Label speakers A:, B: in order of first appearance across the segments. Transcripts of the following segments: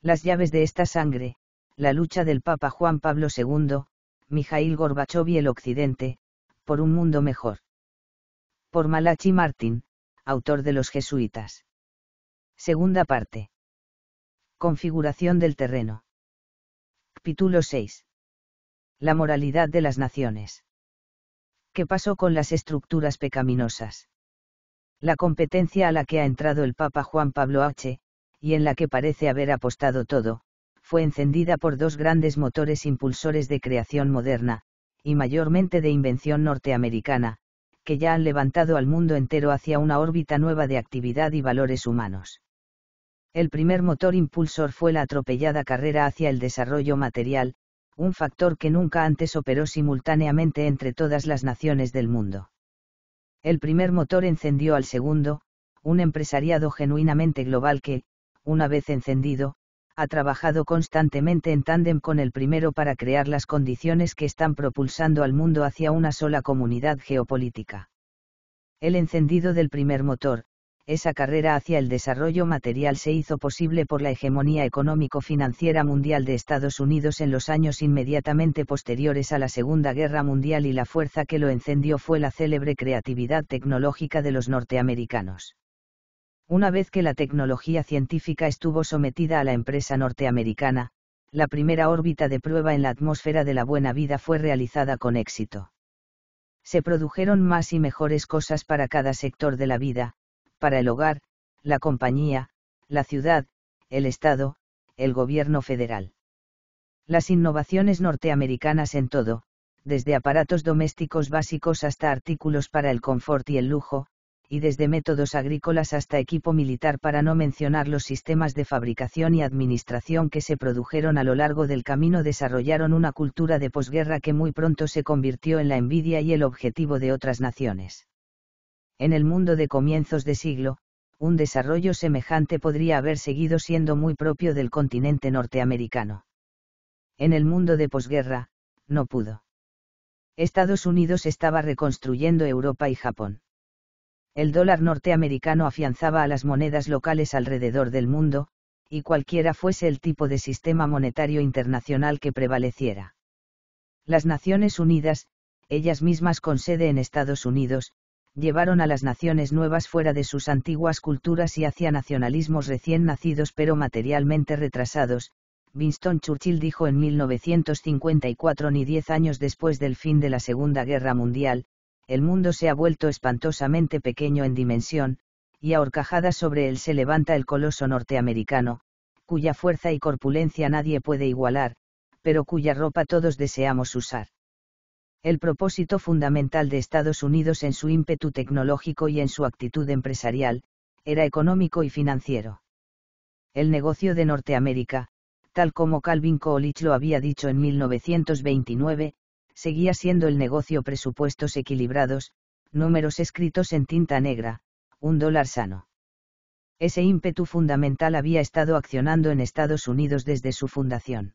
A: Las llaves de esta sangre, la lucha del Papa Juan Pablo II, Mijail Gorbachov y el Occidente, por un mundo mejor. Por Malachi Martín, autor de Los Jesuitas. Segunda parte. Configuración del terreno. Capítulo 6. La moralidad de las naciones. ¿Qué pasó con las estructuras pecaminosas? La competencia a la que ha entrado el Papa Juan Pablo H y en la que parece haber apostado todo, fue encendida por dos grandes motores impulsores de creación moderna, y mayormente de invención norteamericana, que ya han levantado al mundo entero hacia una órbita nueva de actividad y valores humanos. El primer motor impulsor fue la atropellada carrera hacia el desarrollo material, un factor que nunca antes operó simultáneamente entre todas las naciones del mundo. El primer motor encendió al segundo, un empresariado genuinamente global que, una vez encendido, ha trabajado constantemente en tándem con el primero para crear las condiciones que están propulsando al mundo hacia una sola comunidad geopolítica. El encendido del primer motor, esa carrera hacia el desarrollo material se hizo posible por la hegemonía económico-financiera mundial de Estados Unidos en los años inmediatamente posteriores a la Segunda Guerra Mundial y la fuerza que lo encendió fue la célebre creatividad tecnológica de los norteamericanos. Una vez que la tecnología científica estuvo sometida a la empresa norteamericana, la primera órbita de prueba en la atmósfera de la buena vida fue realizada con éxito. Se produjeron más y mejores cosas para cada sector de la vida, para el hogar, la compañía, la ciudad, el Estado, el gobierno federal. Las innovaciones norteamericanas en todo, desde aparatos domésticos básicos hasta artículos para el confort y el lujo, y desde métodos agrícolas hasta equipo militar para no mencionar los sistemas de fabricación y administración que se produjeron a lo largo del camino desarrollaron una cultura de posguerra que muy pronto se convirtió en la envidia y el objetivo de otras naciones. En el mundo de comienzos de siglo, un desarrollo semejante podría haber seguido siendo muy propio del continente norteamericano. En el mundo de posguerra, no pudo. Estados Unidos estaba reconstruyendo Europa y Japón. El dólar norteamericano afianzaba a las monedas locales alrededor del mundo, y cualquiera fuese el tipo de sistema monetario internacional que prevaleciera. Las Naciones Unidas, ellas mismas con sede en Estados Unidos, llevaron a las naciones nuevas fuera de sus antiguas culturas y hacia nacionalismos recién nacidos pero materialmente retrasados, Winston Churchill dijo en 1954 ni diez años después del fin de la Segunda Guerra Mundial, el mundo se ha vuelto espantosamente pequeño en dimensión, y ahorcajada sobre él se levanta el coloso norteamericano, cuya fuerza y corpulencia nadie puede igualar, pero cuya ropa todos deseamos usar. El propósito fundamental de Estados Unidos en su ímpetu tecnológico y en su actitud empresarial, era económico y financiero. El negocio de Norteamérica, tal como Calvin Coolidge lo había dicho en 1929, seguía siendo el negocio presupuestos equilibrados, números escritos en tinta negra, un dólar sano. Ese ímpetu fundamental había estado accionando en Estados Unidos desde su fundación.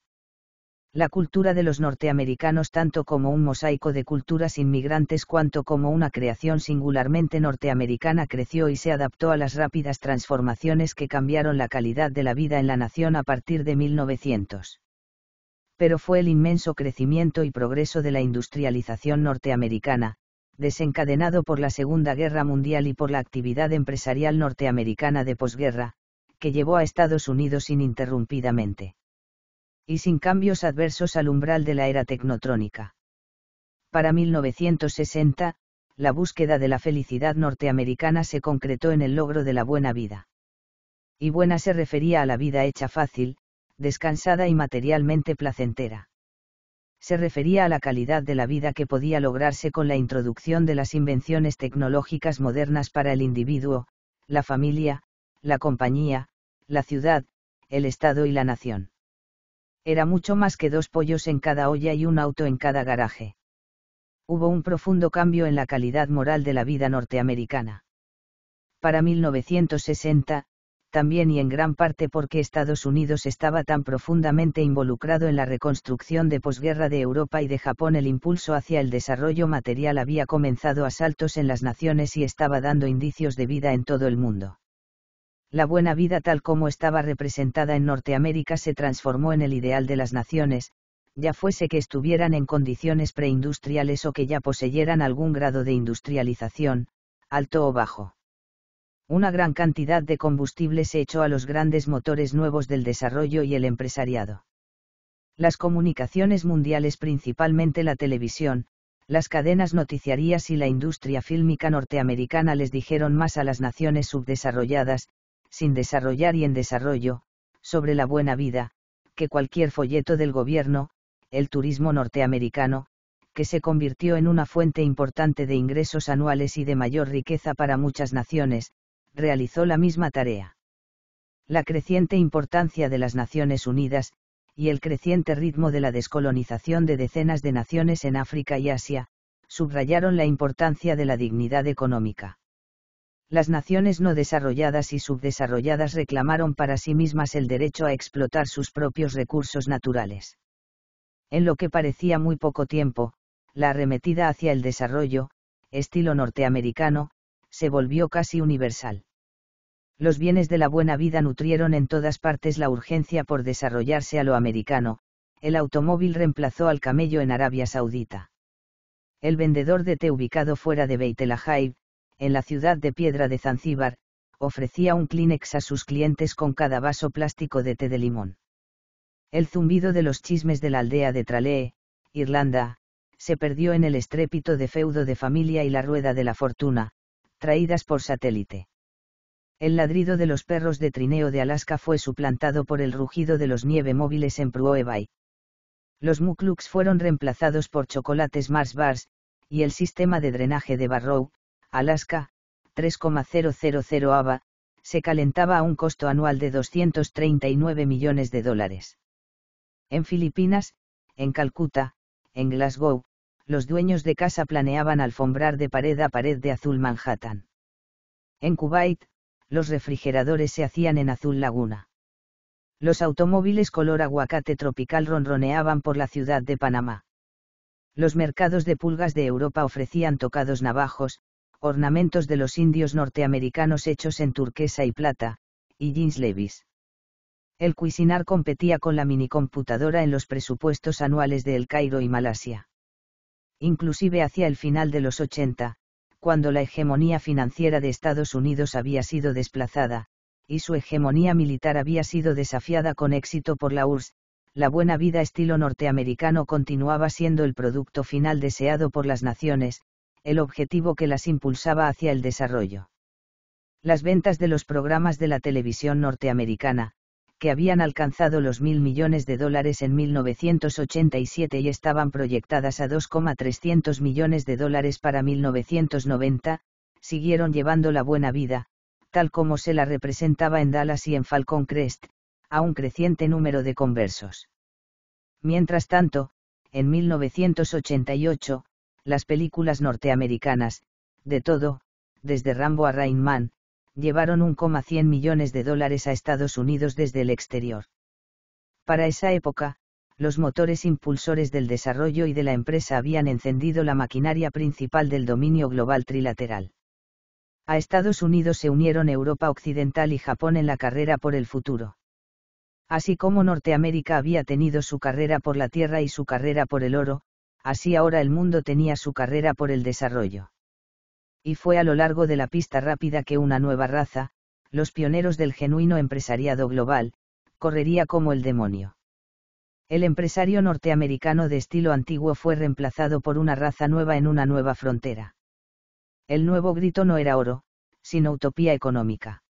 A: La cultura de los norteamericanos tanto como un mosaico de culturas inmigrantes cuanto como una creación singularmente norteamericana creció y se adaptó a las rápidas transformaciones que cambiaron la calidad de la vida en la nación a partir de 1900 pero fue el inmenso crecimiento y progreso de la industrialización norteamericana, desencadenado por la Segunda Guerra Mundial y por la actividad empresarial norteamericana de posguerra, que llevó a Estados Unidos ininterrumpidamente. Y sin cambios adversos al umbral de la era tecnotrónica. Para 1960, la búsqueda de la felicidad norteamericana se concretó en el logro de la buena vida. Y buena se refería a la vida hecha fácil, descansada y materialmente placentera. Se refería a la calidad de la vida que podía lograrse con la introducción de las invenciones tecnológicas modernas para el individuo, la familia, la compañía, la ciudad, el Estado y la nación. Era mucho más que dos pollos en cada olla y un auto en cada garaje. Hubo un profundo cambio en la calidad moral de la vida norteamericana. Para 1960, también y en gran parte porque Estados Unidos estaba tan profundamente involucrado en la reconstrucción de posguerra de Europa y de Japón, el impulso hacia el desarrollo material había comenzado a saltos en las naciones y estaba dando indicios de vida en todo el mundo. La buena vida tal como estaba representada en Norteamérica se transformó en el ideal de las naciones, ya fuese que estuvieran en condiciones preindustriales o que ya poseyeran algún grado de industrialización, alto o bajo una gran cantidad de combustible se echó a los grandes motores nuevos del desarrollo y el empresariado. Las comunicaciones mundiales, principalmente la televisión, las cadenas noticiarias y la industria fílmica norteamericana les dijeron más a las naciones subdesarrolladas, sin desarrollar y en desarrollo, sobre la buena vida, que cualquier folleto del gobierno, el turismo norteamericano, que se convirtió en una fuente importante de ingresos anuales y de mayor riqueza para muchas naciones, realizó la misma tarea. La creciente importancia de las Naciones Unidas, y el creciente ritmo de la descolonización de decenas de naciones en África y Asia, subrayaron la importancia de la dignidad económica. Las naciones no desarrolladas y subdesarrolladas reclamaron para sí mismas el derecho a explotar sus propios recursos naturales. En lo que parecía muy poco tiempo, la arremetida hacia el desarrollo, estilo norteamericano, se volvió casi universal. Los bienes de la buena vida nutrieron en todas partes la urgencia por desarrollarse a lo americano, el automóvil reemplazó al camello en Arabia Saudita. El vendedor de té ubicado fuera de Hajj, en la ciudad de Piedra de Zanzíbar, ofrecía un Kleenex a sus clientes con cada vaso plástico de té de limón. El zumbido de los chismes de la aldea de Tralee, Irlanda, se perdió en el estrépito de feudo de familia y la rueda de la fortuna, traídas por satélite. El ladrido de los perros de trineo de Alaska fue suplantado por el rugido de los nieve móviles en Prue Los Muklux fueron reemplazados por chocolates Mars Bars, y el sistema de drenaje de Barrow, Alaska, 3,000 ABA, se calentaba a un costo anual de 239 millones de dólares. En Filipinas, en Calcuta, en Glasgow, los dueños de casa planeaban alfombrar de pared a pared de azul Manhattan. En Kuwait, los refrigeradores se hacían en azul laguna. Los automóviles color aguacate tropical ronroneaban por la ciudad de Panamá. Los mercados de pulgas de Europa ofrecían tocados navajos, ornamentos de los indios norteamericanos hechos en turquesa y plata, y jeans levis. El Cuisinar competía con la minicomputadora en los presupuestos anuales de El Cairo y Malasia inclusive hacia el final de los 80, cuando la hegemonía financiera de Estados Unidos había sido desplazada, y su hegemonía militar había sido desafiada con éxito por la URSS, la buena vida estilo norteamericano continuaba siendo el producto final deseado por las naciones, el objetivo que las impulsaba hacia el desarrollo. Las ventas de los programas de la televisión norteamericana, que habían alcanzado los mil millones de dólares en 1987 y estaban proyectadas a 2,300 millones de dólares para 1990, siguieron llevando la buena vida, tal como se la representaba en Dallas y en Falcon Crest, a un creciente número de conversos. Mientras tanto, en 1988, las películas norteamericanas, de todo, desde Rambo a Rain Man, llevaron 1,100 millones de dólares a Estados Unidos desde el exterior. Para esa época, los motores impulsores del desarrollo y de la empresa habían encendido la maquinaria principal del dominio global trilateral. A Estados Unidos se unieron Europa Occidental y Japón en la carrera por el futuro. Así como Norteamérica había tenido su carrera por la tierra y su carrera por el oro, así ahora el mundo tenía su carrera por el desarrollo y fue a lo largo de la pista rápida que una nueva raza, los pioneros del genuino empresariado global, correría como el demonio. El empresario norteamericano de estilo antiguo fue reemplazado por una raza nueva en una nueva frontera. El nuevo grito no era oro, sino utopía económica.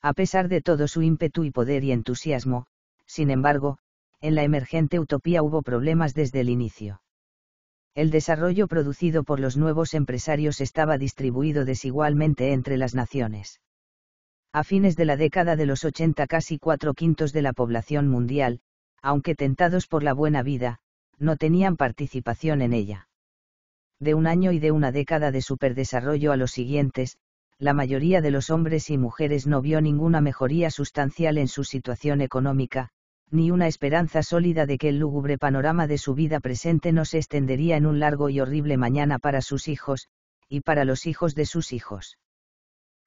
A: A pesar de todo su ímpetu y poder y entusiasmo, sin embargo, en la emergente utopía hubo problemas desde el inicio el desarrollo producido por los nuevos empresarios estaba distribuido desigualmente entre las naciones. A fines de la década de los 80 casi cuatro quintos de la población mundial, aunque tentados por la buena vida, no tenían participación en ella. De un año y de una década de superdesarrollo a los siguientes, la mayoría de los hombres y mujeres no vio ninguna mejoría sustancial en su situación económica, ni una esperanza sólida de que el lúgubre panorama de su vida presente no se extendería en un largo y horrible mañana para sus hijos, y para los hijos de sus hijos.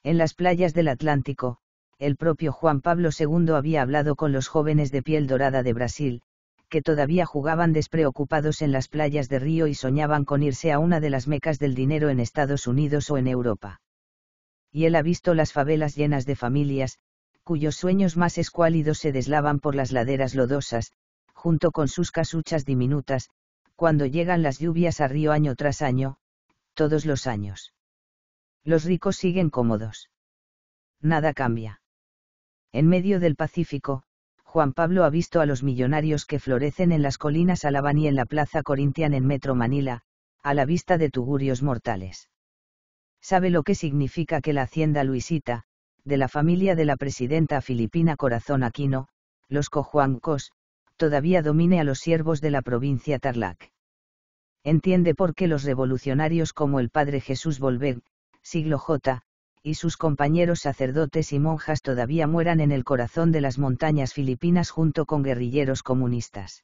A: En las playas del Atlántico, el propio Juan Pablo II había hablado con los jóvenes de piel dorada de Brasil, que todavía jugaban despreocupados en las playas de Río y soñaban con irse a una de las mecas del dinero en Estados Unidos o en Europa. Y él ha visto las favelas llenas de familias, cuyos sueños más escuálidos se deslavan por las laderas lodosas, junto con sus casuchas diminutas, cuando llegan las lluvias a río año tras año, todos los años. Los ricos siguen cómodos. Nada cambia. En medio del Pacífico, Juan Pablo ha visto a los millonarios que florecen en las colinas Alabán y en la plaza Corintian en Metro Manila, a la vista de tugurios mortales. Sabe lo que significa que la hacienda Luisita, de la familia de la presidenta filipina Corazón Aquino, los cojuancos, todavía domine a los siervos de la provincia Tarlac. Entiende por qué los revolucionarios como el padre Jesús Volver, siglo J, y sus compañeros sacerdotes y monjas todavía mueran en el corazón de las montañas filipinas junto con guerrilleros comunistas.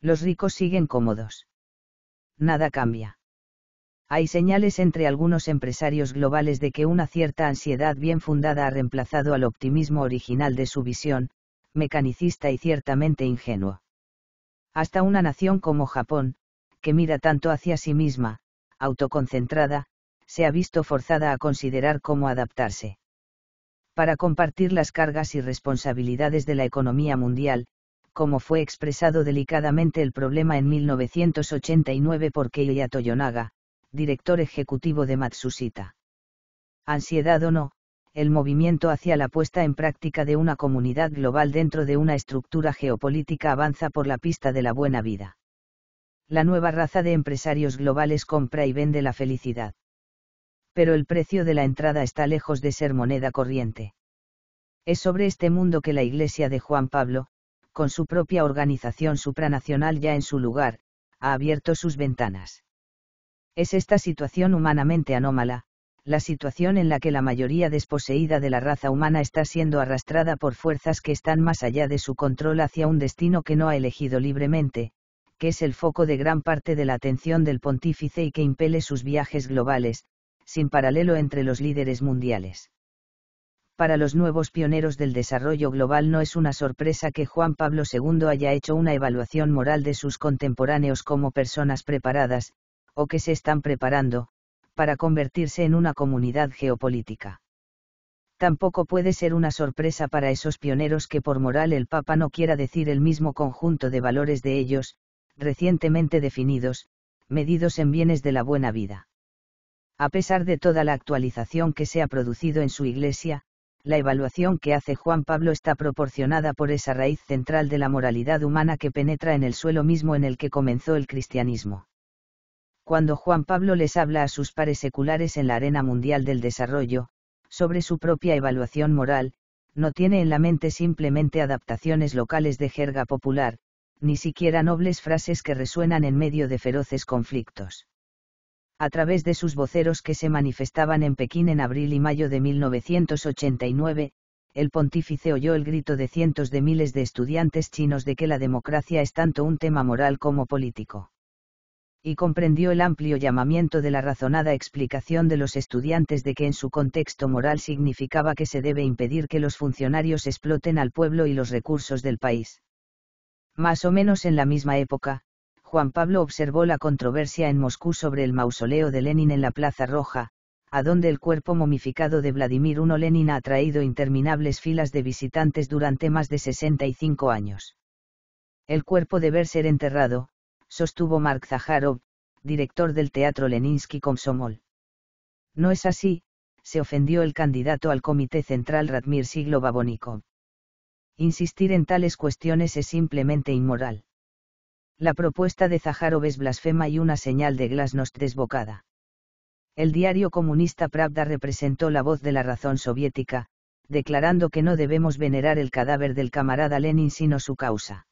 A: Los ricos siguen cómodos. Nada cambia hay señales entre algunos empresarios globales de que una cierta ansiedad bien fundada ha reemplazado al optimismo original de su visión, mecanicista y ciertamente ingenuo. Hasta una nación como Japón, que mira tanto hacia sí misma, autoconcentrada, se ha visto forzada a considerar cómo adaptarse. Para compartir las cargas y responsabilidades de la economía mundial, como fue expresado delicadamente el problema en 1989 por Keiya Toyonaga, director ejecutivo de Matsushita. Ansiedad o no, el movimiento hacia la puesta en práctica de una comunidad global dentro de una estructura geopolítica avanza por la pista de la buena vida. La nueva raza de empresarios globales compra y vende la felicidad. Pero el precio de la entrada está lejos de ser moneda corriente. Es sobre este mundo que la Iglesia de Juan Pablo, con su propia organización supranacional ya en su lugar, ha abierto sus ventanas. Es esta situación humanamente anómala, la situación en la que la mayoría desposeída de la raza humana está siendo arrastrada por fuerzas que están más allá de su control hacia un destino que no ha elegido libremente, que es el foco de gran parte de la atención del pontífice y que impele sus viajes globales, sin paralelo entre los líderes mundiales. Para los nuevos pioneros del desarrollo global no es una sorpresa que Juan Pablo II haya hecho una evaluación moral de sus contemporáneos como personas preparadas, o que se están preparando, para convertirse en una comunidad geopolítica. Tampoco puede ser una sorpresa para esos pioneros que por moral el Papa no quiera decir el mismo conjunto de valores de ellos, recientemente definidos, medidos en bienes de la buena vida. A pesar de toda la actualización que se ha producido en su Iglesia, la evaluación que hace Juan Pablo está proporcionada por esa raíz central de la moralidad humana que penetra en el suelo mismo en el que comenzó el cristianismo cuando Juan Pablo les habla a sus pares seculares en la arena mundial del desarrollo, sobre su propia evaluación moral, no tiene en la mente simplemente adaptaciones locales de jerga popular, ni siquiera nobles frases que resuenan en medio de feroces conflictos. A través de sus voceros que se manifestaban en Pekín en abril y mayo de 1989, el pontífice oyó el grito de cientos de miles de estudiantes chinos de que la democracia es tanto un tema moral como político y comprendió el amplio llamamiento de la razonada explicación de los estudiantes de que en su contexto moral significaba que se debe impedir que los funcionarios exploten al pueblo y los recursos del país. Más o menos en la misma época, Juan Pablo observó la controversia en Moscú sobre el mausoleo de Lenin en la Plaza Roja, a donde el cuerpo momificado de Vladimir I Lenin ha traído interminables filas de visitantes durante más de 65 años. El cuerpo deber ser enterrado, sostuvo Mark Zaharov, director del Teatro Leninsky Komsomol. No es así, se ofendió el candidato al Comité Central Radmir Siglo Babonikov. Insistir en tales cuestiones es simplemente inmoral. La propuesta de Zaharov es blasfema y una señal de glasnost desbocada. El diario comunista Pravda representó la voz de la razón soviética, declarando que no debemos venerar el cadáver del camarada Lenin sino su causa.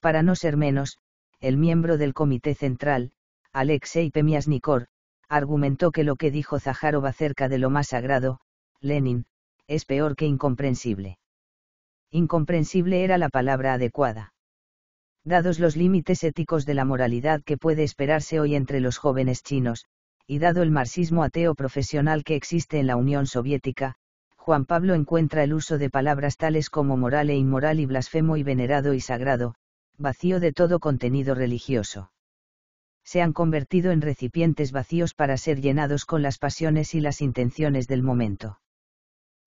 A: Para no ser menos, el miembro del Comité Central, Alexei Pemiasnikor, argumentó que lo que dijo Zaharov acerca de lo más sagrado, Lenin, es peor que incomprensible. Incomprensible era la palabra adecuada. Dados los límites éticos de la moralidad que puede esperarse hoy entre los jóvenes chinos, y dado el marxismo ateo profesional que existe en la Unión Soviética, Juan Pablo encuentra el uso de palabras tales como moral e inmoral y blasfemo y venerado y sagrado, vacío de todo contenido religioso. Se han convertido en recipientes vacíos para ser llenados con las pasiones y las intenciones del momento.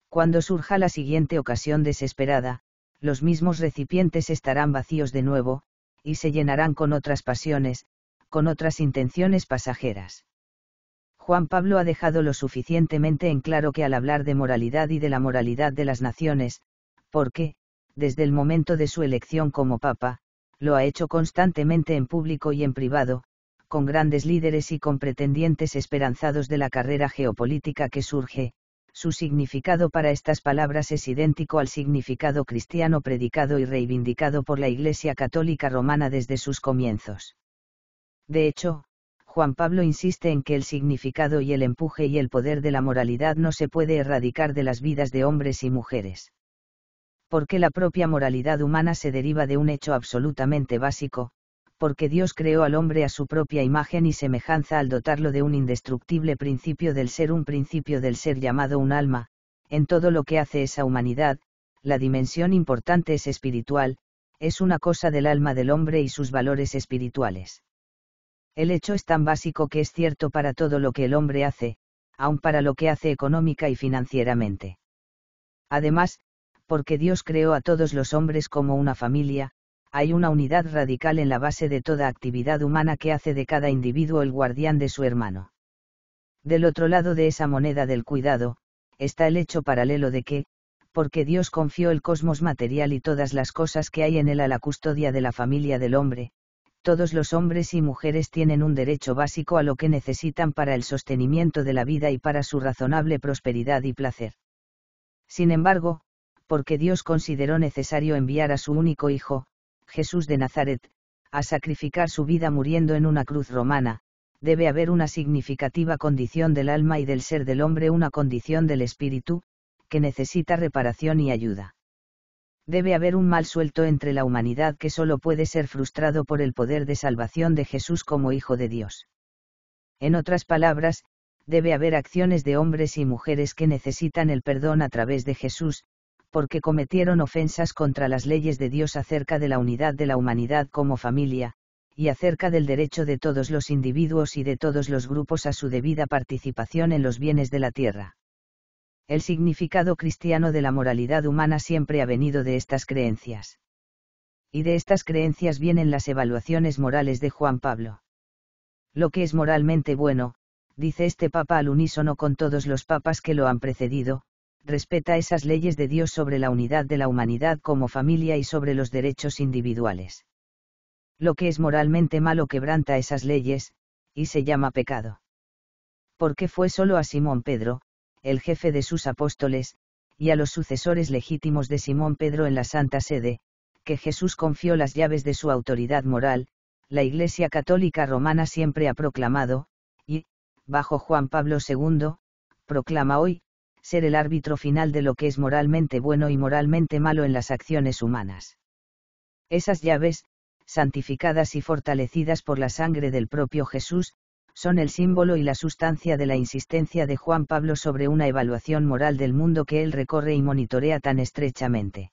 A: Cuando surja la siguiente ocasión desesperada, los mismos recipientes estarán vacíos de nuevo, y se llenarán con otras pasiones, con otras intenciones pasajeras. Juan Pablo ha dejado lo suficientemente en claro que al hablar de moralidad y de la moralidad de las naciones, porque, desde el momento de su elección como Papa, lo ha hecho constantemente en público y en privado, con grandes líderes y con pretendientes esperanzados de la carrera geopolítica que surge, su significado para estas palabras es idéntico al significado cristiano predicado y reivindicado por la Iglesia Católica Romana desde sus comienzos. De hecho, Juan Pablo insiste en que el significado y el empuje y el poder de la moralidad no se puede erradicar de las vidas de hombres y mujeres porque la propia moralidad humana se deriva de un hecho absolutamente básico, porque Dios creó al hombre a su propia imagen y semejanza al dotarlo de un indestructible principio del ser, un principio del ser llamado un alma, en todo lo que hace esa humanidad, la dimensión importante es espiritual, es una cosa del alma del hombre y sus valores espirituales. El hecho es tan básico que es cierto para todo lo que el hombre hace, aun para lo que hace económica y financieramente. Además, porque Dios creó a todos los hombres como una familia, hay una unidad radical en la base de toda actividad humana que hace de cada individuo el guardián de su hermano. Del otro lado de esa moneda del cuidado, está el hecho paralelo de que, porque Dios confió el cosmos material y todas las cosas que hay en él a la custodia de la familia del hombre, todos los hombres y mujeres tienen un derecho básico a lo que necesitan para el sostenimiento de la vida y para su razonable prosperidad y placer. Sin embargo, porque Dios consideró necesario enviar a su único Hijo, Jesús de Nazaret, a sacrificar su vida muriendo en una cruz romana, debe haber una significativa condición del alma y del ser del hombre, una condición del espíritu, que necesita reparación y ayuda. Debe haber un mal suelto entre la humanidad que solo puede ser frustrado por el poder de salvación de Jesús como Hijo de Dios. En otras palabras, debe haber acciones de hombres y mujeres que necesitan el perdón a través de Jesús, porque cometieron ofensas contra las leyes de Dios acerca de la unidad de la humanidad como familia, y acerca del derecho de todos los individuos y de todos los grupos a su debida participación en los bienes de la tierra. El significado cristiano de la moralidad humana siempre ha venido de estas creencias. Y de estas creencias vienen las evaluaciones morales de Juan Pablo. Lo que es moralmente bueno, dice este papa al unísono con todos los papas que lo han precedido, respeta esas leyes de Dios sobre la unidad de la humanidad como familia y sobre los derechos individuales. Lo que es moralmente malo quebranta esas leyes, y se llama pecado. Porque fue solo a Simón Pedro, el jefe de sus apóstoles, y a los sucesores legítimos de Simón Pedro en la Santa Sede, que Jesús confió las llaves de su autoridad moral, la Iglesia Católica Romana siempre ha proclamado, y, bajo Juan Pablo II, proclama hoy, ser el árbitro final de lo que es moralmente bueno y moralmente malo en las acciones humanas. Esas llaves, santificadas y fortalecidas por la sangre del propio Jesús, son el símbolo y la sustancia de la insistencia de Juan Pablo sobre una evaluación moral del mundo que él recorre y monitorea tan estrechamente.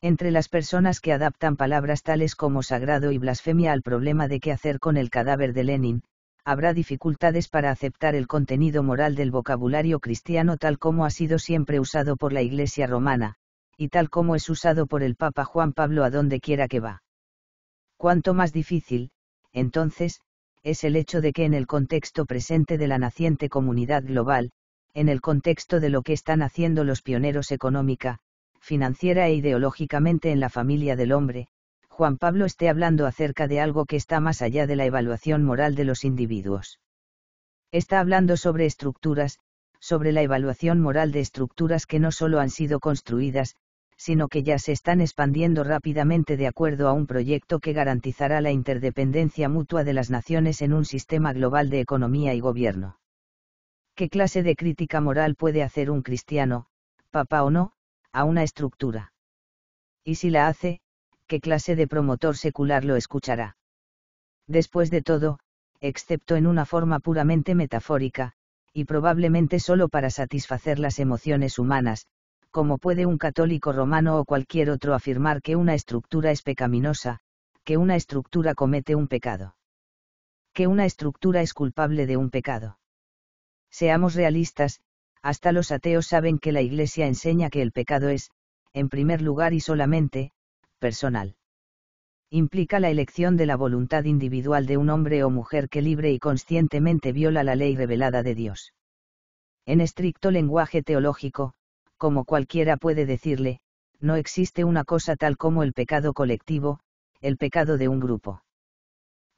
A: Entre las personas que adaptan palabras tales como sagrado y blasfemia al problema de qué hacer con el cadáver de Lenin, habrá dificultades para aceptar el contenido moral del vocabulario cristiano tal como ha sido siempre usado por la Iglesia romana, y tal como es usado por el Papa Juan Pablo a donde quiera que va. Cuanto más difícil, entonces, es el hecho de que en el contexto presente de la naciente comunidad global, en el contexto de lo que están haciendo los pioneros económica, financiera e ideológicamente en la familia del hombre, Juan Pablo esté hablando acerca de algo que está más allá de la evaluación moral de los individuos. Está hablando sobre estructuras, sobre la evaluación moral de estructuras que no solo han sido construidas, sino que ya se están expandiendo rápidamente de acuerdo a un proyecto que garantizará la interdependencia mutua de las naciones en un sistema global de economía y gobierno. ¿Qué clase de crítica moral puede hacer un cristiano, papá o no, a una estructura? Y si la hace, ¿qué clase de promotor secular lo escuchará? Después de todo, excepto en una forma puramente metafórica, y probablemente solo para satisfacer las emociones humanas, como puede un católico romano o cualquier otro afirmar que una estructura es pecaminosa, que una estructura comete un pecado. Que una estructura es culpable de un pecado. Seamos realistas, hasta los ateos saben que la Iglesia enseña que el pecado es, en primer lugar y solamente, personal. Implica la elección de la voluntad individual de un hombre o mujer que libre y conscientemente viola la ley revelada de Dios. En estricto lenguaje teológico, como cualquiera puede decirle, no existe una cosa tal como el pecado colectivo, el pecado de un grupo.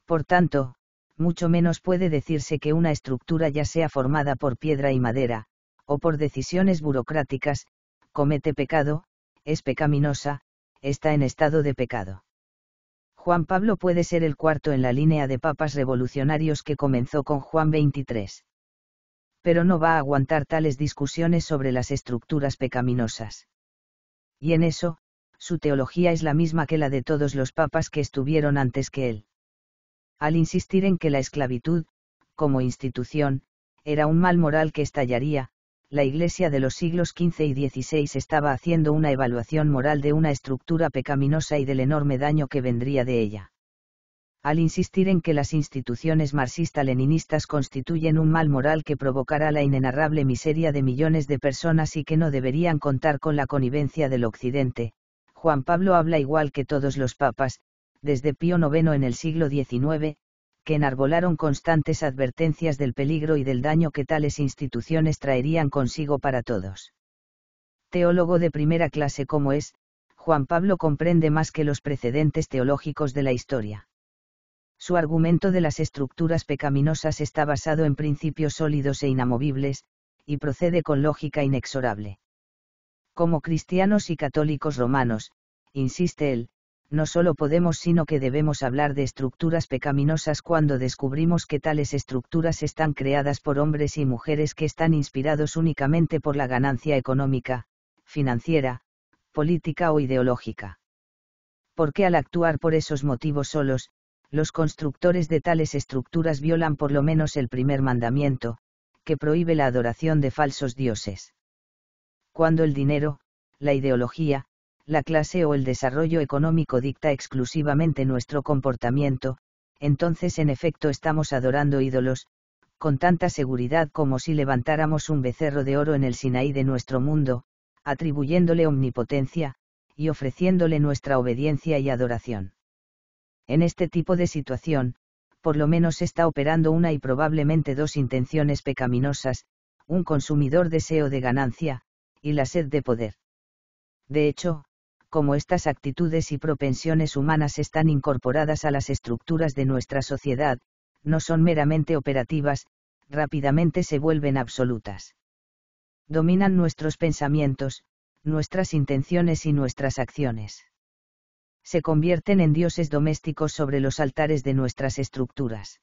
A: Por tanto, mucho menos puede decirse que una estructura ya sea formada por piedra y madera, o por decisiones burocráticas, comete pecado, es pecaminosa, está en estado de pecado. Juan Pablo puede ser el cuarto en la línea de papas revolucionarios que comenzó con Juan XXIII. Pero no va a aguantar tales discusiones sobre las estructuras pecaminosas. Y en eso, su teología es la misma que la de todos los papas que estuvieron antes que él. Al insistir en que la esclavitud, como institución, era un mal moral que estallaría, la Iglesia de los siglos XV y XVI estaba haciendo una evaluación moral de una estructura pecaminosa y del enorme daño que vendría de ella. Al insistir en que las instituciones marxista-leninistas constituyen un mal moral que provocará la inenarrable miseria de millones de personas y que no deberían contar con la connivencia del Occidente, Juan Pablo habla igual que todos los papas, desde Pío IX en el siglo XIX, que enarbolaron constantes advertencias del peligro y del daño que tales instituciones traerían consigo para todos. Teólogo de primera clase como es, Juan Pablo comprende más que los precedentes teológicos de la historia. Su argumento de las estructuras pecaminosas está basado en principios sólidos e inamovibles, y procede con lógica inexorable. Como cristianos y católicos romanos, insiste él, no solo podemos sino que debemos hablar de estructuras pecaminosas cuando descubrimos que tales estructuras están creadas por hombres y mujeres que están inspirados únicamente por la ganancia económica, financiera, política o ideológica. Porque al actuar por esos motivos solos, los constructores de tales estructuras violan por lo menos el primer mandamiento, que prohíbe la adoración de falsos dioses. Cuando el dinero, la ideología, la clase o el desarrollo económico dicta exclusivamente nuestro comportamiento, entonces en efecto estamos adorando ídolos, con tanta seguridad como si levantáramos un becerro de oro en el Sinaí de nuestro mundo, atribuyéndole omnipotencia, y ofreciéndole nuestra obediencia y adoración. En este tipo de situación, por lo menos está operando una y probablemente dos intenciones pecaminosas, un consumidor deseo de ganancia, y la sed de poder. De hecho, como estas actitudes y propensiones humanas están incorporadas a las estructuras de nuestra sociedad, no son meramente operativas, rápidamente se vuelven absolutas. Dominan nuestros pensamientos, nuestras intenciones y nuestras acciones. Se convierten en dioses domésticos sobre los altares de nuestras estructuras.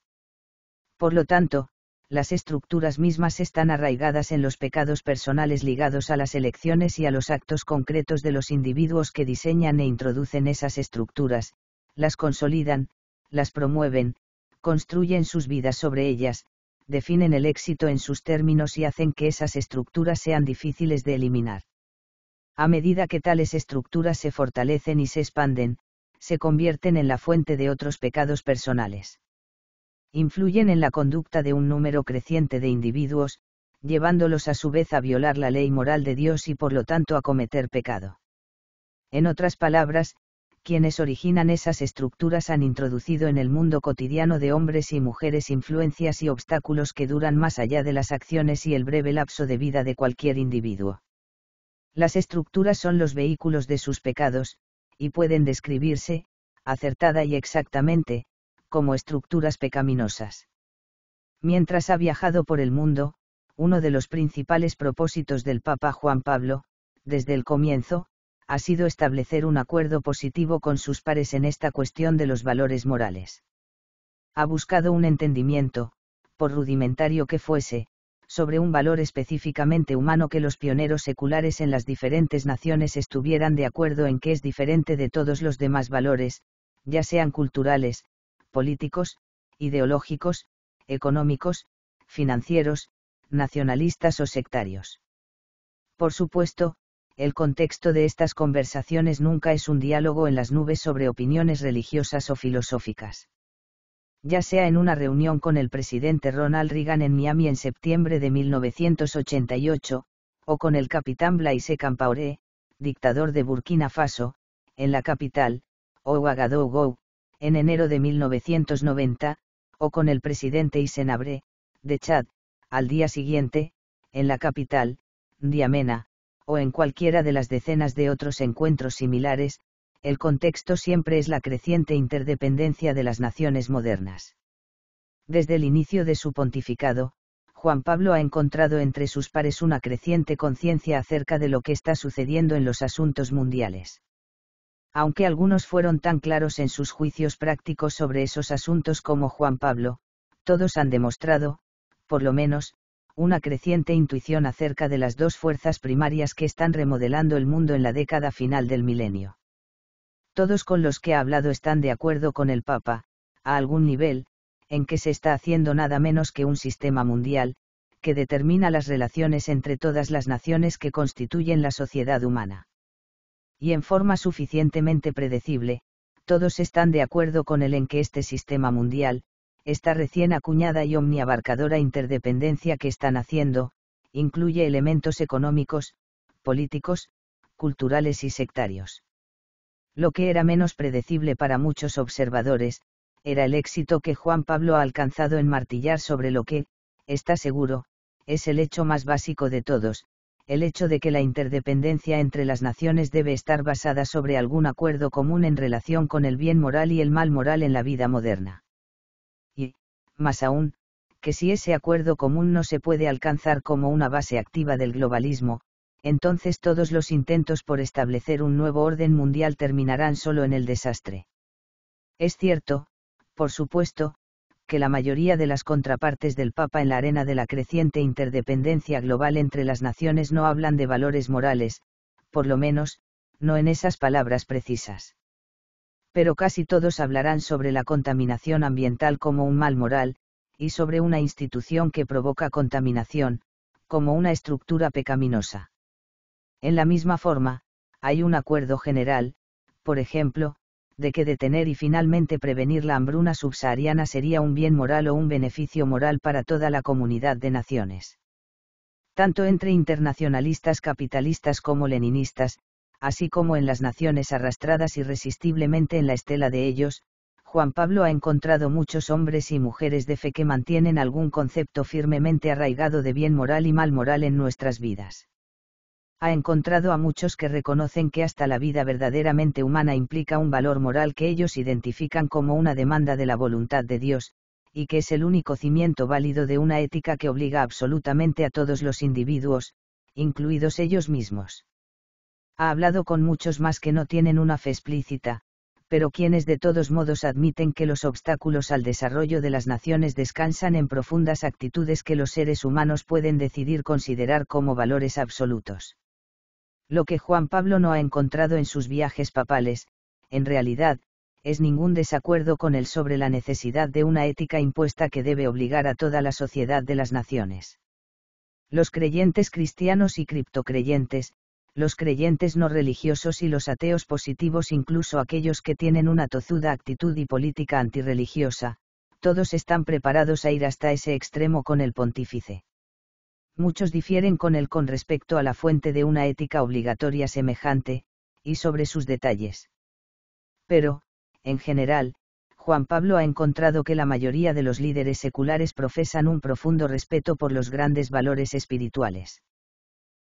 A: Por lo tanto, las estructuras mismas están arraigadas en los pecados personales ligados a las elecciones y a los actos concretos de los individuos que diseñan e introducen esas estructuras, las consolidan, las promueven, construyen sus vidas sobre ellas, definen el éxito en sus términos y hacen que esas estructuras sean difíciles de eliminar. A medida que tales estructuras se fortalecen y se expanden, se convierten en la fuente de otros pecados personales influyen en la conducta de un número creciente de individuos, llevándolos a su vez a violar la ley moral de Dios y por lo tanto a cometer pecado. En otras palabras, quienes originan esas estructuras han introducido en el mundo cotidiano de hombres y mujeres influencias y obstáculos que duran más allá de las acciones y el breve lapso de vida de cualquier individuo. Las estructuras son los vehículos de sus pecados, y pueden describirse, acertada y exactamente, como estructuras pecaminosas. Mientras ha viajado por el mundo, uno de los principales propósitos del Papa Juan Pablo, desde el comienzo, ha sido establecer un acuerdo positivo con sus pares en esta cuestión de los valores morales. Ha buscado un entendimiento, por rudimentario que fuese, sobre un valor específicamente humano que los pioneros seculares en las diferentes naciones estuvieran de acuerdo en que es diferente de todos los demás valores, ya sean culturales, políticos, ideológicos, económicos, financieros, nacionalistas o sectarios. Por supuesto, el contexto de estas conversaciones nunca es un diálogo en las nubes sobre opiniones religiosas o filosóficas. Ya sea en una reunión con el presidente Ronald Reagan en Miami en septiembre de 1988, o con el capitán Blaise Campaoré, dictador de Burkina Faso, en la capital, o Ouagadougou, en enero de 1990, o con el presidente Isenabre, de Chad, al día siguiente, en la capital, Diamena, o en cualquiera de las decenas de otros encuentros similares, el contexto siempre es la creciente interdependencia de las naciones modernas. Desde el inicio de su pontificado, Juan Pablo ha encontrado entre sus pares una creciente conciencia acerca de lo que está sucediendo en los asuntos mundiales aunque algunos fueron tan claros en sus juicios prácticos sobre esos asuntos como Juan Pablo, todos han demostrado, por lo menos, una creciente intuición acerca de las dos fuerzas primarias que están remodelando el mundo en la década final del milenio. Todos con los que ha hablado están de acuerdo con el Papa, a algún nivel, en que se está haciendo nada menos que un sistema mundial, que determina las relaciones entre todas las naciones que constituyen la sociedad humana y en forma suficientemente predecible, todos están de acuerdo con el en que este sistema mundial, esta recién acuñada y omniabarcadora interdependencia que están haciendo, incluye elementos económicos, políticos, culturales y sectarios. Lo que era menos predecible para muchos observadores, era el éxito que Juan Pablo ha alcanzado en martillar sobre lo que, está seguro, es el hecho más básico de todos, el hecho de que la interdependencia entre las naciones debe estar basada sobre algún acuerdo común en relación con el bien moral y el mal moral en la vida moderna. Y, más aún, que si ese acuerdo común no se puede alcanzar como una base activa del globalismo, entonces todos los intentos por establecer un nuevo orden mundial terminarán solo en el desastre. Es cierto, por supuesto, que la mayoría de las contrapartes del Papa en la arena de la creciente interdependencia global entre las naciones no hablan de valores morales, por lo menos, no en esas palabras precisas. Pero casi todos hablarán sobre la contaminación ambiental como un mal moral, y sobre una institución que provoca contaminación, como una estructura pecaminosa. En la misma forma, hay un acuerdo general, por ejemplo, de que detener y finalmente prevenir la hambruna subsahariana sería un bien moral o un beneficio moral para toda la comunidad de naciones. Tanto entre internacionalistas capitalistas como leninistas, así como en las naciones arrastradas irresistiblemente en la estela de ellos, Juan Pablo ha encontrado muchos hombres y mujeres de fe que mantienen algún concepto firmemente arraigado de bien moral y mal moral en nuestras vidas ha encontrado a muchos que reconocen que hasta la vida verdaderamente humana implica un valor moral que ellos identifican como una demanda de la voluntad de Dios, y que es el único cimiento válido de una ética que obliga absolutamente a todos los individuos, incluidos ellos mismos. Ha hablado con muchos más que no tienen una fe explícita, pero quienes de todos modos admiten que los obstáculos al desarrollo de las naciones descansan en profundas actitudes que los seres humanos pueden decidir considerar como valores absolutos. Lo que Juan Pablo no ha encontrado en sus viajes papales, en realidad, es ningún desacuerdo con él sobre la necesidad de una ética impuesta que debe obligar a toda la sociedad de las naciones. Los creyentes cristianos y criptocreyentes, los creyentes no religiosos y los ateos positivos, incluso aquellos que tienen una tozuda actitud y política antirreligiosa, todos están preparados a ir hasta ese extremo con el pontífice muchos difieren con él con respecto a la fuente de una ética obligatoria semejante, y sobre sus detalles. Pero, en general, Juan Pablo ha encontrado que la mayoría de los líderes seculares profesan un profundo respeto por los grandes valores espirituales.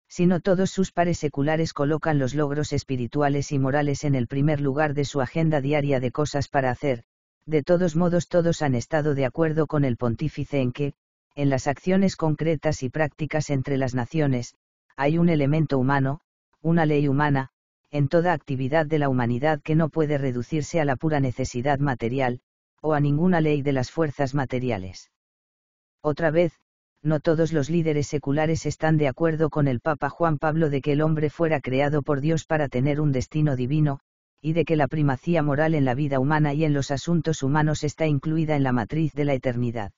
A: Si no todos sus pares seculares colocan los logros espirituales y morales en el primer lugar de su agenda diaria de cosas para hacer, de todos modos todos han estado de acuerdo con el pontífice en que, en las acciones concretas y prácticas entre las naciones, hay un elemento humano, una ley humana, en toda actividad de la humanidad que no puede reducirse a la pura necesidad material, o a ninguna ley de las fuerzas materiales. Otra vez, no todos los líderes seculares están de acuerdo con el Papa Juan Pablo de que el hombre fuera creado por Dios para tener un destino divino, y de que la primacía moral en la vida humana y en los asuntos humanos está incluida en la matriz de la eternidad.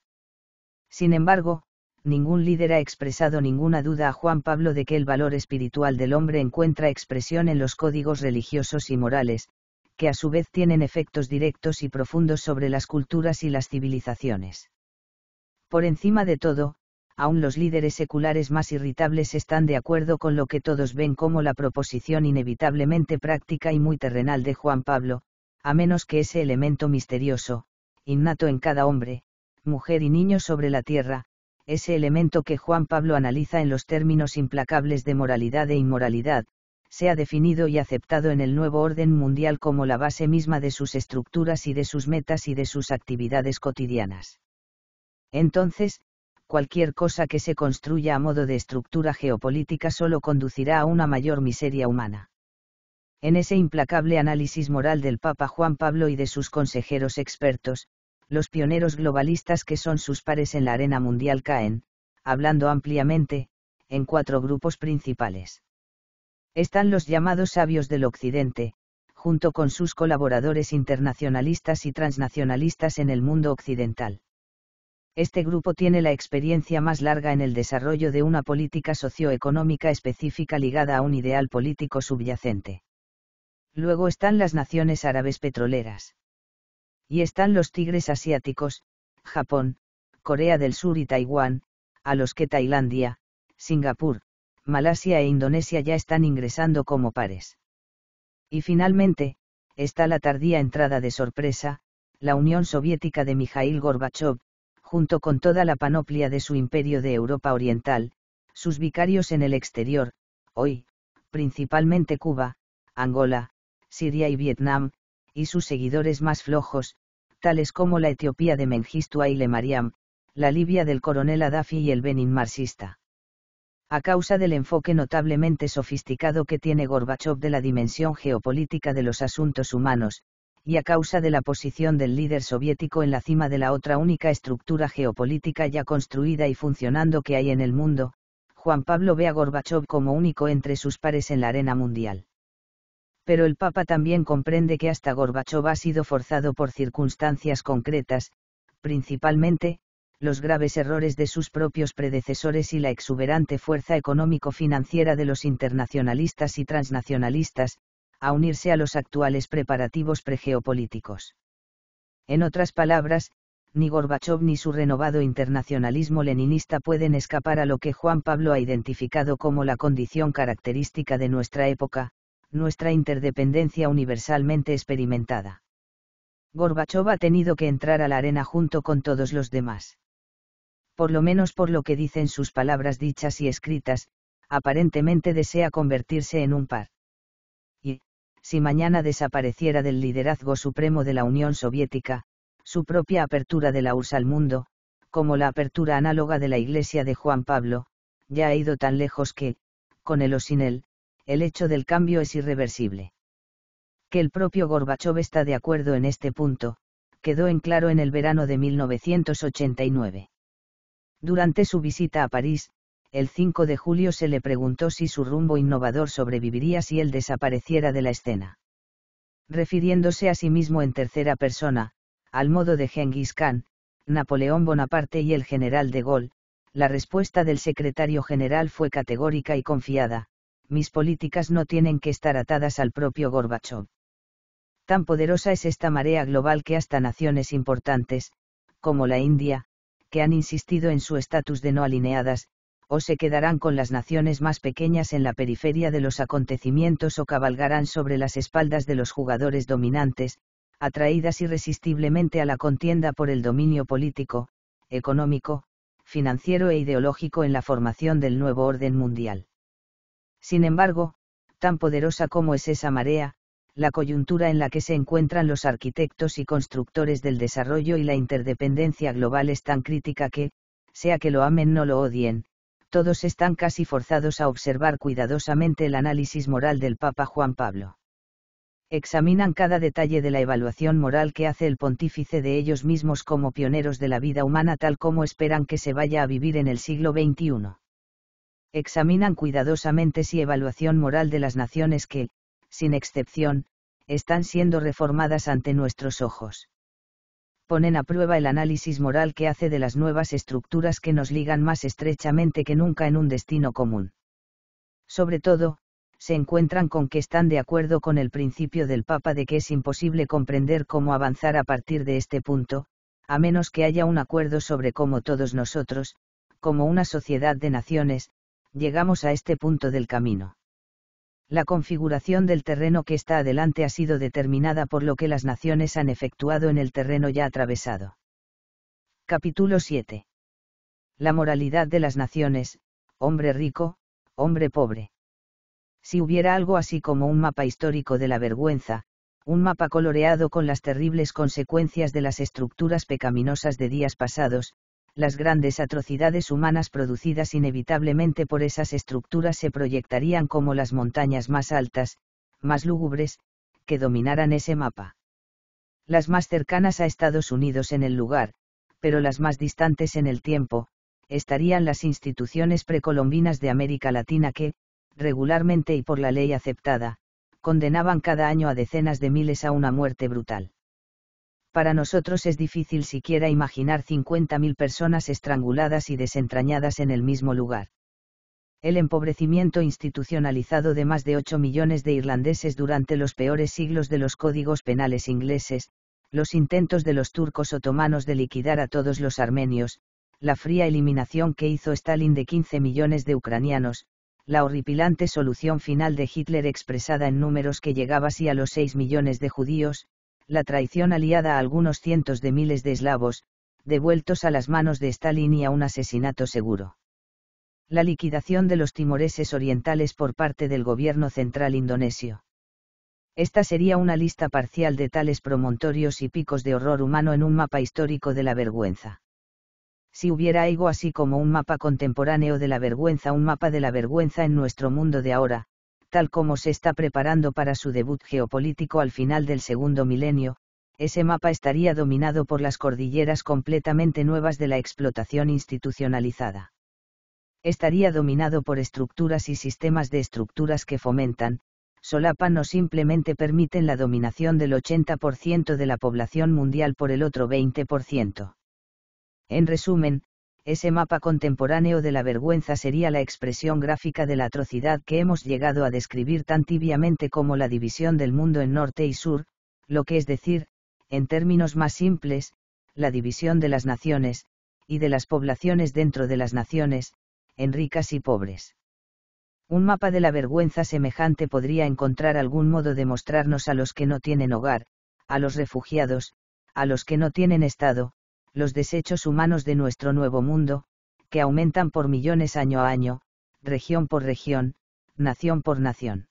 A: Sin embargo, ningún líder ha expresado ninguna duda a Juan Pablo de que el valor espiritual del hombre encuentra expresión en los códigos religiosos y morales, que a su vez tienen efectos directos y profundos sobre las culturas y las civilizaciones. Por encima de todo, aún los líderes seculares más irritables están de acuerdo con lo que todos ven como la proposición inevitablemente práctica y muy terrenal de Juan Pablo, a menos que ese elemento misterioso, innato en cada hombre, mujer y niño sobre la tierra, ese elemento que Juan Pablo analiza en los términos implacables de moralidad e inmoralidad, se ha definido y aceptado en el nuevo orden mundial como la base misma de sus estructuras y de sus metas y de sus actividades cotidianas. Entonces, cualquier cosa que se construya a modo de estructura geopolítica solo conducirá a una mayor miseria humana. En ese implacable análisis moral del Papa Juan Pablo y de sus consejeros expertos, los pioneros globalistas que son sus pares en la arena mundial caen, hablando ampliamente, en cuatro grupos principales. Están los llamados sabios del Occidente, junto con sus colaboradores internacionalistas y transnacionalistas en el mundo occidental. Este grupo tiene la experiencia más larga en el desarrollo de una política socioeconómica específica ligada a un ideal político subyacente. Luego están las naciones árabes petroleras y están los tigres asiáticos, Japón, Corea del Sur y Taiwán, a los que Tailandia, Singapur, Malasia e Indonesia ya están ingresando como pares. Y finalmente, está la tardía entrada de sorpresa, la Unión Soviética de Mikhail Gorbachev, junto con toda la panoplia de su imperio de Europa Oriental, sus vicarios en el exterior, hoy, principalmente Cuba, Angola, Siria y Vietnam, y sus seguidores más flojos, tales como la Etiopía de Mengistu y Mariam, la Libia del coronel Adafi y el Benin marxista. A causa del enfoque notablemente sofisticado que tiene Gorbachev de la dimensión geopolítica de los asuntos humanos, y a causa de la posición del líder soviético en la cima de la otra única estructura geopolítica ya construida y funcionando que hay en el mundo, Juan Pablo ve a Gorbachev como único entre sus pares en la arena mundial pero el Papa también comprende que hasta Gorbachov ha sido forzado por circunstancias concretas, principalmente, los graves errores de sus propios predecesores y la exuberante fuerza económico-financiera de los internacionalistas y transnacionalistas, a unirse a los actuales preparativos pregeopolíticos. En otras palabras, ni Gorbachev ni su renovado internacionalismo leninista pueden escapar a lo que Juan Pablo ha identificado como la condición característica de nuestra época, nuestra interdependencia universalmente experimentada. Gorbachev ha tenido que entrar a la arena junto con todos los demás. Por lo menos por lo que dicen sus palabras dichas y escritas, aparentemente desea convertirse en un par. Y, si mañana desapareciera del liderazgo supremo de la Unión Soviética, su propia apertura de la URSS al mundo, como la apertura análoga de la Iglesia de Juan Pablo, ya ha ido tan lejos que, con él o sin él, el hecho del cambio es irreversible. Que el propio Gorbachev está de acuerdo en este punto, quedó en claro en el verano de 1989. Durante su visita a París, el 5 de julio se le preguntó si su rumbo innovador sobreviviría si él desapareciera de la escena. Refiriéndose a sí mismo en tercera persona, al modo de Genghis Khan, Napoleón Bonaparte y el general de Gaulle, la respuesta del secretario general fue categórica y confiada, mis políticas no tienen que estar atadas al propio Gorbachev. Tan poderosa es esta marea global que hasta naciones importantes, como la India, que han insistido en su estatus de no alineadas, o se quedarán con las naciones más pequeñas en la periferia de los acontecimientos o cabalgarán sobre las espaldas de los jugadores dominantes, atraídas irresistiblemente a la contienda por el dominio político, económico, financiero e ideológico en la formación del nuevo orden mundial. Sin embargo, tan poderosa como es esa marea, la coyuntura en la que se encuentran los arquitectos y constructores del desarrollo y la interdependencia global es tan crítica que, sea que lo amen o lo odien, todos están casi forzados a observar cuidadosamente el análisis moral del Papa Juan Pablo. Examinan cada detalle de la evaluación moral que hace el pontífice de ellos mismos como pioneros de la vida humana tal como esperan que se vaya a vivir en el siglo XXI examinan cuidadosamente si evaluación moral de las naciones que, sin excepción, están siendo reformadas ante nuestros ojos. Ponen a prueba el análisis moral que hace de las nuevas estructuras que nos ligan más estrechamente que nunca en un destino común. Sobre todo, se encuentran con que están de acuerdo con el principio del Papa de que es imposible comprender cómo avanzar a partir de este punto, a menos que haya un acuerdo sobre cómo todos nosotros, como una sociedad de naciones, llegamos a este punto del camino. La configuración del terreno que está adelante ha sido determinada por lo que las naciones han efectuado en el terreno ya atravesado. Capítulo 7. La moralidad de las naciones, hombre rico, hombre pobre. Si hubiera algo así como un mapa histórico de la vergüenza, un mapa coloreado con las terribles consecuencias de las estructuras pecaminosas de días pasados, las grandes atrocidades humanas producidas inevitablemente por esas estructuras se proyectarían como las montañas más altas, más lúgubres, que dominaran ese mapa. Las más cercanas a Estados Unidos en el lugar, pero las más distantes en el tiempo, estarían las instituciones precolombinas de América Latina que, regularmente y por la ley aceptada, condenaban cada año a decenas de miles a una muerte brutal para nosotros es difícil siquiera imaginar 50.000 personas estranguladas y desentrañadas en el mismo lugar. El empobrecimiento institucionalizado de más de 8 millones de irlandeses durante los peores siglos de los códigos penales ingleses, los intentos de los turcos otomanos de liquidar a todos los armenios, la fría eliminación que hizo Stalin de 15 millones de ucranianos, la horripilante solución final de Hitler expresada en números que llegaba así a los 6 millones de judíos, la traición aliada a algunos cientos de miles de eslavos, devueltos a las manos de Stalin y a un asesinato seguro. La liquidación de los timoreses orientales por parte del gobierno central indonesio. Esta sería una lista parcial de tales promontorios y picos de horror humano en un mapa histórico de la vergüenza. Si hubiera algo así como un mapa contemporáneo de la vergüenza, un mapa de la vergüenza en nuestro mundo de ahora, tal como se está preparando para su debut geopolítico al final del segundo milenio, ese mapa estaría dominado por las cordilleras completamente nuevas de la explotación institucionalizada. Estaría dominado por estructuras y sistemas de estructuras que fomentan, solapan o simplemente permiten la dominación del 80% de la población mundial por el otro 20%. En resumen, ese mapa contemporáneo de la vergüenza sería la expresión gráfica de la atrocidad que hemos llegado a describir tan tibiamente como la división del mundo en norte y sur, lo que es decir, en términos más simples, la división de las naciones, y de las poblaciones dentro de las naciones, en ricas y pobres. Un mapa de la vergüenza semejante podría encontrar algún modo de mostrarnos a los que no tienen hogar, a los refugiados, a los que no tienen Estado, los desechos humanos de nuestro nuevo mundo, que aumentan por millones año a año, región por región, nación por nación.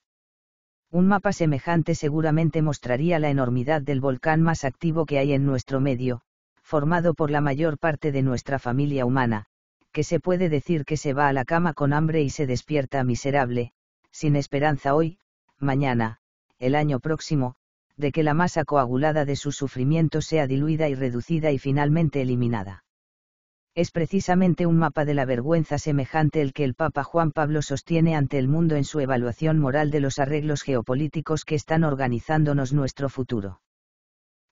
A: Un mapa semejante seguramente mostraría la enormidad del volcán más activo que hay en nuestro medio, formado por la mayor parte de nuestra familia humana, que se puede decir que se va a la cama con hambre y se despierta miserable, sin esperanza hoy, mañana, el año próximo, de que la masa coagulada de su sufrimiento sea diluida y reducida y finalmente eliminada. Es precisamente un mapa de la vergüenza semejante el que el Papa Juan Pablo sostiene ante el mundo en su evaluación moral de los arreglos geopolíticos que están organizándonos nuestro futuro.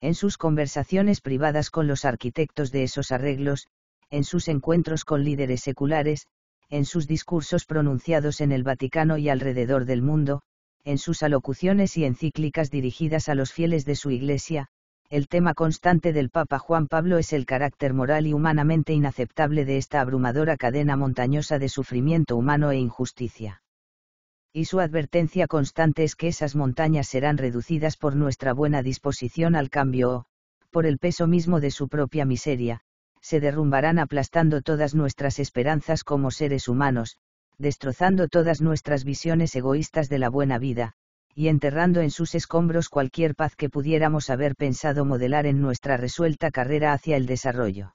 A: En sus conversaciones privadas con los arquitectos de esos arreglos, en sus encuentros con líderes seculares, en sus discursos pronunciados en el Vaticano y alrededor del mundo, en sus alocuciones y encíclicas dirigidas a los fieles de su Iglesia, el tema constante del Papa Juan Pablo es el carácter moral y humanamente inaceptable de esta abrumadora cadena montañosa de sufrimiento humano e injusticia. Y su advertencia constante es que esas montañas serán reducidas por nuestra buena disposición al cambio o, por el peso mismo de su propia miseria, se derrumbarán aplastando todas nuestras esperanzas como seres humanos, destrozando todas nuestras visiones egoístas de la buena vida, y enterrando en sus escombros cualquier paz que pudiéramos haber pensado modelar en nuestra resuelta carrera hacia el desarrollo.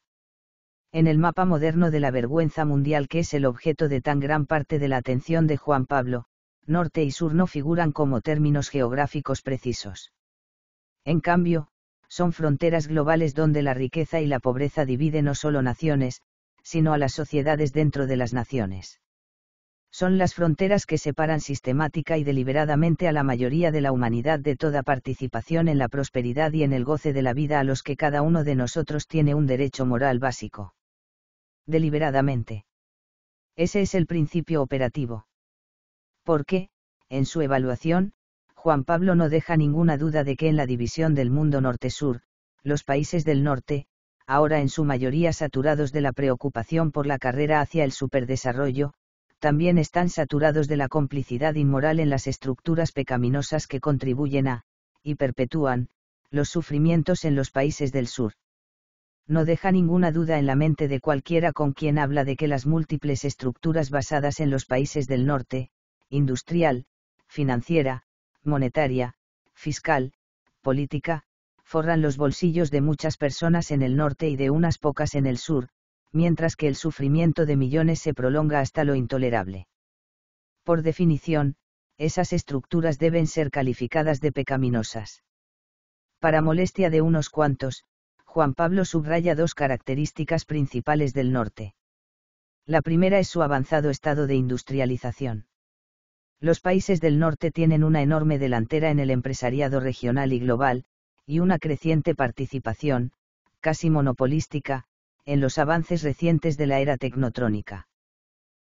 A: En el mapa moderno de la vergüenza mundial que es el objeto de tan gran parte de la atención de Juan Pablo, norte y sur no figuran como términos geográficos precisos. En cambio, son fronteras globales donde la riqueza y la pobreza dividen no solo naciones, sino a las sociedades dentro de las naciones son las fronteras que separan sistemática y deliberadamente a la mayoría de la humanidad de toda participación en la prosperidad y en el goce de la vida a los que cada uno de nosotros tiene un derecho moral básico. Deliberadamente. Ese es el principio operativo. Porque, en su evaluación, Juan Pablo no deja ninguna duda de que en la división del mundo norte-sur, los países del norte, ahora en su mayoría saturados de la preocupación por la carrera hacia el superdesarrollo, también están saturados de la complicidad inmoral en las estructuras pecaminosas que contribuyen a, y perpetúan, los sufrimientos en los países del sur. No deja ninguna duda en la mente de cualquiera con quien habla de que las múltiples estructuras basadas en los países del norte, industrial, financiera, monetaria, fiscal, política, forran los bolsillos de muchas personas en el norte y de unas pocas en el sur, mientras que el sufrimiento de millones se prolonga hasta lo intolerable. Por definición, esas estructuras deben ser calificadas de pecaminosas. Para molestia de unos cuantos, Juan Pablo subraya dos características principales del norte. La primera es su avanzado estado de industrialización. Los países del norte tienen una enorme delantera en el empresariado regional y global, y una creciente participación, casi monopolística, en los avances recientes de la era tecnotrónica.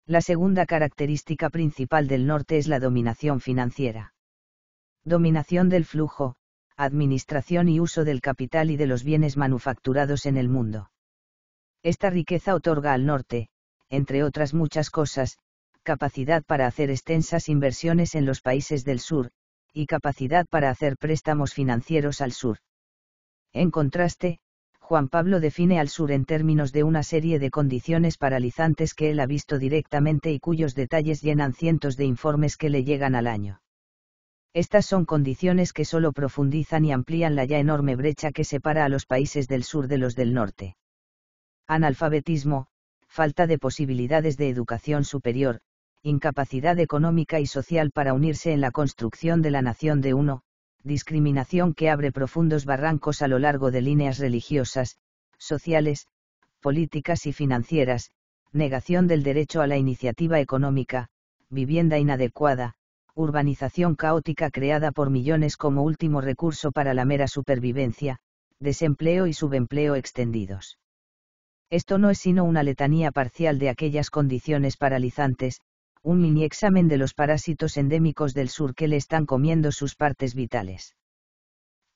A: La segunda característica principal del norte es la dominación financiera. Dominación del flujo, administración y uso del capital y de los bienes manufacturados en el mundo. Esta riqueza otorga al norte, entre otras muchas cosas, capacidad para hacer extensas inversiones en los países del sur, y capacidad para hacer préstamos financieros al sur. En contraste, Juan Pablo define al sur en términos de una serie de condiciones paralizantes que él ha visto directamente y cuyos detalles llenan cientos de informes que le llegan al año. Estas son condiciones que solo profundizan y amplían la ya enorme brecha que separa a los países del sur de los del norte. Analfabetismo, falta de posibilidades de educación superior, incapacidad económica y social para unirse en la construcción de la nación de uno, discriminación que abre profundos barrancos a lo largo de líneas religiosas, sociales, políticas y financieras, negación del derecho a la iniciativa económica, vivienda inadecuada, urbanización caótica creada por millones como último recurso para la mera supervivencia, desempleo y subempleo extendidos. Esto no es sino una letanía parcial de aquellas condiciones paralizantes, un mini examen de los parásitos endémicos del sur que le están comiendo sus partes vitales.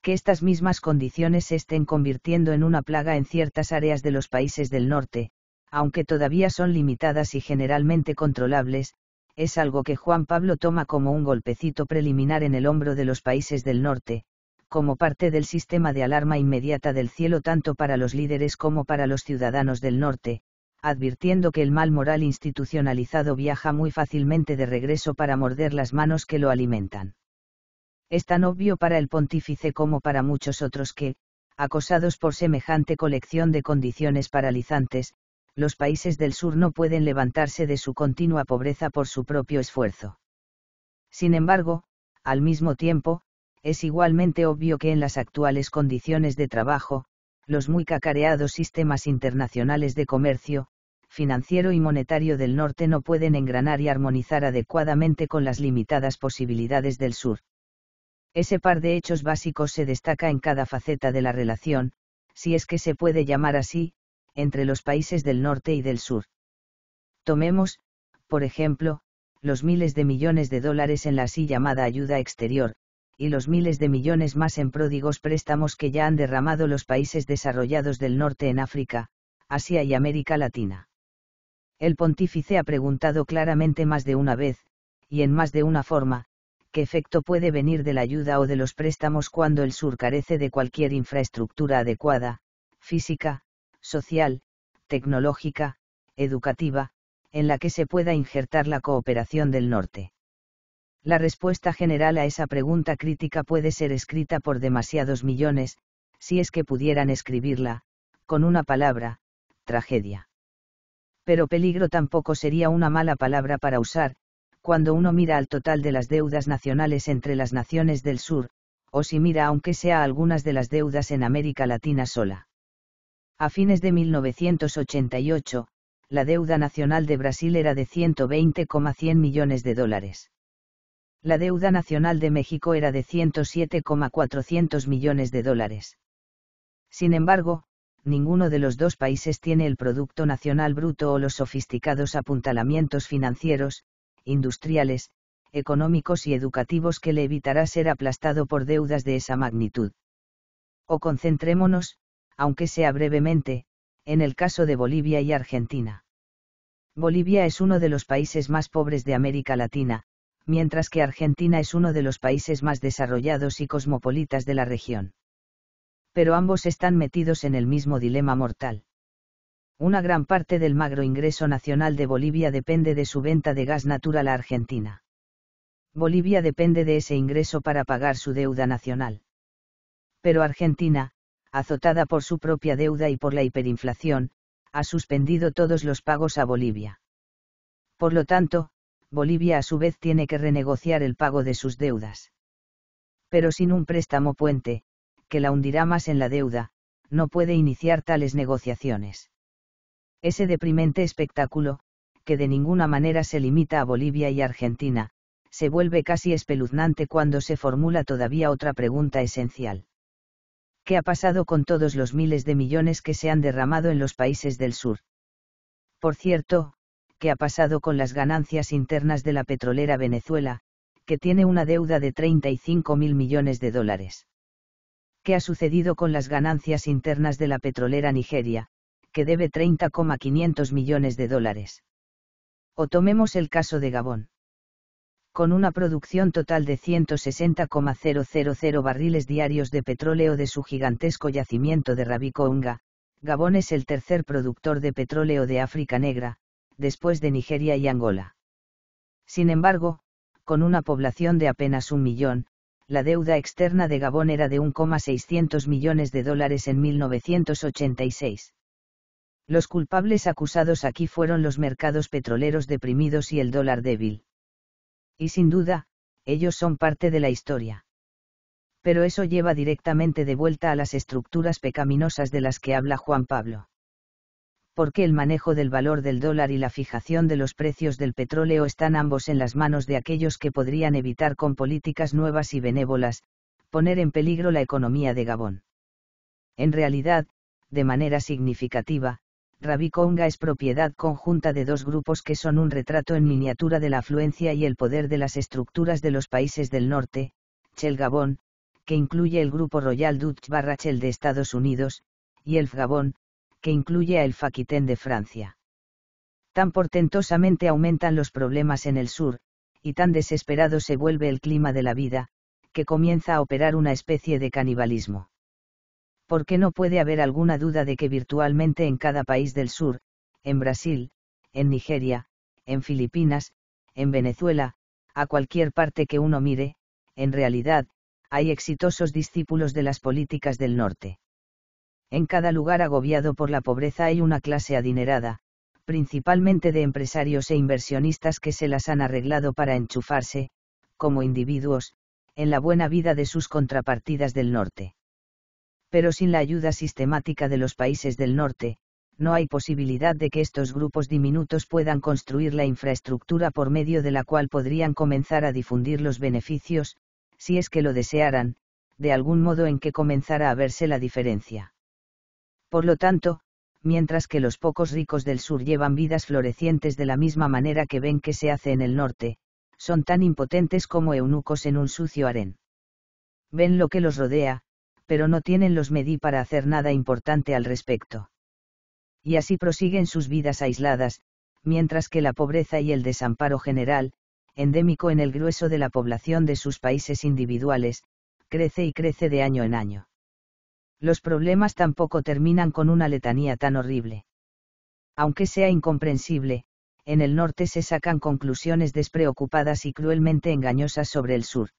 A: Que estas mismas condiciones se estén convirtiendo en una plaga en ciertas áreas de los países del norte, aunque todavía son limitadas y generalmente controlables, es algo que Juan Pablo toma como un golpecito preliminar en el hombro de los países del norte, como parte del sistema de alarma inmediata del cielo tanto para los líderes como para los ciudadanos del norte, advirtiendo que el mal moral institucionalizado viaja muy fácilmente de regreso para morder las manos que lo alimentan. Es tan obvio para el pontífice como para muchos otros que, acosados por semejante colección de condiciones paralizantes, los países del sur no pueden levantarse de su continua pobreza por su propio esfuerzo. Sin embargo, al mismo tiempo, es igualmente obvio que en las actuales condiciones de trabajo, los muy cacareados sistemas internacionales de comercio, financiero y monetario del norte no pueden engranar y armonizar adecuadamente con las limitadas posibilidades del sur. Ese par de hechos básicos se destaca en cada faceta de la relación, si es que se puede llamar así, entre los países del norte y del sur. Tomemos, por ejemplo, los miles de millones de dólares en la así llamada ayuda exterior, y los miles de millones más en pródigos préstamos que ya han derramado los países desarrollados del norte en África, Asia y América Latina. El pontífice ha preguntado claramente más de una vez, y en más de una forma, qué efecto puede venir de la ayuda o de los préstamos cuando el sur carece de cualquier infraestructura adecuada, física, social, tecnológica, educativa, en la que se pueda injertar la cooperación del norte. La respuesta general a esa pregunta crítica puede ser escrita por demasiados millones, si es que pudieran escribirla, con una palabra, tragedia. Pero peligro tampoco sería una mala palabra para usar, cuando uno mira al total de las deudas nacionales entre las naciones del sur, o si mira aunque sea algunas de las deudas en América Latina sola. A fines de 1988, la deuda nacional de Brasil era de 120,100 millones de dólares. La deuda nacional de México era de 107,400 millones de dólares. Sin embargo, ninguno de los dos países tiene el Producto Nacional Bruto o los sofisticados apuntalamientos financieros, industriales, económicos y educativos que le evitará ser aplastado por deudas de esa magnitud. O concentrémonos, aunque sea brevemente, en el caso de Bolivia y Argentina. Bolivia es uno de los países más pobres de América Latina, mientras que Argentina es uno de los países más desarrollados y cosmopolitas de la región. Pero ambos están metidos en el mismo dilema mortal. Una gran parte del magro ingreso nacional de Bolivia depende de su venta de gas natural a Argentina. Bolivia depende de ese ingreso para pagar su deuda nacional. Pero Argentina, azotada por su propia deuda y por la hiperinflación, ha suspendido todos los pagos a Bolivia. Por lo tanto, Bolivia a su vez tiene que renegociar el pago de sus deudas. Pero sin un préstamo puente, que la hundirá más en la deuda, no puede iniciar tales negociaciones. Ese deprimente espectáculo, que de ninguna manera se limita a Bolivia y Argentina, se vuelve casi espeluznante cuando se formula todavía otra pregunta esencial. ¿Qué ha pasado con todos los miles de millones que se han derramado en los países del sur? Por cierto, qué ha pasado con las ganancias internas de la petrolera Venezuela, que tiene una deuda de 35 mil millones de dólares. ¿Qué ha sucedido con las ganancias internas de la petrolera Nigeria, que debe 30,500 millones de dólares? O tomemos el caso de Gabón. Con una producción total de 160,000 barriles diarios de petróleo de su gigantesco yacimiento de Unga, Gabón es el tercer productor de petróleo de África Negra, después de Nigeria y Angola. Sin embargo, con una población de apenas un millón, la deuda externa de Gabón era de 1,600 millones de dólares en 1986. Los culpables acusados aquí fueron los mercados petroleros deprimidos y el dólar débil. Y sin duda, ellos son parte de la historia. Pero eso lleva directamente de vuelta a las estructuras pecaminosas de las que habla Juan Pablo porque el manejo del valor del dólar y la fijación de los precios del petróleo están ambos en las manos de aquellos que podrían evitar con políticas nuevas y benévolas, poner en peligro la economía de Gabón. En realidad, de manera significativa, Rabiconga es propiedad conjunta de dos grupos que son un retrato en miniatura de la afluencia y el poder de las estructuras de los países del norte, Chel Gabón, que incluye el grupo Royal Dutch Barrachel de Estados Unidos, y el Gabón, que incluye al el Faquitén de Francia. Tan portentosamente aumentan los problemas en el sur, y tan desesperado se vuelve el clima de la vida, que comienza a operar una especie de canibalismo. Porque no puede haber alguna duda de que virtualmente en cada país del sur, en Brasil, en Nigeria, en Filipinas, en Venezuela, a cualquier parte que uno mire, en realidad, hay exitosos discípulos de las políticas del norte. En cada lugar agobiado por la pobreza hay una clase adinerada, principalmente de empresarios e inversionistas que se las han arreglado para enchufarse, como individuos, en la buena vida de sus contrapartidas del norte. Pero sin la ayuda sistemática de los países del norte, no hay posibilidad de que estos grupos diminutos puedan construir la infraestructura por medio de la cual podrían comenzar a difundir los beneficios, si es que lo desearan, de algún modo en que comenzara a verse la diferencia. Por lo tanto, mientras que los pocos ricos del sur llevan vidas florecientes de la misma manera que ven que se hace en el norte, son tan impotentes como eunucos en un sucio harén. Ven lo que los rodea, pero no tienen los medí para hacer nada importante al respecto. Y así prosiguen sus vidas aisladas, mientras que la pobreza y el desamparo general, endémico en el grueso de la población de sus países individuales, crece y crece de año en año los problemas tampoco terminan con una letanía tan horrible. Aunque sea incomprensible, en el norte se sacan conclusiones despreocupadas y cruelmente engañosas sobre el sur.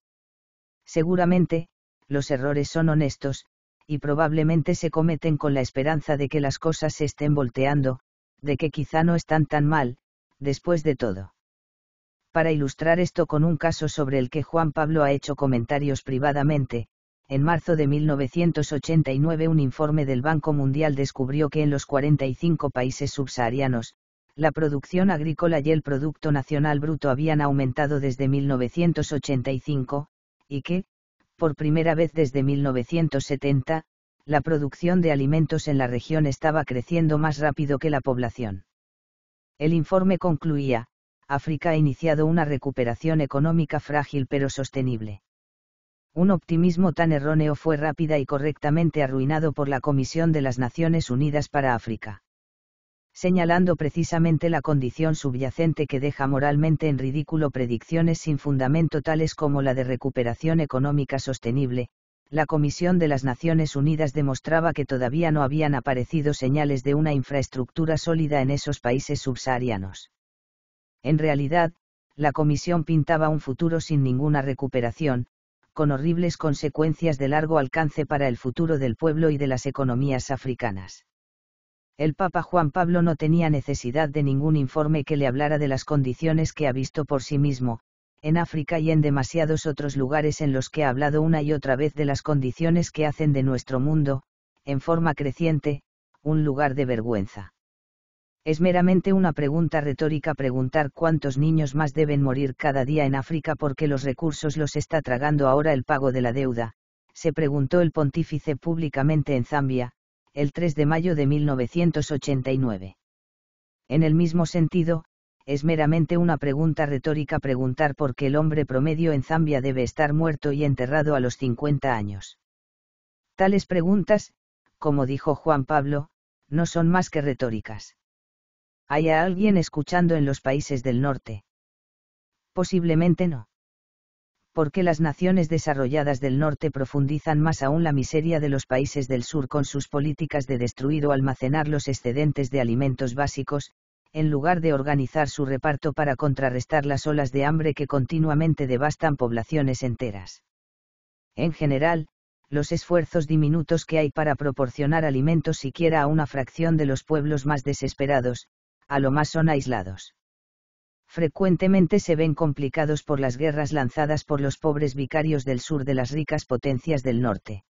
A: Seguramente, los errores son honestos, y probablemente se cometen con la esperanza de que las cosas se estén volteando, de que quizá no están tan mal, después de todo. Para ilustrar esto con un caso sobre el que Juan Pablo ha hecho comentarios privadamente, en marzo de 1989 un informe del Banco Mundial descubrió que en los 45 países subsaharianos, la producción agrícola y el Producto Nacional Bruto habían aumentado desde 1985, y que, por primera vez desde 1970, la producción de alimentos en la región estaba creciendo más rápido que la población. El informe concluía, África ha iniciado una recuperación económica frágil pero sostenible. Un optimismo tan erróneo fue rápida y correctamente arruinado por la Comisión de las Naciones Unidas para África. Señalando precisamente la condición subyacente que deja moralmente en ridículo predicciones sin fundamento tales como la de recuperación económica sostenible, la Comisión de las Naciones Unidas demostraba que todavía no habían aparecido señales de una infraestructura sólida en esos países subsaharianos. En realidad, la Comisión pintaba un futuro sin ninguna recuperación, con horribles consecuencias de largo alcance para el futuro del pueblo y de las economías africanas. El Papa Juan Pablo no tenía necesidad de ningún informe que le hablara de las condiciones que ha visto por sí mismo, en África y en demasiados otros lugares en los que ha hablado una y otra vez de las condiciones que hacen de nuestro mundo, en forma creciente, un lugar de vergüenza. Es meramente una pregunta retórica preguntar cuántos niños más deben morir cada día en África porque los recursos los está tragando ahora el pago de la deuda, se preguntó el pontífice públicamente en Zambia, el 3 de mayo de 1989. En el mismo sentido, es meramente una pregunta retórica preguntar por qué el hombre promedio en Zambia debe estar muerto y enterrado a los 50 años. Tales preguntas, como dijo Juan Pablo, no son más que retóricas. ¿Hay a alguien escuchando en los países del norte? Posiblemente no. Porque las naciones desarrolladas del norte profundizan más aún la miseria de los países del sur con sus políticas de destruir o almacenar los excedentes de alimentos básicos, en lugar de organizar su reparto para contrarrestar las olas de hambre que continuamente devastan poblaciones enteras. En general, los esfuerzos diminutos que hay para proporcionar alimentos siquiera a una fracción de los pueblos más desesperados, a lo más son aislados. Frecuentemente se ven complicados por las guerras lanzadas por los pobres vicarios del sur de las ricas potencias del norte.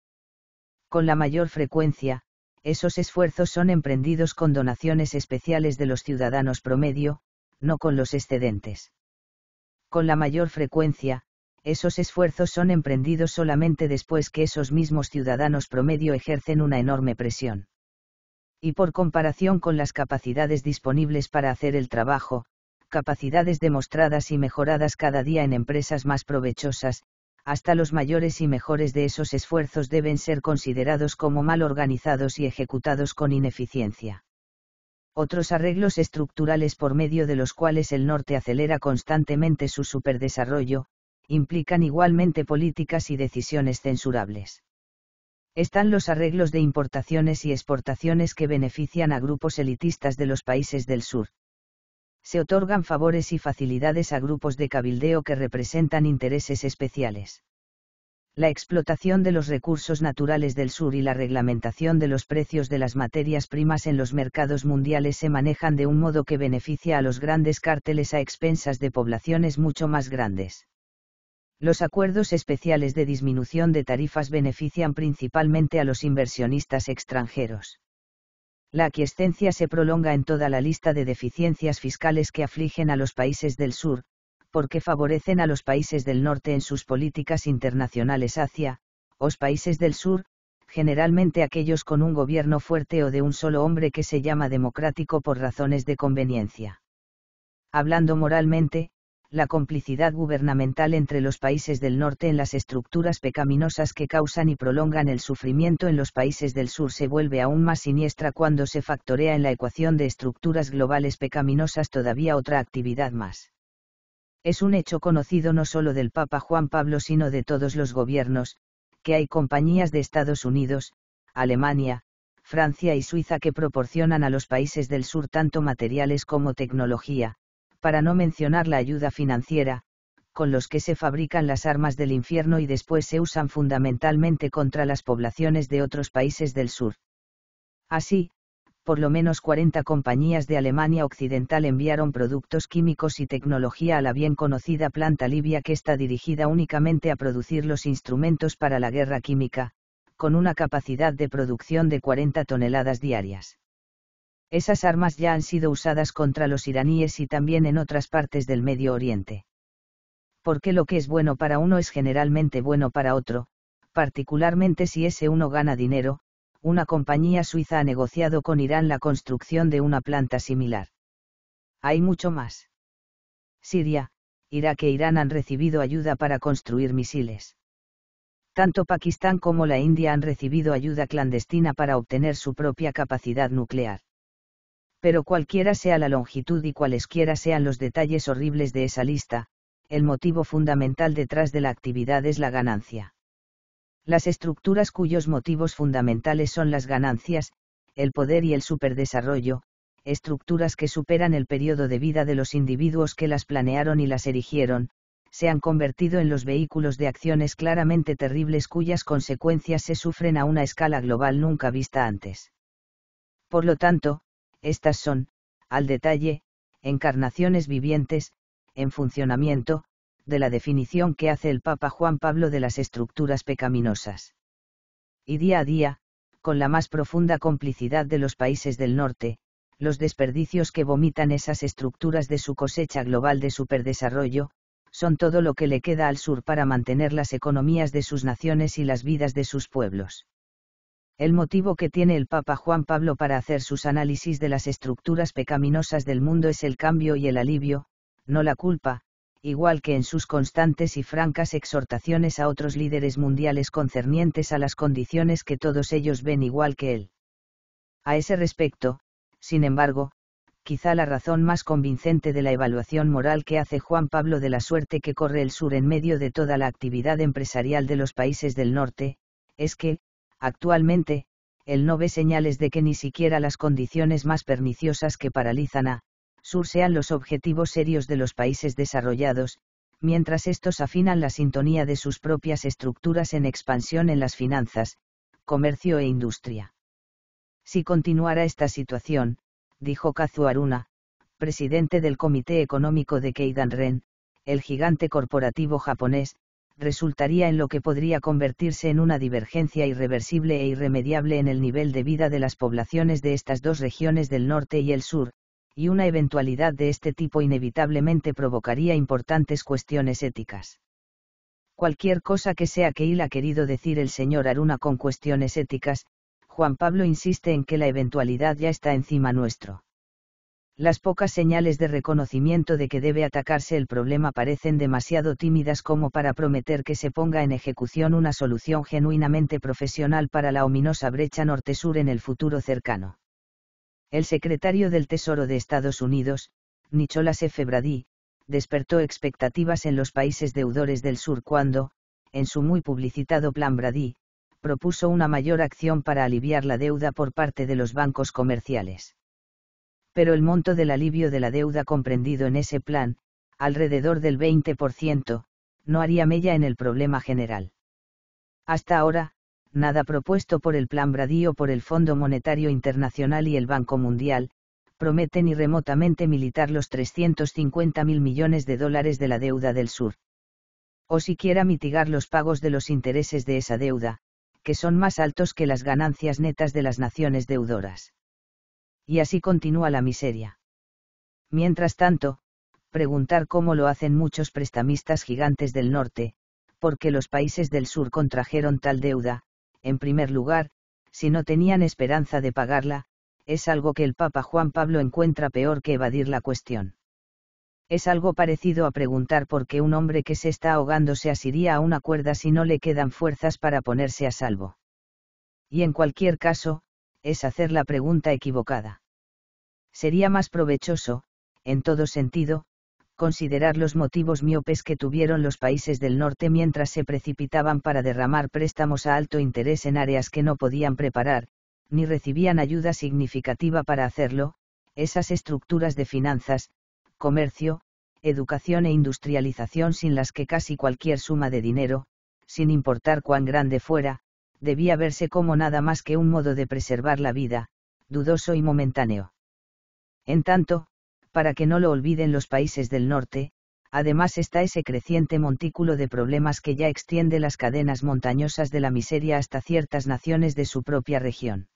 A: Con la mayor frecuencia, esos esfuerzos son emprendidos con donaciones especiales de los ciudadanos promedio, no con los excedentes. Con la mayor frecuencia, esos esfuerzos son emprendidos solamente después que esos mismos ciudadanos promedio ejercen una enorme presión y por comparación con las capacidades disponibles para hacer el trabajo, capacidades demostradas y mejoradas cada día en empresas más provechosas, hasta los mayores y mejores de esos esfuerzos deben ser considerados como mal organizados y ejecutados con ineficiencia. Otros arreglos estructurales por medio de los cuales el norte acelera constantemente su superdesarrollo, implican igualmente políticas y decisiones censurables están los arreglos de importaciones y exportaciones que benefician a grupos elitistas de los países del sur. Se otorgan favores y facilidades a grupos de cabildeo que representan intereses especiales. La explotación de los recursos naturales del sur y la reglamentación de los precios de las materias primas en los mercados mundiales se manejan de un modo que beneficia a los grandes cárteles a expensas de poblaciones mucho más grandes los acuerdos especiales de disminución de tarifas benefician principalmente a los inversionistas extranjeros. La aquiescencia se prolonga en toda la lista de deficiencias fiscales que afligen a los países del sur, porque favorecen a los países del norte en sus políticas internacionales hacia, los países del sur, generalmente aquellos con un gobierno fuerte o de un solo hombre que se llama democrático por razones de conveniencia. Hablando moralmente, la complicidad gubernamental entre los países del norte en las estructuras pecaminosas que causan y prolongan el sufrimiento en los países del sur se vuelve aún más siniestra cuando se factorea en la ecuación de estructuras globales pecaminosas todavía otra actividad más. Es un hecho conocido no solo del Papa Juan Pablo sino de todos los gobiernos, que hay compañías de Estados Unidos, Alemania, Francia y Suiza que proporcionan a los países del sur tanto materiales como tecnología, para no mencionar la ayuda financiera, con los que se fabrican las armas del infierno y después se usan fundamentalmente contra las poblaciones de otros países del sur. Así, por lo menos 40 compañías de Alemania Occidental enviaron productos químicos y tecnología a la bien conocida planta libia que está dirigida únicamente a producir los instrumentos para la guerra química, con una capacidad de producción de 40 toneladas diarias. Esas armas ya han sido usadas contra los iraníes y también en otras partes del Medio Oriente. Porque lo que es bueno para uno es generalmente bueno para otro, particularmente si ese uno gana dinero, una compañía suiza ha negociado con Irán la construcción de una planta similar. Hay mucho más. Siria, Irak e Irán han recibido ayuda para construir misiles. Tanto Pakistán como la India han recibido ayuda clandestina para obtener su propia capacidad nuclear pero cualquiera sea la longitud y cualesquiera sean los detalles horribles de esa lista, el motivo fundamental detrás de la actividad es la ganancia. Las estructuras cuyos motivos fundamentales son las ganancias, el poder y el superdesarrollo, estructuras que superan el periodo de vida de los individuos que las planearon y las erigieron, se han convertido en los vehículos de acciones claramente terribles cuyas consecuencias se sufren a una escala global nunca vista antes. Por lo tanto, estas son, al detalle, encarnaciones vivientes, en funcionamiento, de la definición que hace el Papa Juan Pablo de las estructuras pecaminosas. Y día a día, con la más profunda complicidad de los países del norte, los desperdicios que vomitan esas estructuras de su cosecha global de superdesarrollo, son todo lo que le queda al sur para mantener las economías de sus naciones y las vidas de sus pueblos el motivo que tiene el Papa Juan Pablo para hacer sus análisis de las estructuras pecaminosas del mundo es el cambio y el alivio, no la culpa, igual que en sus constantes y francas exhortaciones a otros líderes mundiales concernientes a las condiciones que todos ellos ven igual que él. A ese respecto, sin embargo, quizá la razón más convincente de la evaluación moral que hace Juan Pablo de la suerte que corre el sur en medio de toda la actividad empresarial de los países del norte, es que, Actualmente, él no ve señales de que ni siquiera las condiciones más perniciosas que paralizan a Sur sean los objetivos serios de los países desarrollados, mientras estos afinan la sintonía de sus propias estructuras en expansión en las finanzas, comercio e industria. Si continuara esta situación, dijo Kazuaruna, presidente del Comité Económico de Ren, el gigante corporativo japonés, resultaría en lo que podría convertirse en una divergencia irreversible e irremediable en el nivel de vida de las poblaciones de estas dos regiones del norte y el sur, y una eventualidad de este tipo inevitablemente provocaría importantes cuestiones éticas. Cualquier cosa que sea que él ha querido decir el señor Aruna con cuestiones éticas, Juan Pablo insiste en que la eventualidad ya está encima nuestro las pocas señales de reconocimiento de que debe atacarse el problema parecen demasiado tímidas como para prometer que se ponga en ejecución una solución genuinamente profesional para la ominosa brecha norte-sur en el futuro cercano. El secretario del Tesoro de Estados Unidos, Nicholas F. Brady, despertó expectativas en los países deudores del sur cuando, en su muy publicitado Plan Brady, propuso una mayor acción para aliviar la deuda por parte de los bancos comerciales pero el monto del alivio de la deuda comprendido en ese plan, alrededor del 20%, no haría mella en el problema general. Hasta ahora, nada propuesto por el Plan Bradío por el Fondo Monetario Internacional y el Banco Mundial, prometen irremotamente remotamente militar los 350 mil millones de dólares de la deuda del sur. O siquiera mitigar los pagos de los intereses de esa deuda, que son más altos que las ganancias netas de las naciones deudoras y así continúa la miseria. Mientras tanto, preguntar cómo lo hacen muchos prestamistas gigantes del norte, porque los países del sur contrajeron tal deuda, en primer lugar, si no tenían esperanza de pagarla, es algo que el Papa Juan Pablo encuentra peor que evadir la cuestión. Es algo parecido a preguntar por qué un hombre que se está ahogando se asiría a una cuerda si no le quedan fuerzas para ponerse a salvo. Y en cualquier caso, es hacer la pregunta equivocada. Sería más provechoso, en todo sentido, considerar los motivos miopes que tuvieron los países del norte mientras se precipitaban para derramar préstamos a alto interés en áreas que no podían preparar, ni recibían ayuda significativa para hacerlo, esas estructuras de finanzas, comercio, educación e industrialización sin las que casi cualquier suma de dinero, sin importar cuán grande fuera, debía verse como nada más que un modo de preservar la vida, dudoso y momentáneo. En tanto, para que no lo olviden los países del norte, además está ese creciente montículo de problemas que ya extiende las cadenas montañosas de la miseria hasta ciertas naciones de su propia región.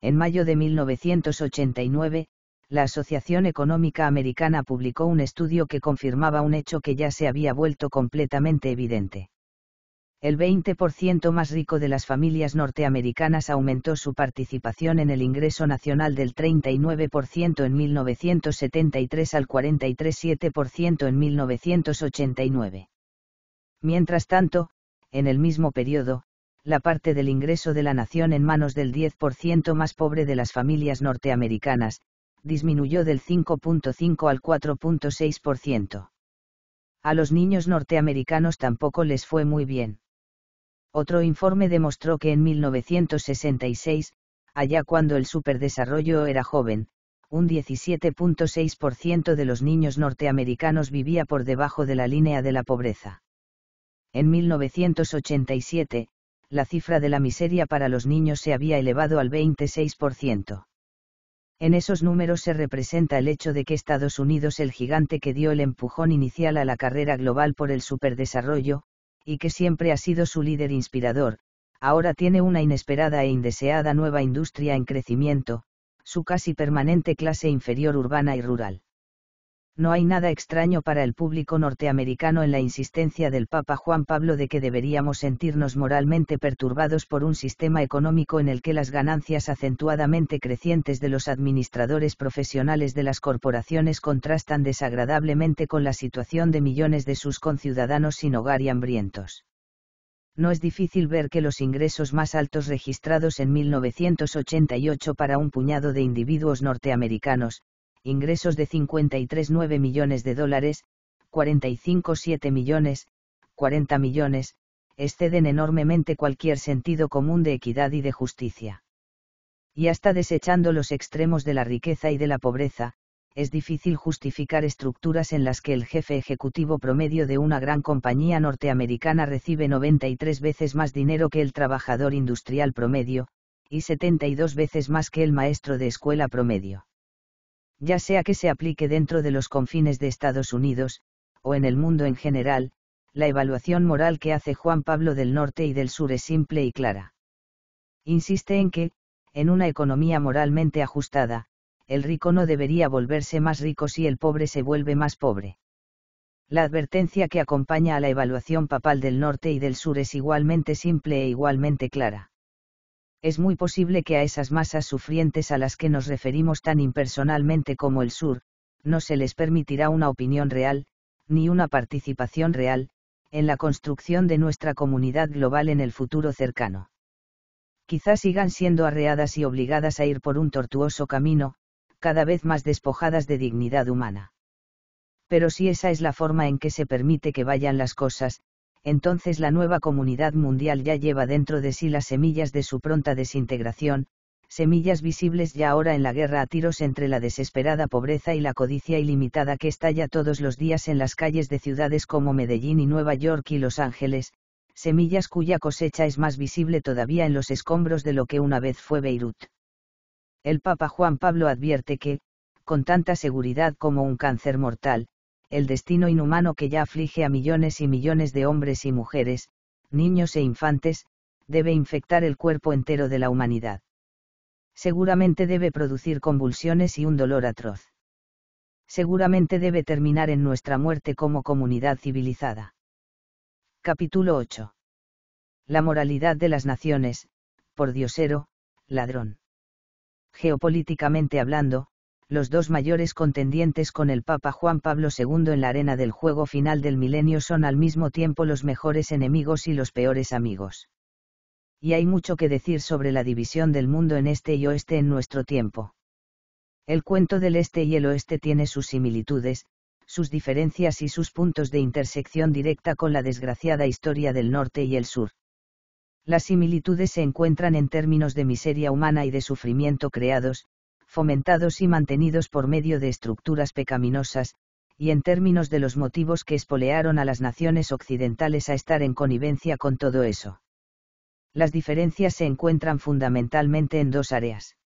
A: En mayo de 1989, la Asociación Económica Americana publicó un estudio que confirmaba un hecho que ya se había vuelto completamente evidente el 20% más rico de las familias norteamericanas aumentó su participación en el ingreso nacional del 39% en 1973 al 43,7% en 1989. Mientras tanto, en el mismo periodo, la parte del ingreso de la nación en manos del 10% más pobre de las familias norteamericanas, disminuyó del 5.5 al 4.6%. A los niños norteamericanos tampoco les fue muy bien. Otro informe demostró que en 1966, allá cuando el superdesarrollo era joven, un 17.6% de los niños norteamericanos vivía por debajo de la línea de la pobreza. En 1987, la cifra de la miseria para los niños se había elevado al 26%. En esos números se representa el hecho de que Estados Unidos, el gigante que dio el empujón inicial a la carrera global por el superdesarrollo, y que siempre ha sido su líder inspirador, ahora tiene una inesperada e indeseada nueva industria en crecimiento, su casi permanente clase inferior urbana y rural no hay nada extraño para el público norteamericano en la insistencia del Papa Juan Pablo de que deberíamos sentirnos moralmente perturbados por un sistema económico en el que las ganancias acentuadamente crecientes de los administradores profesionales de las corporaciones contrastan desagradablemente con la situación de millones de sus conciudadanos sin hogar y hambrientos no es difícil ver que los ingresos más altos registrados en 1988 para un puñado de individuos norteamericanos, ingresos de 53,9 millones de dólares, 45,7 millones, 40 millones, exceden enormemente cualquier sentido común de equidad y de justicia. Y hasta desechando los extremos de la riqueza y de la pobreza, es difícil justificar estructuras en las que el jefe ejecutivo promedio de una gran compañía norteamericana recibe 93 veces más dinero que el trabajador industrial promedio, y 72 veces más que el maestro de escuela promedio ya sea que se aplique dentro de los confines de Estados Unidos, o en el mundo en general, la evaluación moral que hace Juan Pablo del Norte y del Sur es simple y clara. Insiste en que, en una economía moralmente ajustada, el rico no debería volverse más rico si el pobre se vuelve más pobre. La advertencia que acompaña a la evaluación papal del norte y del sur es igualmente simple e igualmente clara es muy posible que a esas masas sufrientes a las que nos referimos tan impersonalmente como el sur, no se les permitirá una opinión real, ni una participación real, en la construcción de nuestra comunidad global en el futuro cercano. Quizás sigan siendo arreadas y obligadas a ir por un tortuoso camino, cada vez más despojadas de dignidad humana. Pero si esa es la forma en que se permite que vayan las cosas, entonces la nueva comunidad mundial ya lleva dentro de sí las semillas de su pronta desintegración, semillas visibles ya ahora en la guerra a tiros entre la desesperada pobreza y la codicia ilimitada que estalla todos los días en las calles de ciudades como Medellín y Nueva York y Los Ángeles, semillas cuya cosecha es más visible todavía en los escombros de lo que una vez fue Beirut. El Papa Juan Pablo advierte que, con tanta seguridad como un cáncer mortal, el destino inhumano que ya aflige a millones y millones de hombres y mujeres, niños e infantes, debe infectar el cuerpo entero de la humanidad. Seguramente debe producir convulsiones y un dolor atroz. Seguramente debe terminar en nuestra muerte como comunidad civilizada. Capítulo 8. La moralidad de las naciones, por diosero, ladrón. Geopolíticamente hablando, los dos mayores contendientes con el Papa Juan Pablo II en la arena del juego final del milenio son al mismo tiempo los mejores enemigos y los peores amigos. Y hay mucho que decir sobre la división del mundo en este y oeste en nuestro tiempo. El cuento del este y el oeste tiene sus similitudes, sus diferencias y sus puntos de intersección directa con la desgraciada historia del norte y el sur. Las similitudes se encuentran en términos de miseria humana y de sufrimiento creados, fomentados y mantenidos por medio de estructuras pecaminosas, y en términos de los motivos que espolearon a las naciones occidentales a estar en connivencia con todo eso. Las diferencias se encuentran fundamentalmente en dos áreas.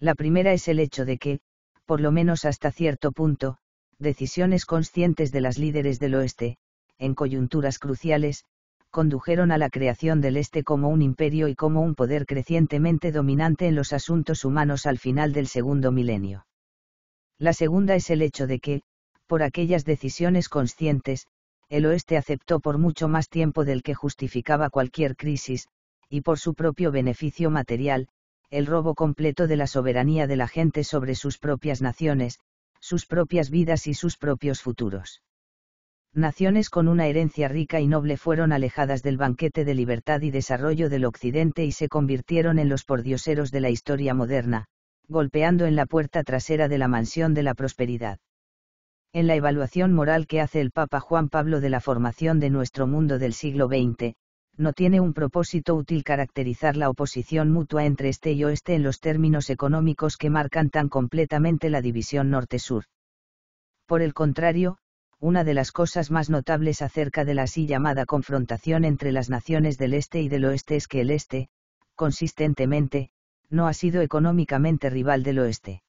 A: La primera es el hecho de que, por lo menos hasta cierto punto, decisiones conscientes de las líderes del oeste, en coyunturas cruciales, condujeron a la creación del Este como un imperio y como un poder crecientemente dominante en los asuntos humanos al final del segundo milenio. La segunda es el hecho de que, por aquellas decisiones conscientes, el Oeste aceptó por mucho más tiempo del que justificaba cualquier crisis, y por su propio beneficio material, el robo completo de la soberanía de la gente sobre sus propias naciones, sus propias vidas y sus propios futuros naciones con una herencia rica y noble fueron alejadas del banquete de libertad y desarrollo del Occidente y se convirtieron en los pordioseros de la historia moderna, golpeando en la puerta trasera de la mansión de la prosperidad. En la evaluación moral que hace el Papa Juan Pablo de la formación de nuestro mundo del siglo XX, no tiene un propósito útil caracterizar la oposición mutua entre este y oeste en los términos económicos que marcan tan completamente la división norte-sur. Por el contrario, una de las cosas más notables acerca de la así llamada confrontación entre las naciones del este y del oeste es que el este, consistentemente, no ha sido económicamente rival del oeste.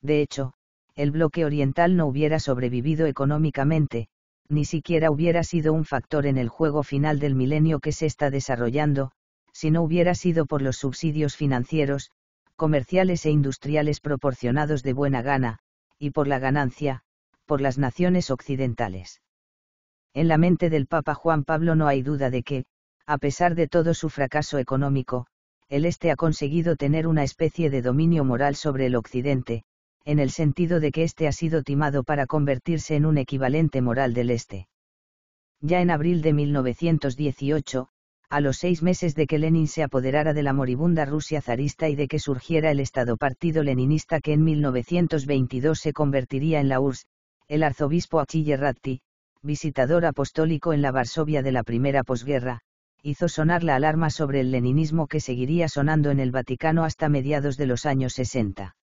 A: De hecho, el bloque oriental no hubiera sobrevivido económicamente, ni siquiera hubiera sido un factor en el juego final del milenio que se está desarrollando, si no hubiera sido por los subsidios financieros, comerciales e industriales proporcionados de buena gana, y por la ganancia, por las naciones occidentales. En la mente del Papa Juan Pablo no hay duda de que, a pesar de todo su fracaso económico, el Este ha conseguido tener una especie de dominio moral sobre el Occidente, en el sentido de que este ha sido timado para convertirse en un equivalente moral del Este. Ya en abril de 1918, a los seis meses de que Lenin se apoderara de la moribunda Rusia zarista y de que surgiera el Estado Partido Leninista que en 1922 se convertiría en la URSS, el arzobispo Achille Ratti, visitador apostólico en la Varsovia de la primera posguerra, hizo sonar la alarma sobre el leninismo que seguiría sonando en el Vaticano hasta mediados de los años 60.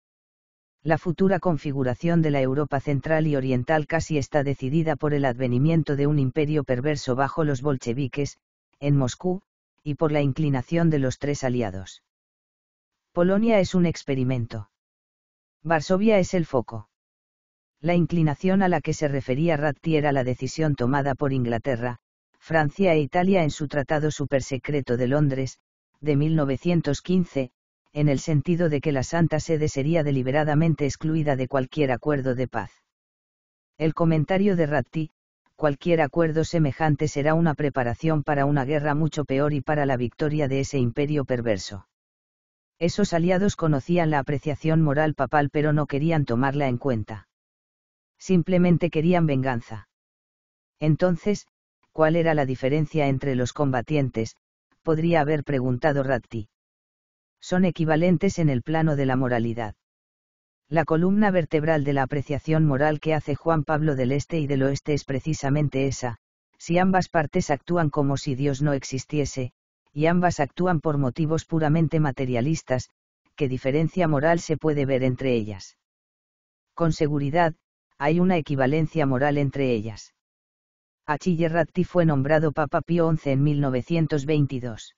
A: La futura configuración de la Europa central y oriental casi está decidida por el advenimiento de un imperio perverso bajo los bolcheviques, en Moscú, y por la inclinación de los tres aliados. Polonia es un experimento. Varsovia es el foco. La inclinación a la que se refería Ratti era la decisión tomada por Inglaterra, Francia e Italia en su Tratado Supersecreto de Londres, de 1915, en el sentido de que la Santa Sede sería deliberadamente excluida de cualquier acuerdo de paz. El comentario de Ratti, cualquier acuerdo semejante será una preparación para una guerra mucho peor y para la victoria de ese imperio perverso. Esos aliados conocían la apreciación moral papal pero no querían tomarla en cuenta simplemente querían venganza. Entonces, ¿cuál era la diferencia entre los combatientes? podría haber preguntado Ratti. Son equivalentes en el plano de la moralidad. La columna vertebral de la apreciación moral que hace Juan Pablo del Este y del Oeste es precisamente esa, si ambas partes actúan como si Dios no existiese, y ambas actúan por motivos puramente materialistas, ¿qué diferencia moral se puede ver entre ellas? Con seguridad, hay una equivalencia moral entre ellas. Achille Ratti fue nombrado Papa Pío XI en 1922.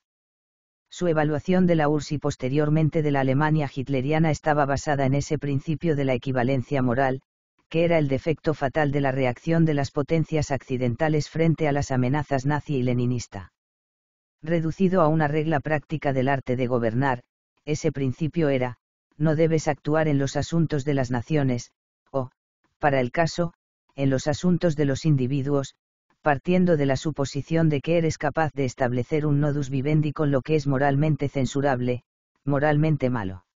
A: Su evaluación de la URSS y posteriormente de la Alemania hitleriana estaba basada en ese principio de la equivalencia moral, que era el defecto fatal de la reacción de las potencias accidentales frente a las amenazas nazi y leninista. Reducido a una regla práctica del arte de gobernar, ese principio era, no debes actuar en los asuntos de las naciones, para el caso, en los asuntos de los individuos, partiendo de la suposición de que eres capaz de establecer un nodus vivendi con lo que es moralmente censurable, moralmente malo.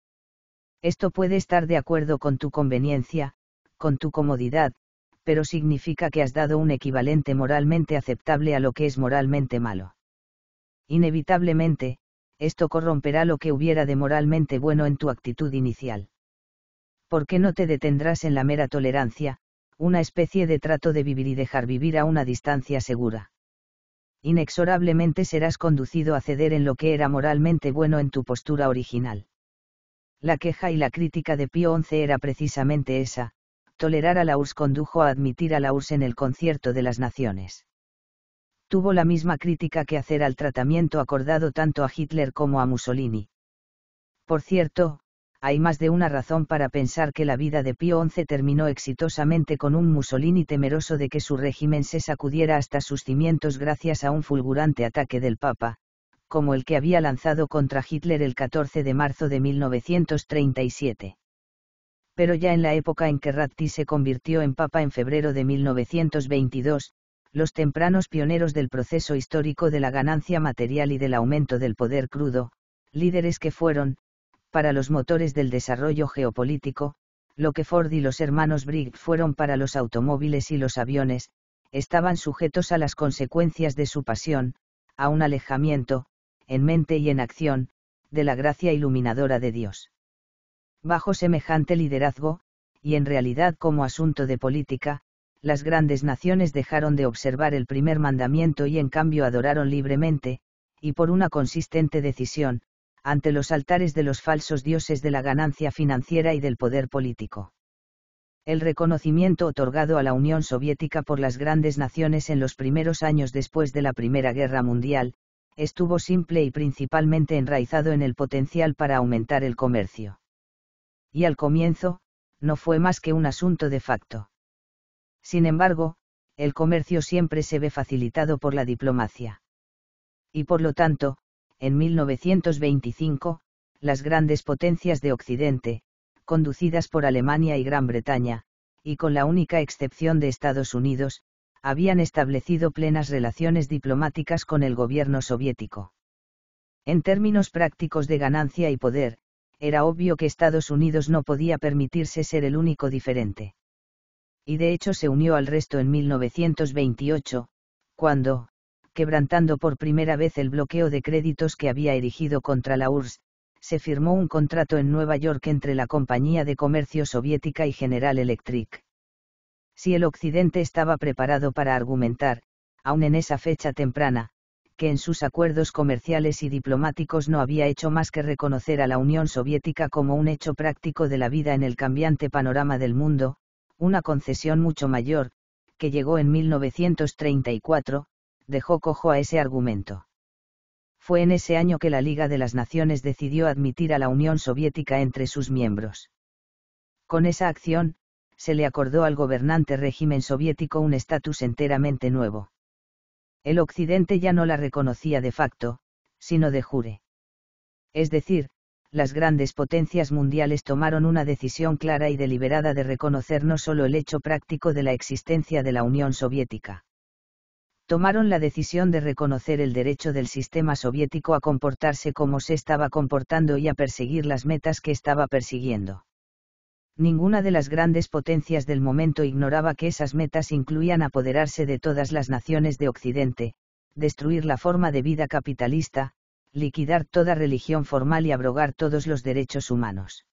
A: Esto puede estar de acuerdo con tu conveniencia, con tu comodidad, pero significa que has dado un equivalente moralmente aceptable a lo que es moralmente malo. Inevitablemente, esto corromperá lo que hubiera de moralmente bueno en tu actitud inicial. ¿por qué no te detendrás en la mera tolerancia, una especie de trato de vivir y dejar vivir a una distancia segura? Inexorablemente serás conducido a ceder en lo que era moralmente bueno en tu postura original. La queja y la crítica de Pío XI era precisamente esa, tolerar a la URSS condujo a admitir a la URSS en el concierto de las naciones. Tuvo la misma crítica que hacer al tratamiento acordado tanto a Hitler como a Mussolini. Por cierto, hay más de una razón para pensar que la vida de Pío XI terminó exitosamente con un Mussolini temeroso de que su régimen se sacudiera hasta sus cimientos gracias a un fulgurante ataque del Papa, como el que había lanzado contra Hitler el 14 de marzo de 1937. Pero ya en la época en que Ratti se convirtió en Papa en febrero de 1922, los tempranos pioneros del proceso histórico de la ganancia material y del aumento del poder crudo, líderes que fueron, para los motores del desarrollo geopolítico, lo que Ford y los hermanos Brig fueron para los automóviles y los aviones, estaban sujetos a las consecuencias de su pasión, a un alejamiento, en mente y en acción, de la gracia iluminadora de Dios. Bajo semejante liderazgo, y en realidad como asunto de política, las grandes naciones dejaron de observar el primer mandamiento y en cambio adoraron libremente, y por una consistente decisión, ante los altares de los falsos dioses de la ganancia financiera y del poder político. El reconocimiento otorgado a la Unión Soviética por las grandes naciones en los primeros años después de la Primera Guerra Mundial, estuvo simple y principalmente enraizado en el potencial para aumentar el comercio. Y al comienzo, no fue más que un asunto de facto. Sin embargo, el comercio siempre se ve facilitado por la diplomacia. Y por lo tanto, en 1925, las grandes potencias de Occidente, conducidas por Alemania y Gran Bretaña, y con la única excepción de Estados Unidos, habían establecido plenas relaciones diplomáticas con el gobierno soviético. En términos prácticos de ganancia y poder, era obvio que Estados Unidos no podía permitirse ser el único diferente. Y de hecho se unió al resto en 1928, cuando, quebrantando por primera vez el bloqueo de créditos que había erigido contra la URSS, se firmó un contrato en Nueva York entre la Compañía de Comercio Soviética y General Electric. Si el Occidente estaba preparado para argumentar, aun en esa fecha temprana, que en sus acuerdos comerciales y diplomáticos no había hecho más que reconocer a la Unión Soviética como un hecho práctico de la vida en el cambiante panorama del mundo, una concesión mucho mayor, que llegó en 1934, dejó cojo a ese argumento. Fue en ese año que la Liga de las Naciones decidió admitir a la Unión Soviética entre sus miembros. Con esa acción, se le acordó al gobernante régimen soviético un estatus enteramente nuevo. El Occidente ya no la reconocía de facto, sino de jure. Es decir, las grandes potencias mundiales tomaron una decisión clara y deliberada de reconocer no solo el hecho práctico de la existencia de la Unión Soviética, tomaron la decisión de reconocer el derecho del sistema soviético a comportarse como se estaba comportando y a perseguir las metas que estaba persiguiendo. Ninguna de las grandes potencias del momento ignoraba que esas metas incluían apoderarse de todas las naciones de Occidente, destruir la forma de vida capitalista, liquidar toda religión formal y abrogar todos los derechos humanos.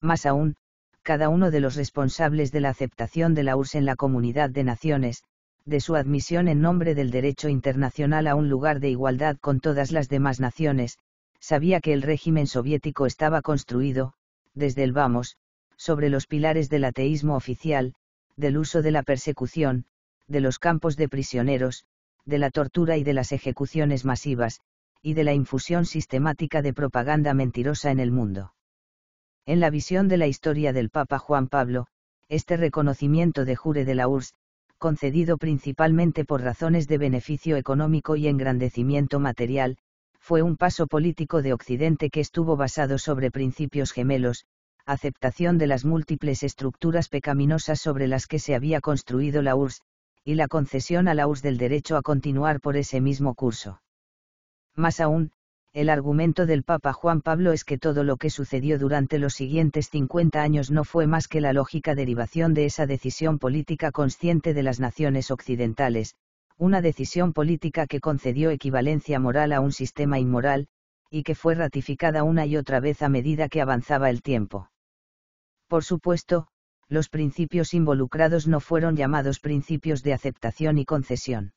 A: Más aún, cada uno de los responsables de la aceptación de la URSS en la Comunidad de Naciones, de su admisión en nombre del derecho internacional a un lugar de igualdad con todas las demás naciones, sabía que el régimen soviético estaba construido, desde el vamos, sobre los pilares del ateísmo oficial, del uso de la persecución, de los campos de prisioneros, de la tortura y de las ejecuciones masivas, y de la infusión sistemática de propaganda mentirosa en el mundo. En la visión de la historia del Papa Juan Pablo, este reconocimiento de jure de la URSS, concedido principalmente por razones de beneficio económico y engrandecimiento material, fue un paso político de Occidente que estuvo basado sobre principios gemelos, aceptación de las múltiples estructuras pecaminosas sobre las que se había construido la URSS, y la concesión a la URSS del derecho a continuar por ese mismo curso. Más aún, el argumento del Papa Juan Pablo es que todo lo que sucedió durante los siguientes 50 años no fue más que la lógica derivación de esa decisión política consciente de las naciones occidentales, una decisión política que concedió equivalencia moral a un sistema inmoral, y que fue ratificada una y otra vez a medida que avanzaba el tiempo. Por supuesto, los principios involucrados no fueron llamados principios de aceptación y concesión.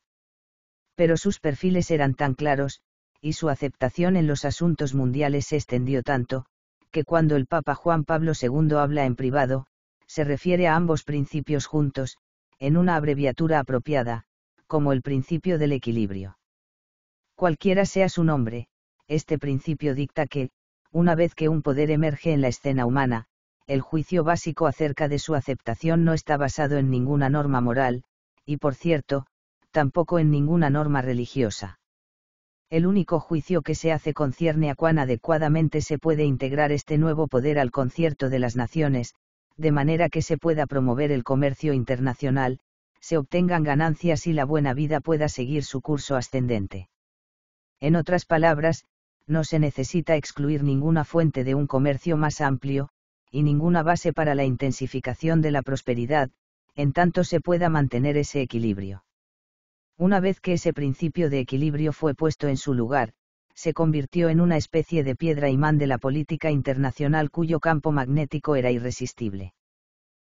A: Pero sus perfiles eran tan claros, y su aceptación en los asuntos mundiales se extendió tanto, que cuando el Papa Juan Pablo II habla en privado, se refiere a ambos principios juntos, en una abreviatura apropiada, como el principio del equilibrio. Cualquiera sea su nombre, este principio dicta que, una vez que un poder emerge en la escena humana, el juicio básico acerca de su aceptación no está basado en ninguna norma moral, y por cierto, tampoco en ninguna norma religiosa el único juicio que se hace concierne a cuán adecuadamente se puede integrar este nuevo poder al concierto de las naciones, de manera que se pueda promover el comercio internacional, se obtengan ganancias y la buena vida pueda seguir su curso ascendente. En otras palabras, no se necesita excluir ninguna fuente de un comercio más amplio, y ninguna base para la intensificación de la prosperidad, en tanto se pueda mantener ese equilibrio. Una vez que ese principio de equilibrio fue puesto en su lugar, se convirtió en una especie de piedra imán de la política internacional cuyo campo magnético era irresistible.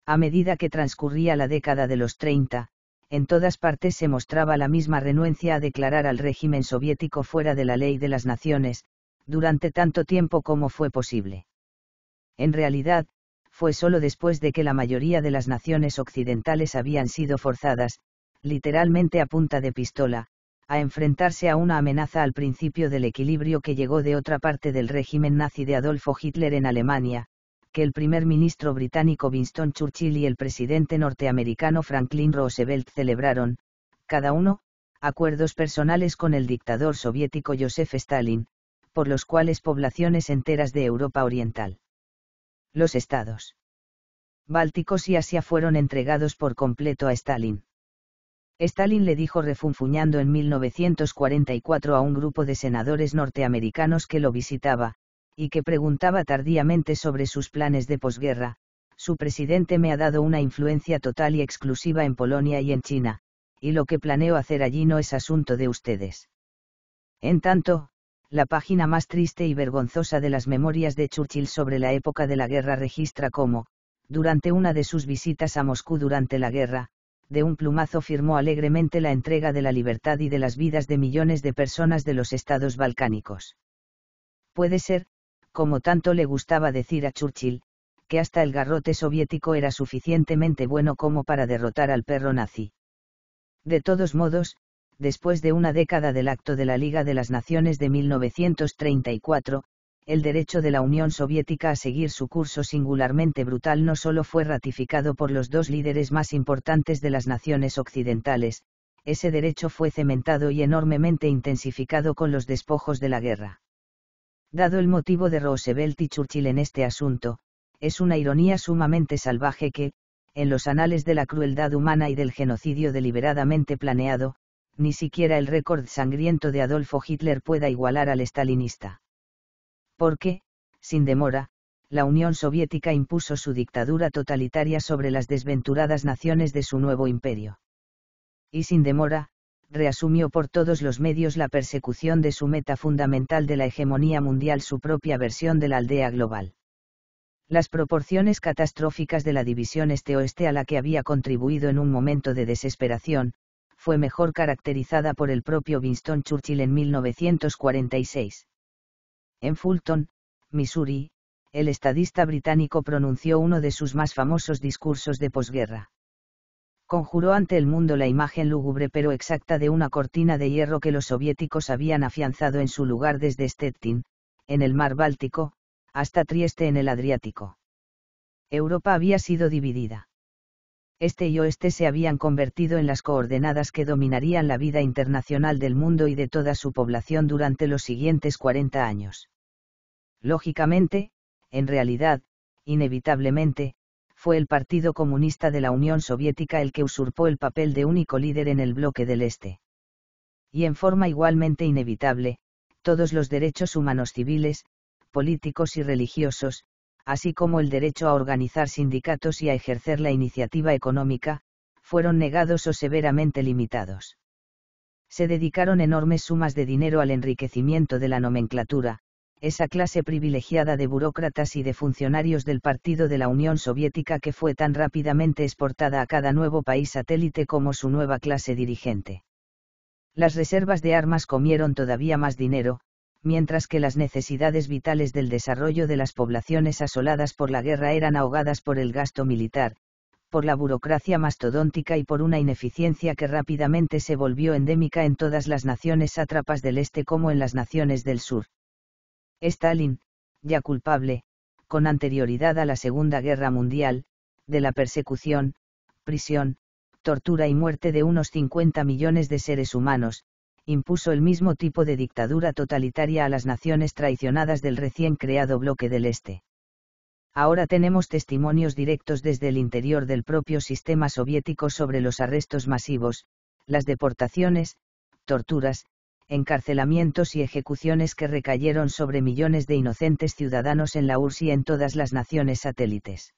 A: A medida que transcurría la década de los 30, en todas partes se mostraba la misma renuencia a declarar al régimen soviético fuera de la ley de las naciones, durante tanto tiempo como fue posible. En realidad, fue solo después de que la mayoría de las naciones occidentales habían sido forzadas, literalmente a punta de pistola, a enfrentarse a una amenaza al principio del equilibrio que llegó de otra parte del régimen nazi de Adolfo Hitler en Alemania, que el primer ministro británico Winston Churchill y el presidente norteamericano Franklin Roosevelt celebraron, cada uno, acuerdos personales con el dictador soviético Joseph Stalin, por los cuales poblaciones enteras de Europa Oriental. Los estados bálticos y Asia fueron entregados por completo a Stalin. Stalin le dijo refunfuñando en 1944 a un grupo de senadores norteamericanos que lo visitaba, y que preguntaba tardíamente sobre sus planes de posguerra, su presidente me ha dado una influencia total y exclusiva en Polonia y en China, y lo que planeo hacer allí no es asunto de ustedes. En tanto, la página más triste y vergonzosa de las memorias de Churchill sobre la época de la guerra registra cómo, durante una de sus visitas a Moscú durante la guerra, de un plumazo firmó alegremente la entrega de la libertad y de las vidas de millones de personas de los estados balcánicos. Puede ser, como tanto le gustaba decir a Churchill, que hasta el garrote soviético era suficientemente bueno como para derrotar al perro nazi. De todos modos, después de una década del acto de la Liga de las Naciones de 1934, el derecho de la Unión Soviética a seguir su curso singularmente brutal no solo fue ratificado por los dos líderes más importantes de las naciones occidentales, ese derecho fue cementado y enormemente intensificado con los despojos de la guerra. Dado el motivo de Roosevelt y Churchill en este asunto, es una ironía sumamente salvaje que, en los anales de la crueldad humana y del genocidio deliberadamente planeado, ni siquiera el récord sangriento de Adolfo Hitler pueda igualar al estalinista porque, sin demora, la Unión Soviética impuso su dictadura totalitaria sobre las desventuradas naciones de su nuevo imperio. Y sin demora, reasumió por todos los medios la persecución de su meta fundamental de la hegemonía mundial, su propia versión de la aldea global. Las proporciones catastróficas de la división este-oeste a la que había contribuido en un momento de desesperación, fue mejor caracterizada por el propio Winston Churchill en 1946. En Fulton, Missouri, el estadista británico pronunció uno de sus más famosos discursos de posguerra. Conjuró ante el mundo la imagen lúgubre pero exacta de una cortina de hierro que los soviéticos habían afianzado en su lugar desde Stettin, en el mar Báltico, hasta Trieste en el Adriático. Europa había sido dividida. Este y oeste se habían convertido en las coordenadas que dominarían la vida internacional del mundo y de toda su población durante los siguientes 40 años. Lógicamente, en realidad, inevitablemente, fue el Partido Comunista de la Unión Soviética el que usurpó el papel de único líder en el bloque del Este. Y en forma igualmente inevitable, todos los derechos humanos civiles, políticos y religiosos, así como el derecho a organizar sindicatos y a ejercer la iniciativa económica, fueron negados o severamente limitados. Se dedicaron enormes sumas de dinero al enriquecimiento de la nomenclatura, esa clase privilegiada de burócratas y de funcionarios del Partido de la Unión Soviética que fue tan rápidamente exportada a cada nuevo país satélite como su nueva clase dirigente. Las reservas de armas comieron todavía más dinero, mientras que las necesidades vitales del desarrollo de las poblaciones asoladas por la guerra eran ahogadas por el gasto militar, por la burocracia mastodóntica y por una ineficiencia que rápidamente se volvió endémica en todas las naciones sátrapas del este como en las naciones del sur. Stalin, ya culpable, con anterioridad a la Segunda Guerra Mundial, de la persecución, prisión, tortura y muerte de unos 50 millones de seres humanos, impuso el mismo tipo de dictadura totalitaria a las naciones traicionadas del recién creado bloque del Este. Ahora tenemos testimonios directos desde el interior del propio sistema soviético sobre los arrestos masivos, las deportaciones, torturas, encarcelamientos y ejecuciones que recayeron sobre millones de inocentes ciudadanos en la URSS y en todas las naciones satélites.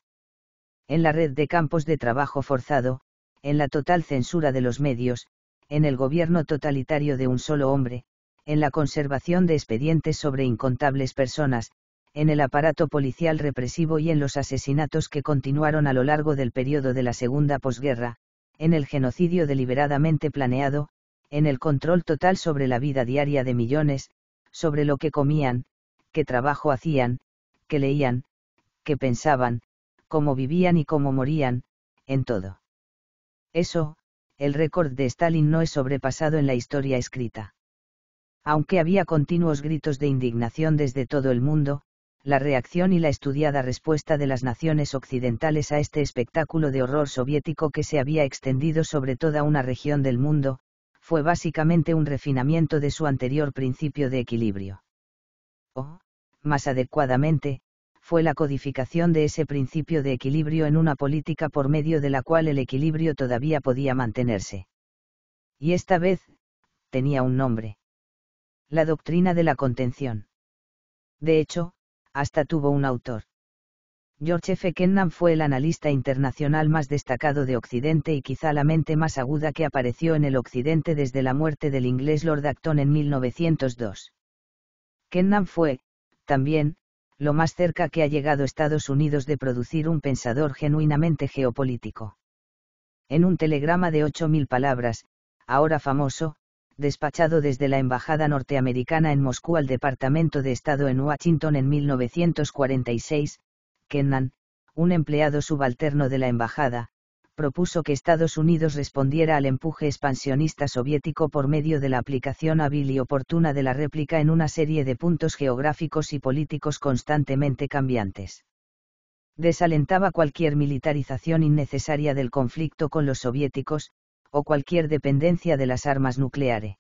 A: En la red de campos de trabajo forzado, en la total censura de los medios, en el gobierno totalitario de un solo hombre, en la conservación de expedientes sobre incontables personas, en el aparato policial represivo y en los asesinatos que continuaron a lo largo del periodo de la segunda posguerra, en el genocidio deliberadamente planeado, en el control total sobre la vida diaria de millones, sobre lo que comían, qué trabajo hacían, qué leían, qué pensaban, cómo vivían y cómo morían, en todo. Eso, el récord de Stalin no es sobrepasado en la historia escrita. Aunque había continuos gritos de indignación desde todo el mundo, la reacción y la estudiada respuesta de las naciones occidentales a este espectáculo de horror soviético que se había extendido sobre toda una región del mundo, fue básicamente un refinamiento de su anterior principio de equilibrio. O, más adecuadamente, fue la codificación de ese principio de equilibrio en una política por medio de la cual el equilibrio todavía podía mantenerse. Y esta vez, tenía un nombre. La doctrina de la contención. De hecho, hasta tuvo un autor. George F. Kennan fue el analista internacional más destacado de Occidente y quizá la mente más aguda que apareció en el Occidente desde la muerte del inglés Lord Acton en 1902. Kennan fue, también, lo más cerca que ha llegado Estados Unidos de producir un pensador genuinamente geopolítico. En un telegrama de 8.000 palabras, ahora famoso, despachado desde la Embajada norteamericana en Moscú al Departamento de Estado en Washington en 1946, Kennan, un empleado subalterno de la embajada, propuso que Estados Unidos respondiera al empuje expansionista soviético por medio de la aplicación hábil y oportuna de la réplica en una serie de puntos geográficos y políticos constantemente cambiantes. Desalentaba cualquier militarización innecesaria del conflicto con los soviéticos, o cualquier dependencia de las armas nucleares.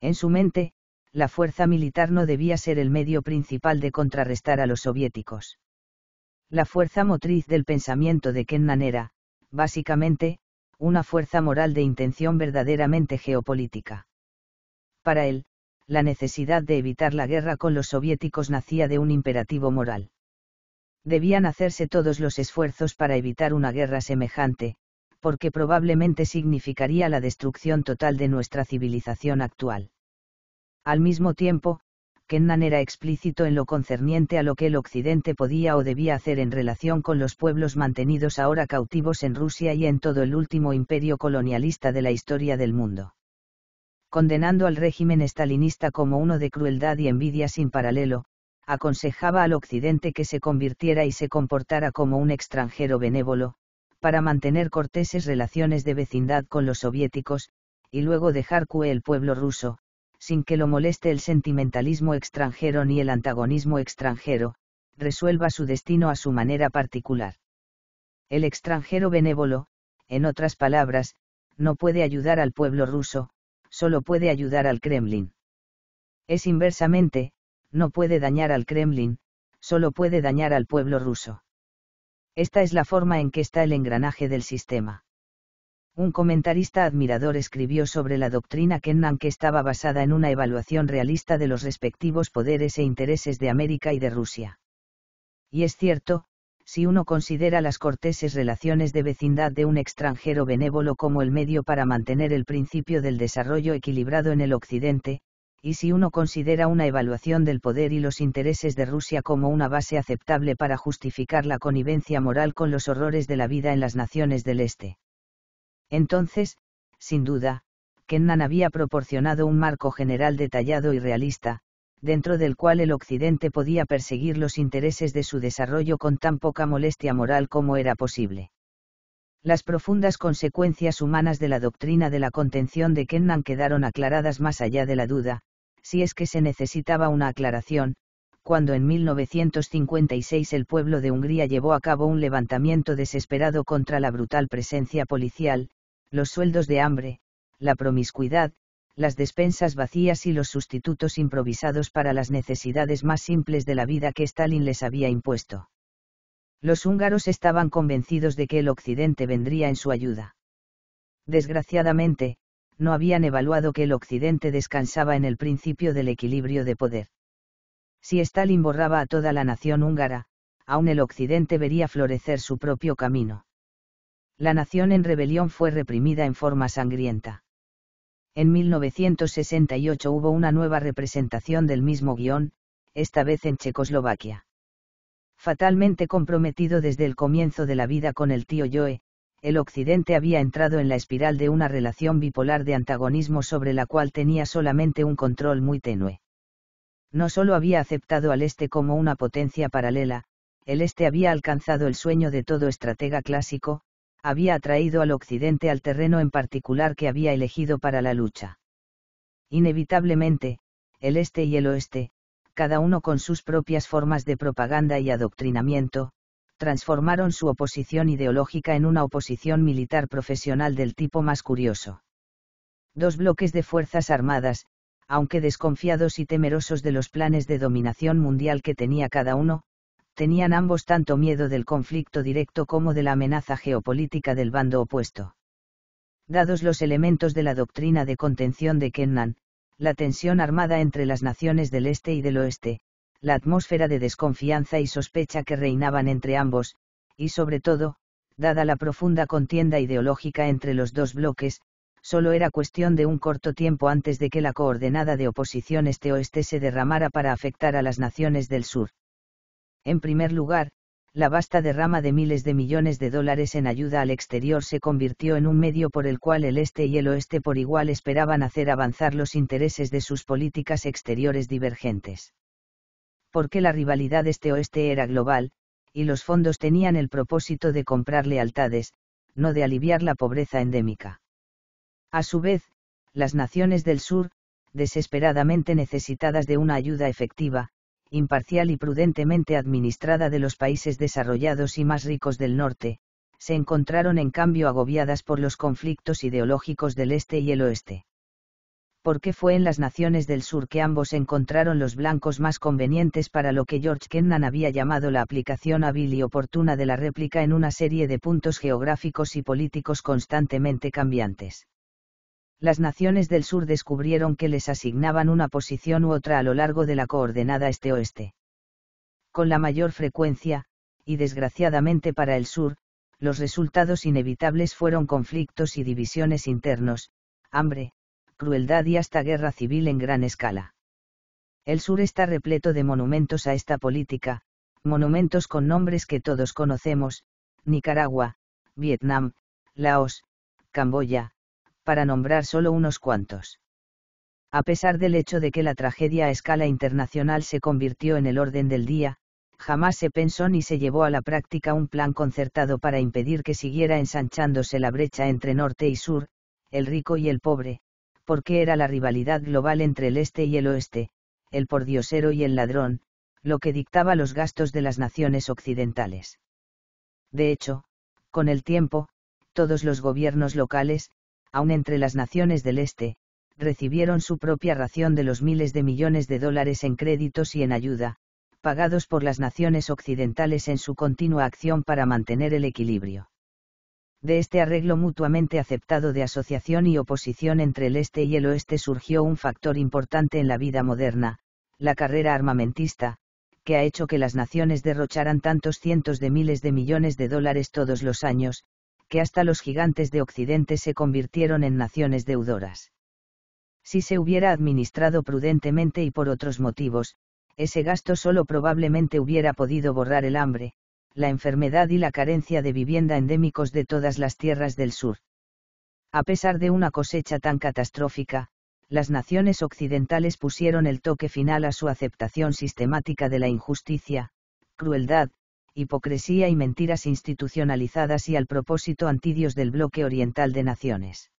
A: En su mente, la fuerza militar no debía ser el medio principal de contrarrestar a los soviéticos. La fuerza motriz del pensamiento de Kennan era, básicamente, una fuerza moral de intención verdaderamente geopolítica. Para él, la necesidad de evitar la guerra con los soviéticos nacía de un imperativo moral. Debían hacerse todos los esfuerzos para evitar una guerra semejante, porque probablemente significaría la destrucción total de nuestra civilización actual. Al mismo tiempo, Kennan era explícito en lo concerniente a lo que el Occidente podía o debía hacer en relación con los pueblos mantenidos ahora cautivos en Rusia y en todo el último imperio colonialista de la historia del mundo. Condenando al régimen estalinista como uno de crueldad y envidia sin paralelo, aconsejaba al Occidente que se convirtiera y se comportara como un extranjero benévolo, para mantener corteses relaciones de vecindad con los soviéticos, y luego dejar que el pueblo ruso, sin que lo moleste el sentimentalismo extranjero ni el antagonismo extranjero, resuelva su destino a su manera particular. El extranjero benévolo, en otras palabras, no puede ayudar al pueblo ruso, solo puede ayudar al Kremlin. Es inversamente, no puede dañar al Kremlin, solo puede dañar al pueblo ruso. Esta es la forma en que está el engranaje del sistema un comentarista admirador escribió sobre la doctrina Kennan que estaba basada en una evaluación realista de los respectivos poderes e intereses de América y de Rusia. Y es cierto, si uno considera las corteses relaciones de vecindad de un extranjero benévolo como el medio para mantener el principio del desarrollo equilibrado en el Occidente, y si uno considera una evaluación del poder y los intereses de Rusia como una base aceptable para justificar la connivencia moral con los horrores de la vida en las naciones del Este entonces, sin duda, Kennan había proporcionado un marco general detallado y realista, dentro del cual el Occidente podía perseguir los intereses de su desarrollo con tan poca molestia moral como era posible. Las profundas consecuencias humanas de la doctrina de la contención de Kennan quedaron aclaradas más allá de la duda, si es que se necesitaba una aclaración, cuando en 1956 el pueblo de Hungría llevó a cabo un levantamiento desesperado contra la brutal presencia policial, los sueldos de hambre, la promiscuidad, las despensas vacías y los sustitutos improvisados para las necesidades más simples de la vida que Stalin les había impuesto. Los húngaros estaban convencidos de que el Occidente vendría en su ayuda. Desgraciadamente, no habían evaluado que el Occidente descansaba en el principio del equilibrio de poder. Si Stalin borraba a toda la nación húngara, aún el Occidente vería florecer su propio camino la nación en rebelión fue reprimida en forma sangrienta. En 1968 hubo una nueva representación del mismo guión, esta vez en Checoslovaquia. Fatalmente comprometido desde el comienzo de la vida con el tío Joe, el Occidente había entrado en la espiral de una relación bipolar de antagonismo sobre la cual tenía solamente un control muy tenue. No solo había aceptado al Este como una potencia paralela, el Este había alcanzado el sueño de todo estratega clásico, había atraído al occidente al terreno en particular que había elegido para la lucha. Inevitablemente, el este y el oeste, cada uno con sus propias formas de propaganda y adoctrinamiento, transformaron su oposición ideológica en una oposición militar profesional del tipo más curioso. Dos bloques de fuerzas armadas, aunque desconfiados y temerosos de los planes de dominación mundial que tenía cada uno, tenían ambos tanto miedo del conflicto directo como de la amenaza geopolítica del bando opuesto. Dados los elementos de la doctrina de contención de Kennan, la tensión armada entre las naciones del este y del oeste, la atmósfera de desconfianza y sospecha que reinaban entre ambos, y sobre todo, dada la profunda contienda ideológica entre los dos bloques, solo era cuestión de un corto tiempo antes de que la coordenada de oposición este-oeste se derramara para afectar a las naciones del sur. En primer lugar, la vasta derrama de miles de millones de dólares en ayuda al exterior se convirtió en un medio por el cual el este y el oeste por igual esperaban hacer avanzar los intereses de sus políticas exteriores divergentes. Porque la rivalidad este-oeste era global, y los fondos tenían el propósito de comprar lealtades, no de aliviar la pobreza endémica. A su vez, las naciones del sur, desesperadamente necesitadas de una ayuda efectiva, imparcial y prudentemente administrada de los países desarrollados y más ricos del norte, se encontraron en cambio agobiadas por los conflictos ideológicos del este y el oeste. Porque fue en las naciones del sur que ambos encontraron los blancos más convenientes para lo que George Kennan había llamado la aplicación hábil y oportuna de la réplica en una serie de puntos geográficos y políticos constantemente cambiantes las naciones del sur descubrieron que les asignaban una posición u otra a lo largo de la coordenada este-oeste. Con la mayor frecuencia, y desgraciadamente para el sur, los resultados inevitables fueron conflictos y divisiones internos, hambre, crueldad y hasta guerra civil en gran escala. El sur está repleto de monumentos a esta política, monumentos con nombres que todos conocemos, Nicaragua, Vietnam, Laos, Camboya, para nombrar solo unos cuantos. A pesar del hecho de que la tragedia a escala internacional se convirtió en el orden del día, jamás se pensó ni se llevó a la práctica un plan concertado para impedir que siguiera ensanchándose la brecha entre norte y sur, el rico y el pobre, porque era la rivalidad global entre el este y el oeste, el pordiosero y el ladrón, lo que dictaba los gastos de las naciones occidentales. De hecho, con el tiempo, todos los gobiernos locales, aun entre las naciones del Este, recibieron su propia ración de los miles de millones de dólares en créditos y en ayuda, pagados por las naciones occidentales en su continua acción para mantener el equilibrio. De este arreglo mutuamente aceptado de asociación y oposición entre el este y el oeste surgió un factor importante en la vida moderna, la carrera armamentista, que ha hecho que las naciones derrocharan tantos cientos de miles de millones de dólares todos los años, que hasta los gigantes de Occidente se convirtieron en naciones deudoras. Si se hubiera administrado prudentemente y por otros motivos, ese gasto solo probablemente hubiera podido borrar el hambre, la enfermedad y la carencia de vivienda endémicos de todas las tierras del sur. A pesar de una cosecha tan catastrófica, las naciones occidentales pusieron el toque final a su aceptación sistemática de la injusticia, crueldad, hipocresía y mentiras institucionalizadas y al propósito antidios del bloque oriental de naciones.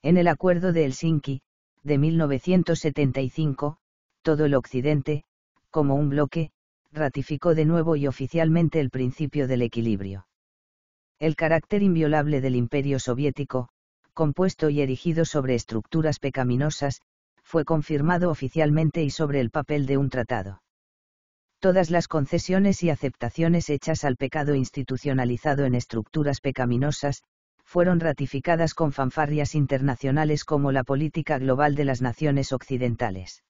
A: En el Acuerdo de Helsinki, de 1975, todo el Occidente, como un bloque, ratificó de nuevo y oficialmente el principio del equilibrio. El carácter inviolable del imperio soviético, compuesto y erigido sobre estructuras pecaminosas, fue confirmado oficialmente y sobre el papel de un tratado todas las concesiones y aceptaciones hechas al pecado institucionalizado en estructuras pecaminosas, fueron ratificadas con fanfarrias internacionales como la política global de las naciones occidentales.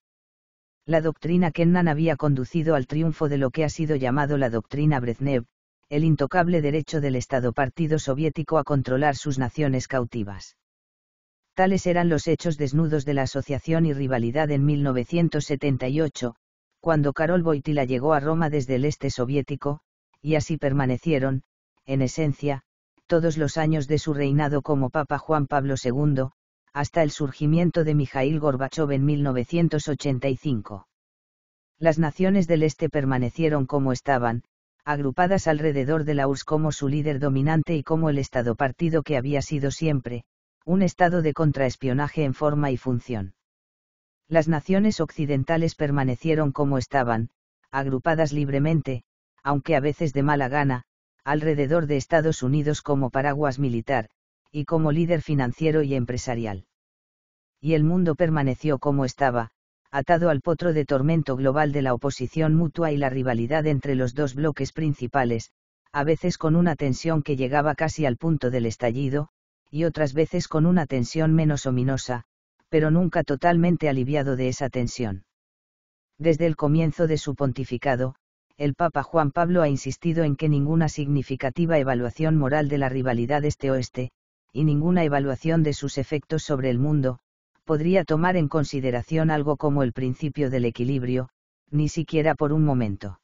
A: La doctrina Kennan había conducido al triunfo de lo que ha sido llamado la doctrina Brezhnev, el intocable derecho del Estado partido soviético a controlar sus naciones cautivas. Tales eran los hechos desnudos de la asociación y rivalidad en 1978, cuando Karol Wojtyla llegó a Roma desde el este soviético, y así permanecieron, en esencia, todos los años de su reinado como Papa Juan Pablo II, hasta el surgimiento de Mijail Gorbachev en 1985. Las naciones del este permanecieron como estaban, agrupadas alrededor de la URSS como su líder dominante y como el Estado partido que había sido siempre, un estado de contraespionaje en forma y función. Las naciones occidentales permanecieron como estaban, agrupadas libremente, aunque a veces de mala gana, alrededor de Estados Unidos como paraguas militar, y como líder financiero y empresarial. Y el mundo permaneció como estaba, atado al potro de tormento global de la oposición mutua y la rivalidad entre los dos bloques principales, a veces con una tensión que llegaba casi al punto del estallido, y otras veces con una tensión menos ominosa, pero nunca totalmente aliviado de esa tensión. Desde el comienzo de su pontificado, el Papa Juan Pablo ha insistido en que ninguna significativa evaluación moral de la rivalidad este-oeste, y ninguna evaluación de sus efectos sobre el mundo, podría tomar en consideración algo como el principio del equilibrio, ni siquiera por un momento.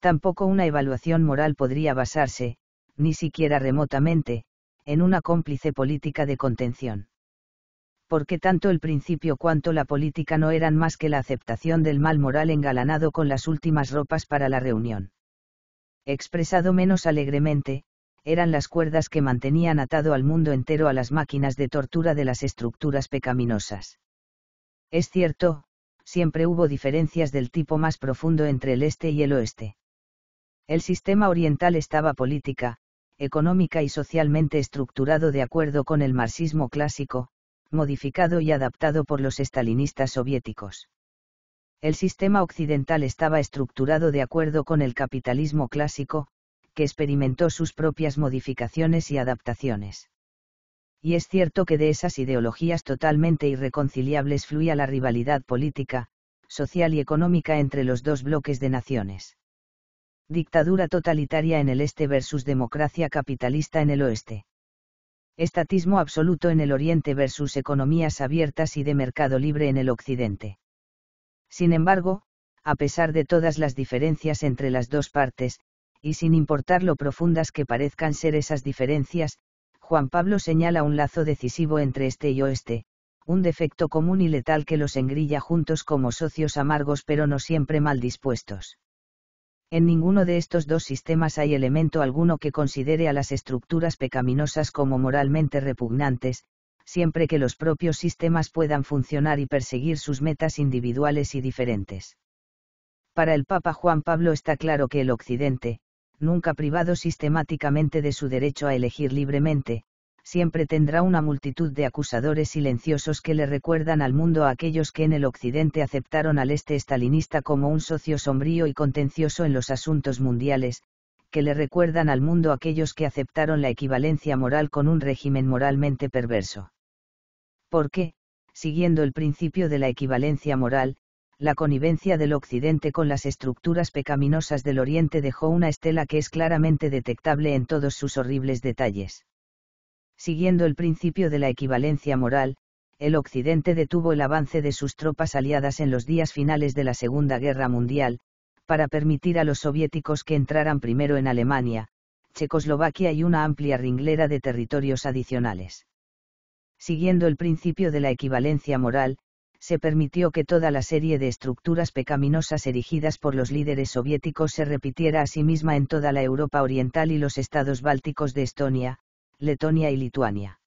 A: Tampoco una evaluación moral podría basarse, ni siquiera remotamente, en una cómplice política de contención porque tanto el principio cuanto la política no eran más que la aceptación del mal moral engalanado con las últimas ropas para la reunión. Expresado menos alegremente, eran las cuerdas que mantenían atado al mundo entero a las máquinas de tortura de las estructuras pecaminosas. Es cierto, siempre hubo diferencias del tipo más profundo entre el este y el oeste. El sistema oriental estaba política, económica y socialmente estructurado de acuerdo con el marxismo clásico, modificado y adaptado por los estalinistas soviéticos. El sistema occidental estaba estructurado de acuerdo con el capitalismo clásico, que experimentó sus propias modificaciones y adaptaciones. Y es cierto que de esas ideologías totalmente irreconciliables fluía la rivalidad política, social y económica entre los dos bloques de naciones. Dictadura totalitaria en el este versus democracia capitalista en el oeste estatismo absoluto en el Oriente versus economías abiertas y de mercado libre en el Occidente. Sin embargo, a pesar de todas las diferencias entre las dos partes, y sin importar lo profundas que parezcan ser esas diferencias, Juan Pablo señala un lazo decisivo entre este y oeste, un defecto común y letal que los engrilla juntos como socios amargos pero no siempre mal dispuestos. En ninguno de estos dos sistemas hay elemento alguno que considere a las estructuras pecaminosas como moralmente repugnantes, siempre que los propios sistemas puedan funcionar y perseguir sus metas individuales y diferentes. Para el Papa Juan Pablo está claro que el Occidente, nunca privado sistemáticamente de su derecho a elegir libremente, siempre tendrá una multitud de acusadores silenciosos que le recuerdan al mundo a aquellos que en el occidente aceptaron al este estalinista como un socio sombrío y contencioso en los asuntos mundiales, que le recuerdan al mundo aquellos que aceptaron la equivalencia moral con un régimen moralmente perverso. Porque, siguiendo el principio de la equivalencia moral, la connivencia del Occidente con las estructuras pecaminosas del Oriente dejó una estela que es claramente detectable en todos sus horribles detalles siguiendo el principio de la equivalencia moral, el Occidente detuvo el avance de sus tropas aliadas en los días finales de la Segunda Guerra Mundial, para permitir a los soviéticos que entraran primero en Alemania, Checoslovaquia y una amplia ringlera de territorios adicionales. Siguiendo el principio de la equivalencia moral, se permitió que toda la serie de estructuras pecaminosas erigidas por los líderes soviéticos se repitiera a sí misma en toda la Europa Oriental y los estados bálticos de Estonia, Letonia y Lituania.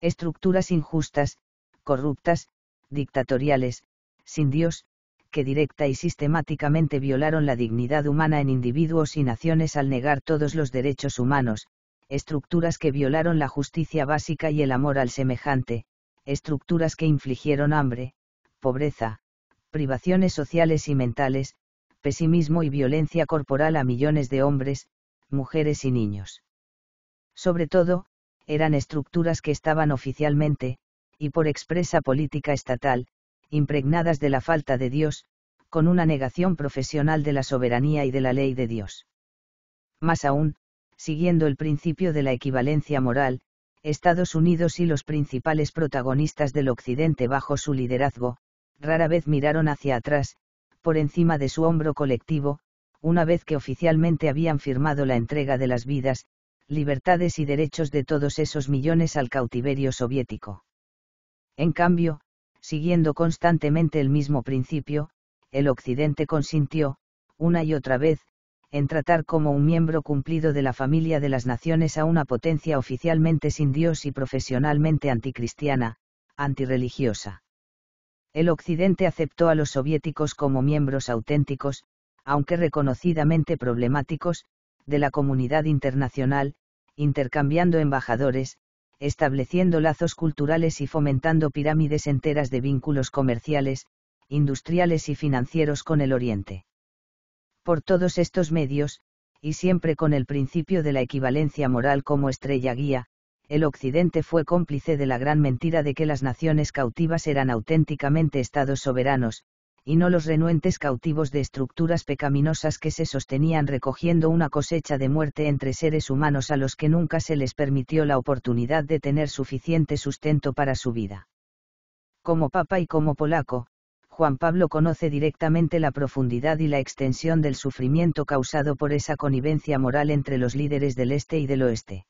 A: Estructuras injustas, corruptas, dictatoriales, sin Dios, que directa y sistemáticamente violaron la dignidad humana en individuos y naciones al negar todos los derechos humanos, estructuras que violaron la justicia básica y el amor al semejante, estructuras que infligieron hambre, pobreza, privaciones sociales y mentales, pesimismo y violencia corporal a millones de hombres, mujeres y niños. Sobre todo, eran estructuras que estaban oficialmente, y por expresa política estatal, impregnadas de la falta de Dios, con una negación profesional de la soberanía y de la ley de Dios. Más aún, siguiendo el principio de la equivalencia moral, Estados Unidos y los principales protagonistas del Occidente bajo su liderazgo, rara vez miraron hacia atrás, por encima de su hombro colectivo, una vez que oficialmente habían firmado la entrega de las vidas, libertades y derechos de todos esos millones al cautiverio soviético. En cambio, siguiendo constantemente el mismo principio, el Occidente consintió, una y otra vez, en tratar como un miembro cumplido de la familia de las naciones a una potencia oficialmente sin Dios y profesionalmente anticristiana, antirreligiosa. El Occidente aceptó a los soviéticos como miembros auténticos, aunque reconocidamente problemáticos, de la comunidad internacional, intercambiando embajadores, estableciendo lazos culturales y fomentando pirámides enteras de vínculos comerciales, industriales y financieros con el Oriente. Por todos estos medios, y siempre con el principio de la equivalencia moral como estrella guía, el Occidente fue cómplice de la gran mentira de que las naciones cautivas eran auténticamente estados soberanos, y no los renuentes cautivos de estructuras pecaminosas que se sostenían recogiendo una cosecha de muerte entre seres humanos a los que nunca se les permitió la oportunidad de tener suficiente sustento para su vida. Como papa y como polaco, Juan Pablo conoce directamente la profundidad y la extensión del sufrimiento causado por esa connivencia moral entre los líderes del Este y del Oeste.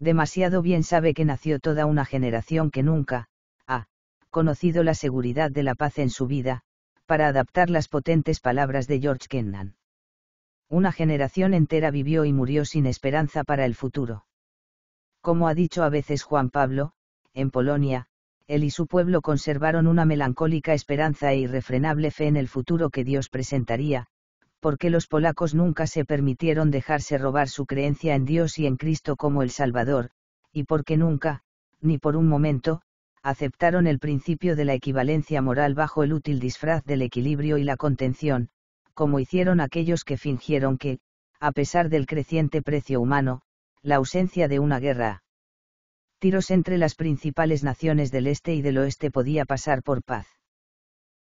A: Demasiado bien sabe que nació toda una generación que nunca, ha, conocido la seguridad de la paz en su vida, para adaptar las potentes palabras de George Kennan. Una generación entera vivió y murió sin esperanza para el futuro. Como ha dicho a veces Juan Pablo, en Polonia, él y su pueblo conservaron una melancólica esperanza e irrefrenable fe en el futuro que Dios presentaría, porque los polacos nunca se permitieron dejarse robar su creencia en Dios y en Cristo como el Salvador, y porque nunca, ni por un momento, aceptaron el principio de la equivalencia moral bajo el útil disfraz del equilibrio y la contención, como hicieron aquellos que fingieron que, a pesar del creciente precio humano, la ausencia de una guerra. Tiros entre las principales naciones del este y del oeste podía pasar por paz.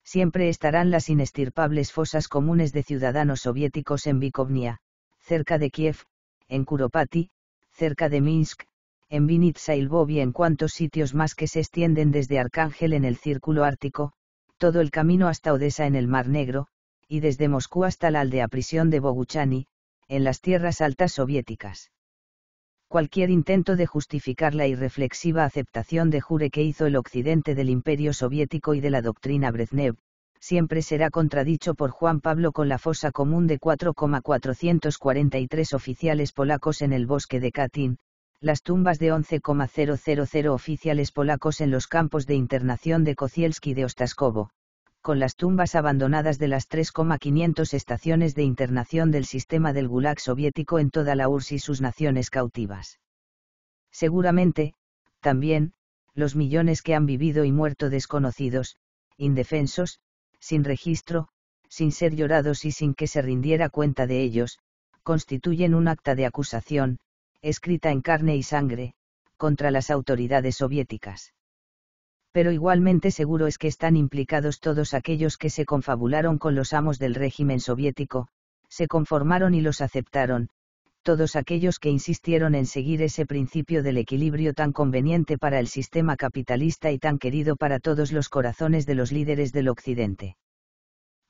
A: Siempre estarán las inestirpables fosas comunes de ciudadanos soviéticos en Bikovnia, cerca de Kiev, en Kuropati, cerca de Minsk, en Vinitsa y Lvov y en cuantos sitios más que se extienden desde Arcángel en el Círculo Ártico, todo el camino hasta Odessa en el Mar Negro, y desde Moscú hasta la aldea prisión de Boguchani, en las tierras altas soviéticas. Cualquier intento de justificar la irreflexiva aceptación de Jure que hizo el occidente del imperio soviético y de la doctrina Brezhnev, siempre será contradicho por Juan Pablo con la fosa común de 4,443 oficiales polacos en el bosque de Katyn, las tumbas de 11,000 oficiales polacos en los campos de internación de Kocielski de Ostaskovo, con las tumbas abandonadas de las 3,500 estaciones de internación del sistema del Gulag soviético en toda la URSS y sus naciones cautivas. Seguramente, también, los millones que han vivido y muerto desconocidos, indefensos, sin registro, sin ser llorados y sin que se rindiera cuenta de ellos, constituyen un acta de acusación, escrita en carne y sangre, contra las autoridades soviéticas. Pero igualmente seguro es que están implicados todos aquellos que se confabularon con los amos del régimen soviético, se conformaron y los aceptaron, todos aquellos que insistieron en seguir ese principio del equilibrio tan conveniente para el sistema capitalista y tan querido para todos los corazones de los líderes del Occidente.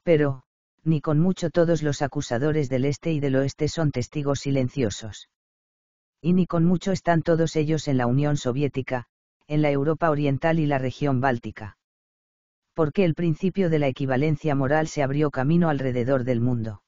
A: Pero, ni con mucho todos los acusadores del Este y del Oeste son testigos silenciosos y ni con mucho están todos ellos en la Unión Soviética, en la Europa Oriental y la región báltica. Porque el principio de la equivalencia moral se abrió camino alrededor del mundo.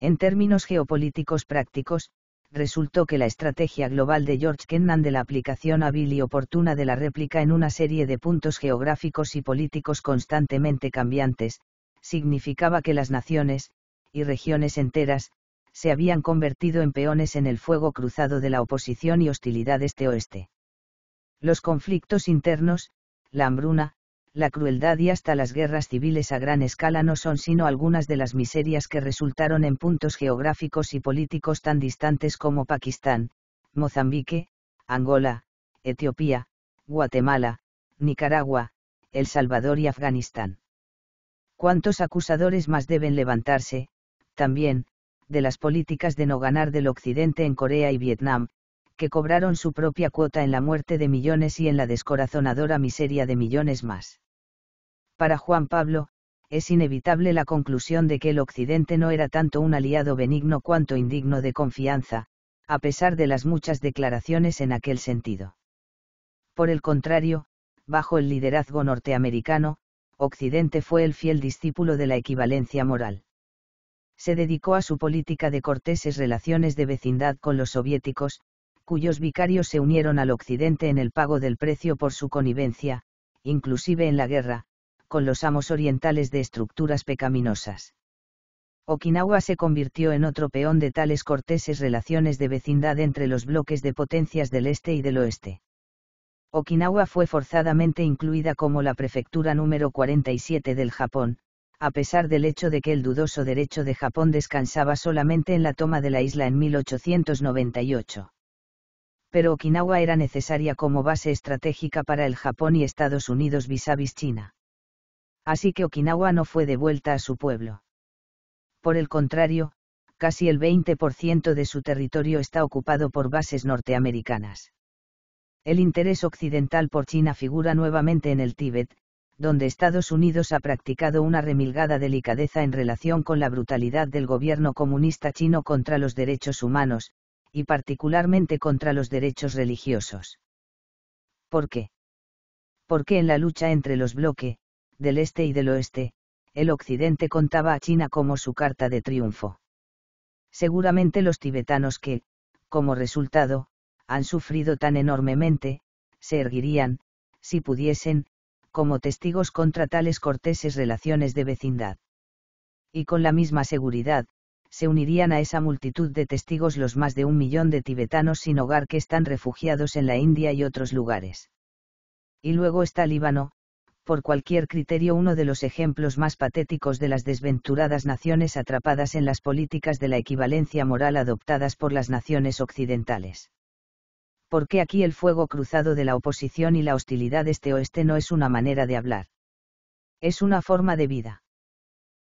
A: En términos geopolíticos prácticos, resultó que la estrategia global de George Kennan de la aplicación hábil y oportuna de la réplica en una serie de puntos geográficos y políticos constantemente cambiantes, significaba que las naciones, y regiones enteras, se habían convertido en peones en el fuego cruzado de la oposición y hostilidad este-oeste. Los conflictos internos, la hambruna, la crueldad y hasta las guerras civiles a gran escala no son sino algunas de las miserias que resultaron en puntos geográficos y políticos tan distantes como Pakistán, Mozambique, Angola, Etiopía, Guatemala, Nicaragua, El Salvador y Afganistán. ¿Cuántos acusadores más deben levantarse, también, de las políticas de no ganar del Occidente en Corea y Vietnam, que cobraron su propia cuota en la muerte de millones y en la descorazonadora miseria de millones más. Para Juan Pablo, es inevitable la conclusión de que el Occidente no era tanto un aliado benigno cuanto indigno de confianza, a pesar de las muchas declaraciones en aquel sentido. Por el contrario, bajo el liderazgo norteamericano, Occidente fue el fiel discípulo de la equivalencia moral se dedicó a su política de corteses relaciones de vecindad con los soviéticos, cuyos vicarios se unieron al occidente en el pago del precio por su connivencia, inclusive en la guerra, con los amos orientales de estructuras pecaminosas. Okinawa se convirtió en otro peón de tales corteses relaciones de vecindad entre los bloques de potencias del este y del oeste. Okinawa fue forzadamente incluida como la prefectura número 47 del Japón, a pesar del hecho de que el dudoso derecho de Japón descansaba solamente en la toma de la isla en 1898. Pero Okinawa era necesaria como base estratégica para el Japón y Estados Unidos vis a vis China. Así que Okinawa no fue devuelta a su pueblo. Por el contrario, casi el 20% de su territorio está ocupado por bases norteamericanas. El interés occidental por China figura nuevamente en el Tíbet, donde Estados Unidos ha practicado una remilgada delicadeza en relación con la brutalidad del gobierno comunista chino contra los derechos humanos, y particularmente contra los derechos religiosos. ¿Por qué? Porque en la lucha entre los bloques, del este y del oeste, el occidente contaba a China como su carta de triunfo. Seguramente los tibetanos que, como resultado, han sufrido tan enormemente, se erguirían, si pudiesen, como testigos contra tales corteses relaciones de vecindad. Y con la misma seguridad, se unirían a esa multitud de testigos los más de un millón de tibetanos sin hogar que están refugiados en la India y otros lugares. Y luego está Líbano, por cualquier criterio uno de los ejemplos más patéticos de las desventuradas naciones atrapadas en las políticas de la equivalencia moral adoptadas por las naciones occidentales porque aquí el fuego cruzado de la oposición y la hostilidad este-oeste no es una manera de hablar. Es una forma de vida.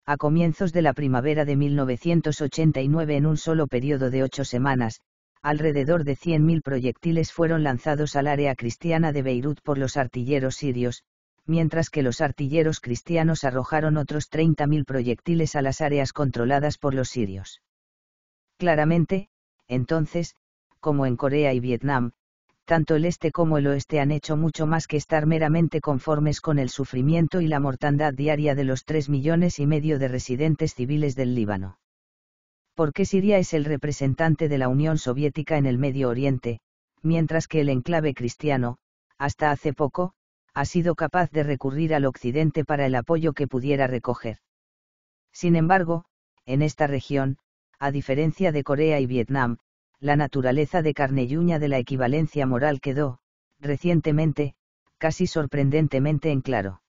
A: A comienzos de la primavera de 1989 en un solo periodo de ocho semanas, alrededor de 100.000 proyectiles fueron lanzados al área cristiana de Beirut por los artilleros sirios, mientras que los artilleros cristianos arrojaron otros 30.000 proyectiles a las áreas controladas por los sirios. Claramente, entonces, como en Corea y Vietnam, tanto el este como el oeste han hecho mucho más que estar meramente conformes con el sufrimiento y la mortandad diaria de los tres millones y medio de residentes civiles del Líbano. Porque Siria es el representante de la Unión Soviética en el Medio Oriente, mientras que el enclave cristiano, hasta hace poco, ha sido capaz de recurrir al Occidente para el apoyo que pudiera recoger? Sin embargo, en esta región, a diferencia de Corea y Vietnam, la naturaleza de uña de la equivalencia moral quedó, recientemente, casi sorprendentemente en claro.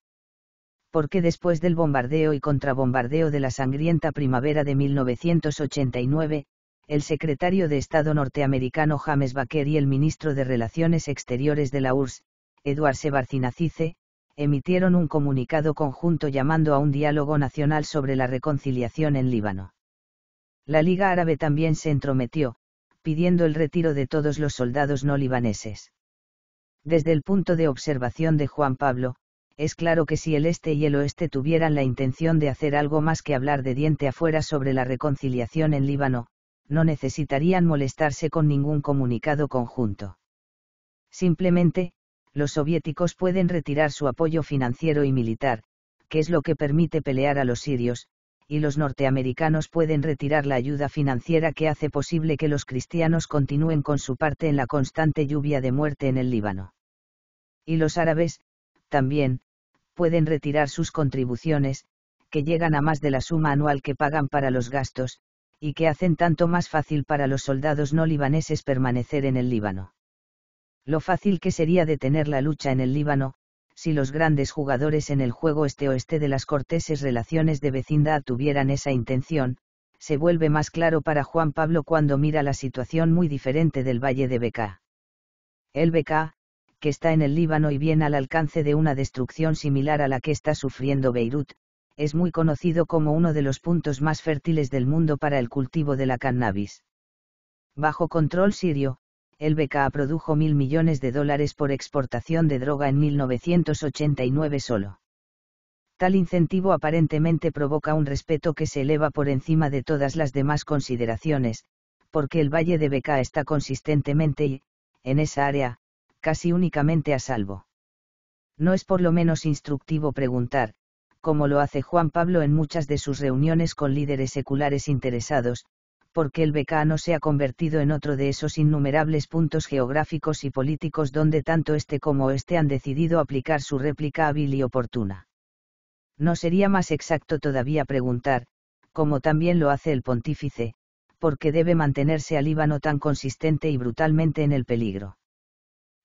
A: Porque después del bombardeo y contrabombardeo de la sangrienta primavera de 1989, el secretario de Estado norteamericano James Baker y el ministro de Relaciones Exteriores de la URSS, Eduard Sebarcinacice, emitieron un comunicado conjunto llamando a un diálogo nacional sobre la reconciliación en Líbano. La Liga Árabe también se entrometió, pidiendo el retiro de todos los soldados no libaneses. Desde el punto de observación de Juan Pablo, es claro que si el este y el oeste tuvieran la intención de hacer algo más que hablar de diente afuera sobre la reconciliación en Líbano, no necesitarían molestarse con ningún comunicado conjunto. Simplemente, los soviéticos pueden retirar su apoyo financiero y militar, que es lo que permite pelear a los sirios, y los norteamericanos pueden retirar la ayuda financiera que hace posible que los cristianos continúen con su parte en la constante lluvia de muerte en el Líbano. Y los árabes, también, pueden retirar sus contribuciones, que llegan a más de la suma anual que pagan para los gastos, y que hacen tanto más fácil para los soldados no libaneses permanecer en el Líbano. Lo fácil que sería detener la lucha en el Líbano, si los grandes jugadores en el juego este-oeste de las corteses relaciones de vecindad tuvieran esa intención, se vuelve más claro para Juan Pablo cuando mira la situación muy diferente del Valle de Beca. El Beca, que está en el Líbano y bien al alcance de una destrucción similar a la que está sufriendo Beirut, es muy conocido como uno de los puntos más fértiles del mundo para el cultivo de la cannabis. Bajo control sirio, el BKA produjo mil millones de dólares por exportación de droga en 1989 solo. Tal incentivo aparentemente provoca un respeto que se eleva por encima de todas las demás consideraciones, porque el Valle de Beca está consistentemente y, en esa área, casi únicamente a salvo. No es por lo menos instructivo preguntar, como lo hace Juan Pablo en muchas de sus reuniones con líderes seculares interesados, porque el Becano se ha convertido en otro de esos innumerables puntos geográficos y políticos donde tanto este como este han decidido aplicar su réplica hábil y oportuna. No sería más exacto todavía preguntar, como también lo hace el pontífice, porque debe mantenerse al Líbano tan consistente y brutalmente en el peligro.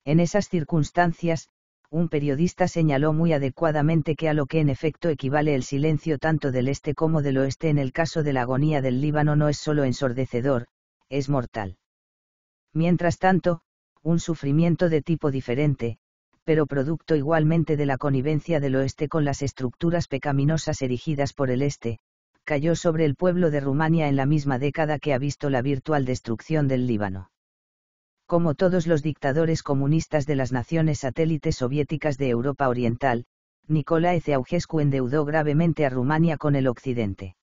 A: En esas circunstancias, un periodista señaló muy adecuadamente que a lo que en efecto equivale el silencio tanto del este como del oeste en el caso de la agonía del Líbano no es solo ensordecedor, es mortal. Mientras tanto, un sufrimiento de tipo diferente, pero producto igualmente de la connivencia del oeste con las estructuras pecaminosas erigidas por el este, cayó sobre el pueblo de Rumania en la misma década que ha visto la virtual destrucción del Líbano como todos los dictadores comunistas de las naciones satélites soviéticas de Europa Oriental, Nicolae Ceaușescu endeudó gravemente a Rumania con el Occidente.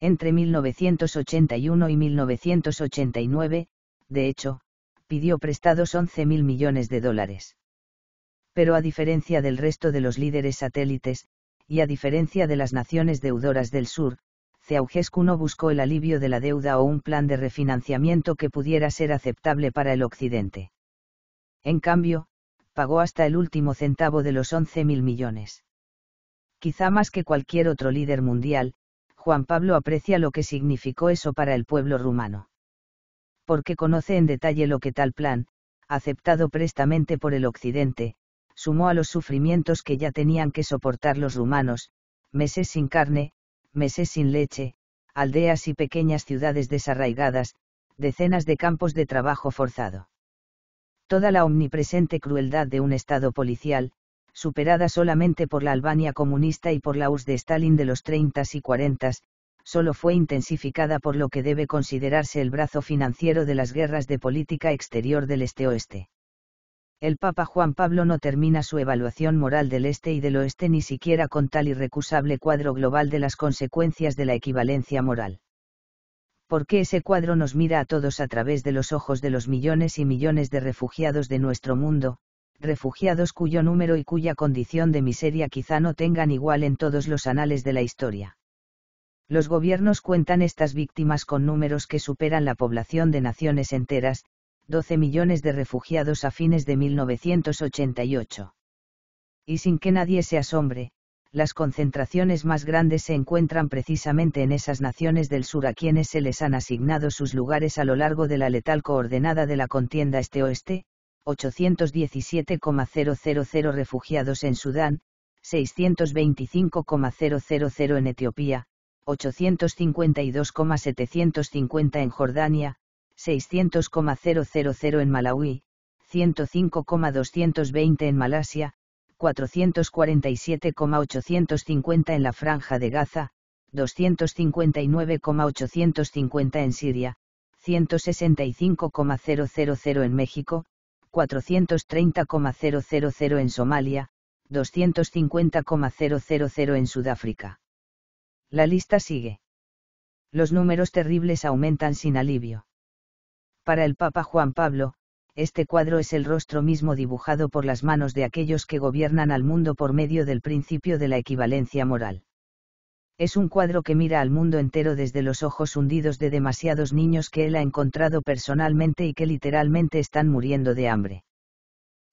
A: Entre 1981 y 1989, de hecho, pidió prestados 11.000 millones de dólares. Pero a diferencia del resto de los líderes satélites, y a diferencia de las naciones deudoras del sur, este Augescu no buscó el alivio de la deuda o un plan de refinanciamiento que pudiera ser aceptable para el Occidente. En cambio, pagó hasta el último centavo de los 11.000 mil millones. Quizá más que cualquier otro líder mundial, Juan Pablo aprecia lo que significó eso para el pueblo rumano. Porque conoce en detalle lo que tal plan, aceptado prestamente por el Occidente, sumó a los sufrimientos que ya tenían que soportar los rumanos, meses sin carne, meses sin leche, aldeas y pequeñas ciudades desarraigadas, decenas de campos de trabajo forzado. Toda la omnipresente crueldad de un Estado policial, superada solamente por la Albania comunista y por la US de Stalin de los 30 y 40, solo fue intensificada por lo que debe considerarse el brazo financiero de las guerras de política exterior del este-oeste el Papa Juan Pablo no termina su evaluación moral del este y del oeste ni siquiera con tal irrecusable cuadro global de las consecuencias de la equivalencia moral. Porque ese cuadro nos mira a todos a través de los ojos de los millones y millones de refugiados de nuestro mundo, refugiados cuyo número y cuya condición de miseria quizá no tengan igual en todos los anales de la historia. Los gobiernos cuentan estas víctimas con números que superan la población de naciones enteras, 12 millones de refugiados a fines de 1988. Y sin que nadie se asombre, las concentraciones más grandes se encuentran precisamente en esas naciones del sur a quienes se les han asignado sus lugares a lo largo de la letal coordenada de la contienda este-oeste, 817,000 refugiados en Sudán, 625,000 en Etiopía, 852,750 en Jordania, 600,000 en Malawi, 105,220 en Malasia, 447,850 en la Franja de Gaza, 259,850 en Siria, 165,000 en México, 430,000 en Somalia, 250,000 en Sudáfrica. La lista sigue. Los números terribles aumentan sin alivio. Para el Papa Juan Pablo, este cuadro es el rostro mismo dibujado por las manos de aquellos que gobiernan al mundo por medio del principio de la equivalencia moral. Es un cuadro que mira al mundo entero desde los ojos hundidos de demasiados niños que él ha encontrado personalmente y que literalmente están muriendo de hambre.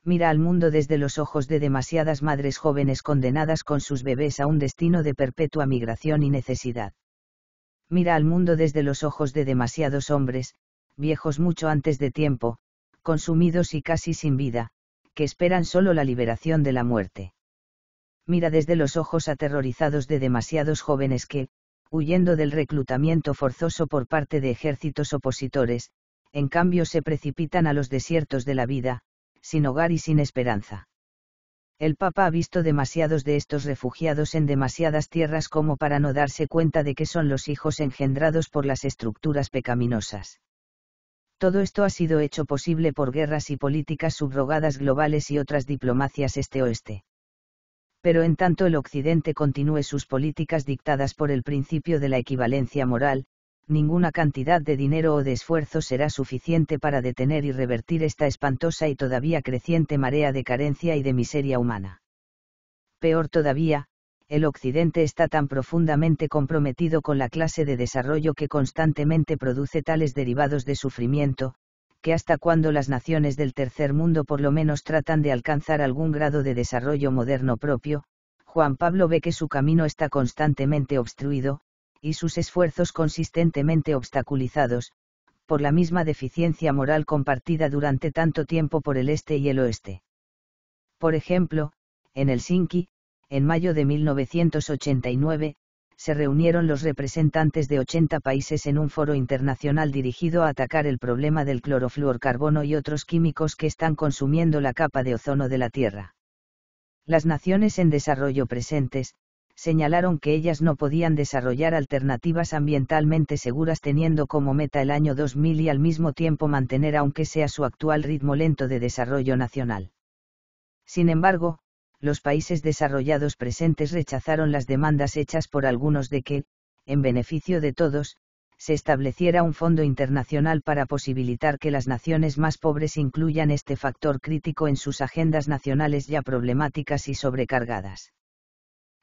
A: Mira al mundo desde los ojos de demasiadas madres jóvenes condenadas con sus bebés a un destino de perpetua migración y necesidad. Mira al mundo desde los ojos de demasiados hombres, viejos mucho antes de tiempo, consumidos y casi sin vida, que esperan solo la liberación de la muerte. Mira desde los ojos aterrorizados de demasiados jóvenes que, huyendo del reclutamiento forzoso por parte de ejércitos opositores, en cambio se precipitan a los desiertos de la vida, sin hogar y sin esperanza. El Papa ha visto demasiados de estos refugiados en demasiadas tierras como para no darse cuenta de que son los hijos engendrados por las estructuras pecaminosas. Todo esto ha sido hecho posible por guerras y políticas subrogadas globales y otras diplomacias este-oeste. Pero en tanto el Occidente continúe sus políticas dictadas por el principio de la equivalencia moral, ninguna cantidad de dinero o de esfuerzo será suficiente para detener y revertir esta espantosa y todavía creciente marea de carencia y de miseria humana. Peor todavía, el Occidente está tan profundamente comprometido con la clase de desarrollo que constantemente produce tales derivados de sufrimiento, que hasta cuando las naciones del tercer mundo por lo menos tratan de alcanzar algún grado de desarrollo moderno propio, Juan Pablo ve que su camino está constantemente obstruido, y sus esfuerzos consistentemente obstaculizados, por la misma deficiencia moral compartida durante tanto tiempo por el este y el oeste. Por ejemplo, en el Helsinki, en mayo de 1989, se reunieron los representantes de 80 países en un foro internacional dirigido a atacar el problema del clorofluorcarbono y otros químicos que están consumiendo la capa de ozono de la Tierra. Las naciones en desarrollo presentes, señalaron que ellas no podían desarrollar alternativas ambientalmente seguras teniendo como meta el año 2000 y al mismo tiempo mantener aunque sea su actual ritmo lento de desarrollo nacional. Sin embargo, los países desarrollados presentes rechazaron las demandas hechas por algunos de que, en beneficio de todos, se estableciera un fondo internacional para posibilitar que las naciones más pobres incluyan este factor crítico en sus agendas nacionales ya problemáticas y sobrecargadas.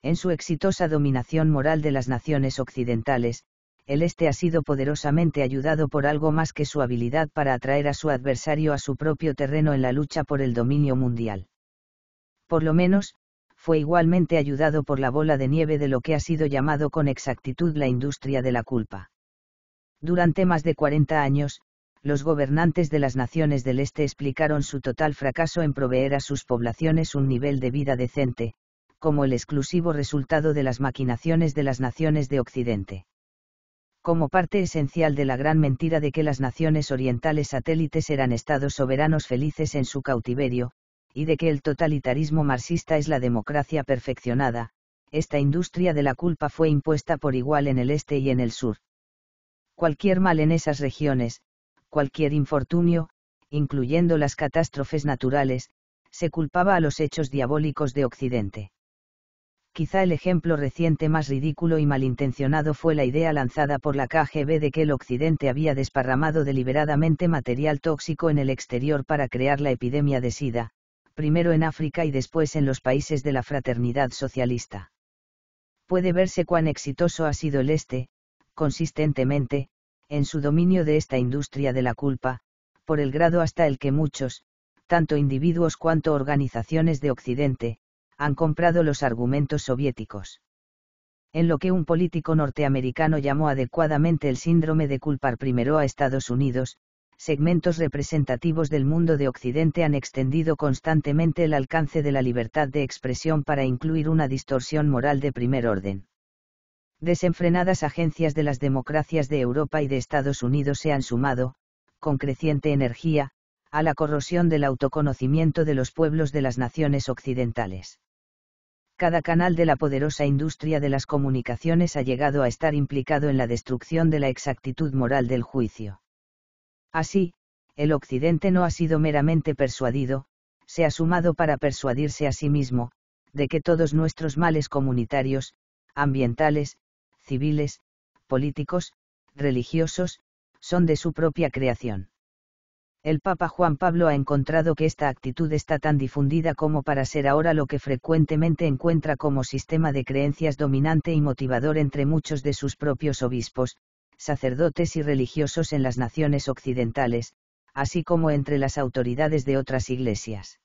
A: En su exitosa dominación moral de las naciones occidentales, el Este ha sido poderosamente ayudado por algo más que su habilidad para atraer a su adversario a su propio terreno en la lucha por el dominio mundial por lo menos, fue igualmente ayudado por la bola de nieve de lo que ha sido llamado con exactitud la industria de la culpa. Durante más de 40 años, los gobernantes de las naciones del Este explicaron su total fracaso en proveer a sus poblaciones un nivel de vida decente, como el exclusivo resultado de las maquinaciones de las naciones de Occidente. Como parte esencial de la gran mentira de que las naciones orientales satélites eran estados soberanos felices en su cautiverio, y de que el totalitarismo marxista es la democracia perfeccionada, esta industria de la culpa fue impuesta por igual en el este y en el sur. Cualquier mal en esas regiones, cualquier infortunio, incluyendo las catástrofes naturales, se culpaba a los hechos diabólicos de Occidente. Quizá el ejemplo reciente más ridículo y malintencionado fue la idea lanzada por la KGB de que el Occidente había desparramado deliberadamente material tóxico en el exterior para crear la epidemia de SIDA, primero en África y después en los países de la fraternidad socialista. Puede verse cuán exitoso ha sido el Este, consistentemente, en su dominio de esta industria de la culpa, por el grado hasta el que muchos, tanto individuos cuanto organizaciones de Occidente, han comprado los argumentos soviéticos. En lo que un político norteamericano llamó adecuadamente el síndrome de culpar primero a Estados Unidos, segmentos representativos del mundo de Occidente han extendido constantemente el alcance de la libertad de expresión para incluir una distorsión moral de primer orden. Desenfrenadas agencias de las democracias de Europa y de Estados Unidos se han sumado, con creciente energía, a la corrosión del autoconocimiento de los pueblos de las naciones occidentales. Cada canal de la poderosa industria de las comunicaciones ha llegado a estar implicado en la destrucción de la exactitud moral del juicio Así, el Occidente no ha sido meramente persuadido, se ha sumado para persuadirse a sí mismo, de que todos nuestros males comunitarios, ambientales, civiles, políticos, religiosos, son de su propia creación. El Papa Juan Pablo ha encontrado que esta actitud está tan difundida como para ser ahora lo que frecuentemente encuentra como sistema de creencias dominante y motivador entre muchos de sus propios obispos, sacerdotes y religiosos en las naciones occidentales, así como entre las autoridades de otras iglesias.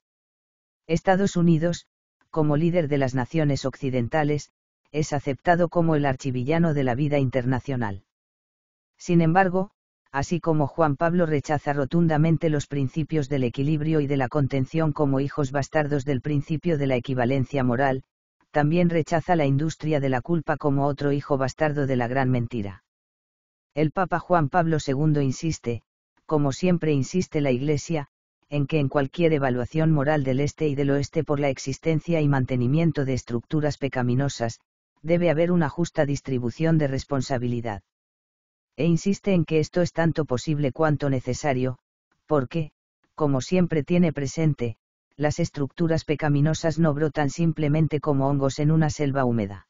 A: Estados Unidos, como líder de las naciones occidentales, es aceptado como el archivillano de la vida internacional. Sin embargo, así como Juan Pablo rechaza rotundamente los principios del equilibrio y de la contención como hijos bastardos del principio de la equivalencia moral, también rechaza la industria de la culpa como otro hijo bastardo de la gran mentira. El Papa Juan Pablo II insiste, como siempre insiste la Iglesia, en que en cualquier evaluación moral del este y del oeste por la existencia y mantenimiento de estructuras pecaminosas, debe haber una justa distribución de responsabilidad. E insiste en que esto es tanto posible cuanto necesario, porque, como siempre tiene presente, las estructuras pecaminosas no brotan simplemente como hongos en una selva húmeda.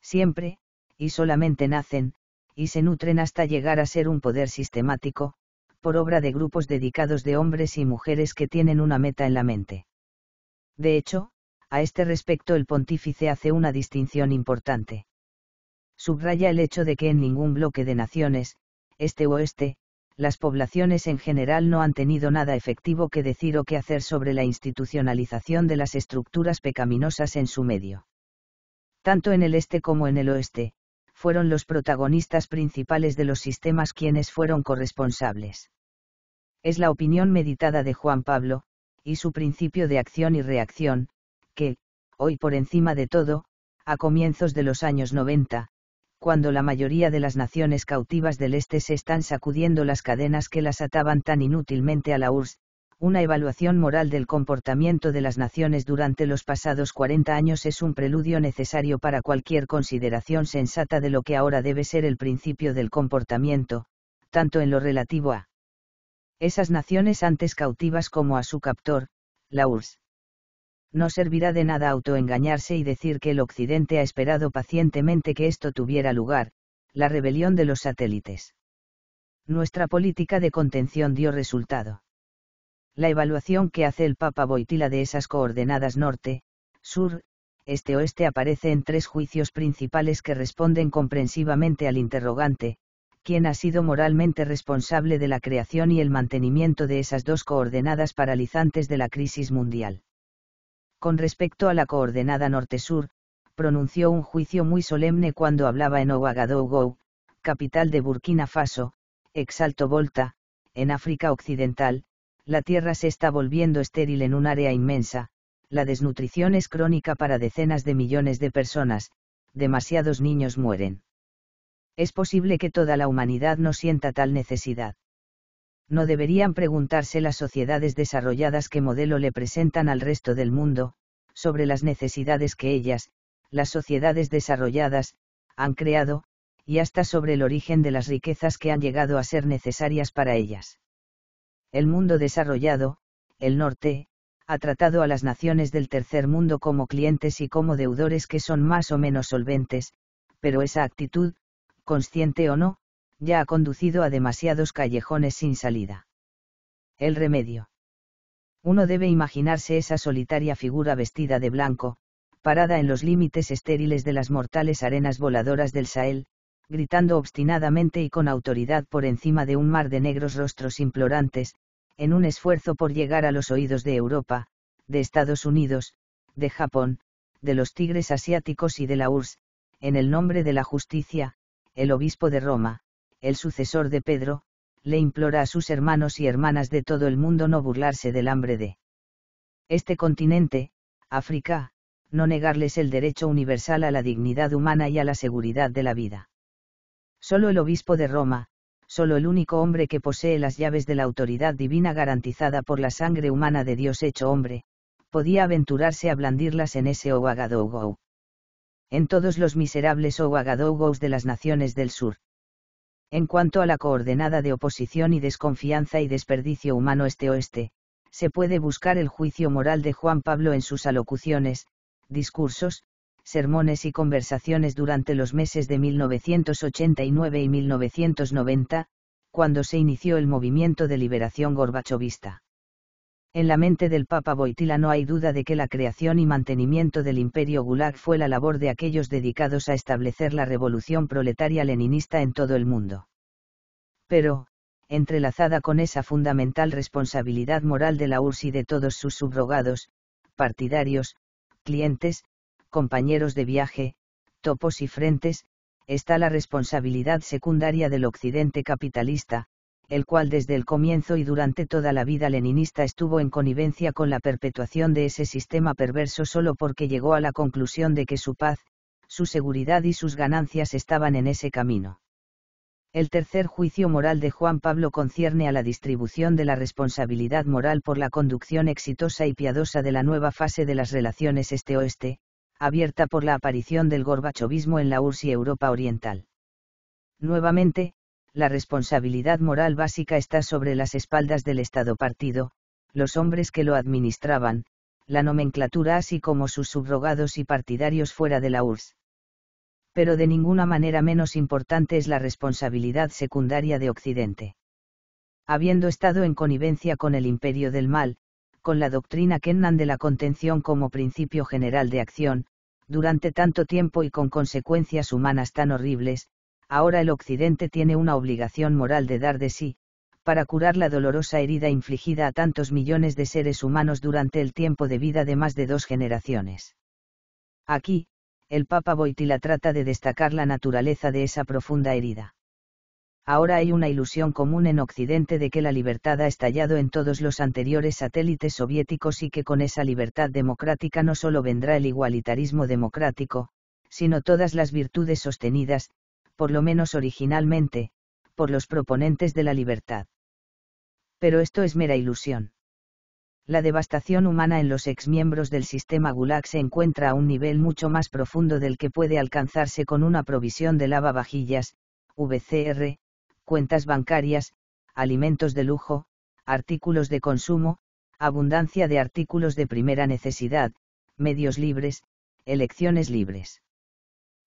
A: Siempre, y solamente nacen, y se nutren hasta llegar a ser un poder sistemático, por obra de grupos dedicados de hombres y mujeres que tienen una meta en la mente. De hecho, a este respecto el pontífice hace una distinción importante. Subraya el hecho de que en ningún bloque de naciones, este o oeste, las poblaciones en general no han tenido nada efectivo que decir o que hacer sobre la institucionalización de las estructuras pecaminosas en su medio. Tanto en el este como en el oeste, fueron los protagonistas principales de los sistemas quienes fueron corresponsables. Es la opinión meditada de Juan Pablo, y su principio de acción y reacción, que, hoy por encima de todo, a comienzos de los años 90, cuando la mayoría de las naciones cautivas del Este se están sacudiendo las cadenas que las ataban tan inútilmente a la URSS, una evaluación moral del comportamiento de las naciones durante los pasados 40 años es un preludio necesario para cualquier consideración sensata de lo que ahora debe ser el principio del comportamiento, tanto en lo relativo a esas naciones antes cautivas como a su captor, la URSS. No servirá de nada autoengañarse y decir que el Occidente ha esperado pacientemente que esto tuviera lugar, la rebelión de los satélites. Nuestra política de contención dio resultado la evaluación que hace el Papa Boitila de esas coordenadas norte, sur, este-oeste aparece en tres juicios principales que responden comprensivamente al interrogante, ¿quién ha sido moralmente responsable de la creación y el mantenimiento de esas dos coordenadas paralizantes de la crisis mundial? Con respecto a la coordenada norte-sur, pronunció un juicio muy solemne cuando hablaba en Ouagadougou, capital de Burkina Faso, exalto Volta, en África Occidental, la Tierra se está volviendo estéril en un área inmensa, la desnutrición es crónica para decenas de millones de personas, demasiados niños mueren. Es posible que toda la humanidad no sienta tal necesidad. No deberían preguntarse las sociedades desarrolladas qué modelo le presentan al resto del mundo, sobre las necesidades que ellas, las sociedades desarrolladas, han creado, y hasta sobre el origen de las riquezas que han llegado a ser necesarias para ellas el mundo desarrollado, el norte, ha tratado a las naciones del tercer mundo como clientes y como deudores que son más o menos solventes, pero esa actitud, consciente o no, ya ha conducido a demasiados callejones sin salida. El remedio. Uno debe imaginarse esa solitaria figura vestida de blanco, parada en los límites estériles de las mortales arenas voladoras del Sahel, gritando obstinadamente y con autoridad por encima de un mar de negros rostros implorantes, en un esfuerzo por llegar a los oídos de Europa, de Estados Unidos, de Japón, de los tigres asiáticos y de la URSS, en el nombre de la justicia, el obispo de Roma, el sucesor de Pedro, le implora a sus hermanos y hermanas de todo el mundo no burlarse del hambre de este continente, África, no negarles el derecho universal a la dignidad humana y a la seguridad de la vida. Solo el obispo de Roma, solo el único hombre que posee las llaves de la autoridad divina garantizada por la sangre humana de Dios hecho hombre, podía aventurarse a blandirlas en ese Owagadougou. En todos los miserables Owagadougous de las naciones del sur. En cuanto a la coordenada de oposición y desconfianza y desperdicio humano este-oeste, se puede buscar el juicio moral de Juan Pablo en sus alocuciones, discursos, sermones y conversaciones durante los meses de 1989 y 1990, cuando se inició el movimiento de liberación gorbachovista. En la mente del Papa Boitila no hay duda de que la creación y mantenimiento del imperio Gulag fue la labor de aquellos dedicados a establecer la revolución proletaria leninista en todo el mundo. Pero, entrelazada con esa fundamental responsabilidad moral de la URSS y de todos sus subrogados, partidarios, clientes, compañeros de viaje, topos y frentes, está la responsabilidad secundaria del occidente capitalista, el cual desde el comienzo y durante toda la vida leninista estuvo en connivencia con la perpetuación de ese sistema perverso solo porque llegó a la conclusión de que su paz, su seguridad y sus ganancias estaban en ese camino. El tercer juicio moral de Juan Pablo concierne a la distribución de la responsabilidad moral por la conducción exitosa y piadosa de la nueva fase de las relaciones este-oeste, abierta por la aparición del gorbachovismo en la URSS y Europa Oriental. Nuevamente, la responsabilidad moral básica está sobre las espaldas del Estado partido, los hombres que lo administraban, la nomenclatura así como sus subrogados y partidarios fuera de la URSS. Pero de ninguna manera menos importante es la responsabilidad secundaria de Occidente. Habiendo estado en connivencia con el imperio del mal, con la doctrina Kennan de la contención como principio general de acción, durante tanto tiempo y con consecuencias humanas tan horribles, ahora el Occidente tiene una obligación moral de dar de sí, para curar la dolorosa herida infligida a tantos millones de seres humanos durante el tiempo de vida de más de dos generaciones. Aquí, el Papa Boitila trata de destacar la naturaleza de esa profunda herida ahora hay una ilusión común en Occidente de que la libertad ha estallado en todos los anteriores satélites soviéticos y que con esa libertad democrática no solo vendrá el igualitarismo democrático, sino todas las virtudes sostenidas, por lo menos originalmente, por los proponentes de la libertad. Pero esto es mera ilusión. La devastación humana en los exmiembros del sistema Gulag se encuentra a un nivel mucho más profundo del que puede alcanzarse con una provisión de lavavajillas, VCR, cuentas bancarias, alimentos de lujo, artículos de consumo, abundancia de artículos de primera necesidad, medios libres, elecciones libres.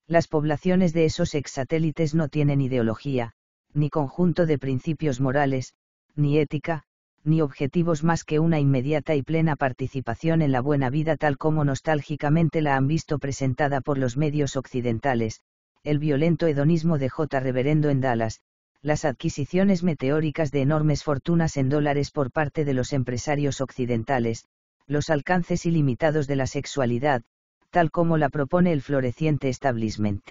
A: Las poblaciones de esos ex-satélites no tienen ideología, ni conjunto de principios morales, ni ética, ni objetivos más que una inmediata y plena participación en la buena vida tal como nostálgicamente la han visto presentada por los medios occidentales, el violento hedonismo de J. Reverendo en Dallas, las adquisiciones meteóricas de enormes fortunas en dólares por parte de los empresarios occidentales, los alcances ilimitados de la sexualidad, tal como la propone el floreciente establishment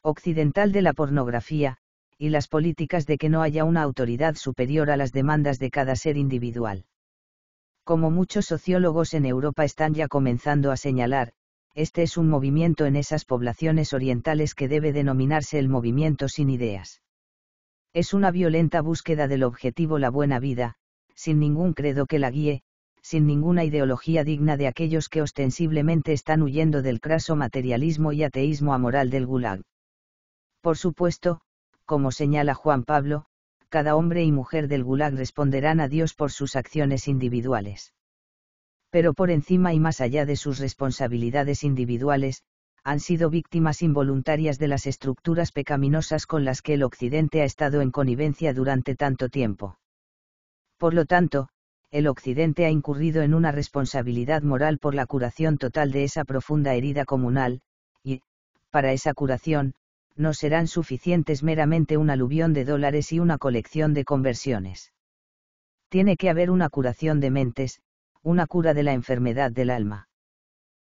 A: occidental de la pornografía, y las políticas de que no haya una autoridad superior a las demandas de cada ser individual. Como muchos sociólogos en Europa están ya comenzando a señalar, este es un movimiento en esas poblaciones orientales que debe denominarse el movimiento sin ideas. Es una violenta búsqueda del objetivo la buena vida, sin ningún credo que la guíe, sin ninguna ideología digna de aquellos que ostensiblemente están huyendo del craso materialismo y ateísmo amoral del Gulag. Por supuesto, como señala Juan Pablo, cada hombre y mujer del Gulag responderán a Dios por sus acciones individuales. Pero por encima y más allá de sus responsabilidades individuales, han sido víctimas involuntarias de las estructuras pecaminosas con las que el Occidente ha estado en connivencia durante tanto tiempo. Por lo tanto, el Occidente ha incurrido en una responsabilidad moral por la curación total de esa profunda herida comunal, y, para esa curación, no serán suficientes meramente un aluvión de dólares y una colección de conversiones. Tiene que haber una curación de mentes, una cura de la enfermedad del alma.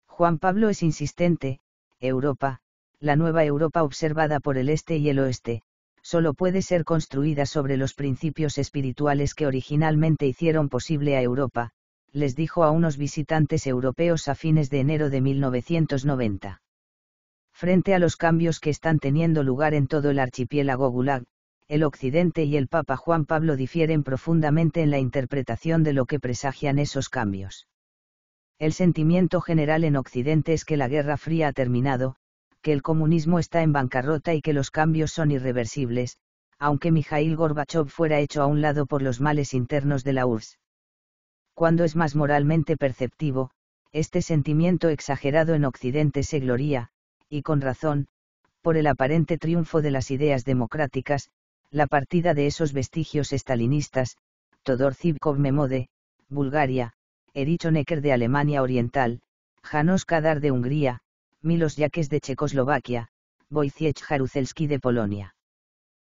A: Juan Pablo es insistente, Europa, la nueva Europa observada por el este y el oeste, solo puede ser construida sobre los principios espirituales que originalmente hicieron posible a Europa, les dijo a unos visitantes europeos a fines de enero de 1990. Frente a los cambios que están teniendo lugar en todo el archipiélago Gulag, el Occidente y el Papa Juan Pablo difieren profundamente en la interpretación de lo que presagian esos cambios. El sentimiento general en Occidente es que la Guerra Fría ha terminado, que el comunismo está en bancarrota y que los cambios son irreversibles, aunque Mikhail Gorbachev fuera hecho a un lado por los males internos de la URSS. Cuando es más moralmente perceptivo, este sentimiento exagerado en Occidente se gloría, y con razón, por el aparente triunfo de las ideas democráticas, la partida de esos vestigios estalinistas, Todor Zivkov Memode, Bulgaria, Erich Necker de Alemania Oriental, Janos Kadar de Hungría, Milos Yaques de Checoslovaquia, Wojciech Jaruzelski de Polonia.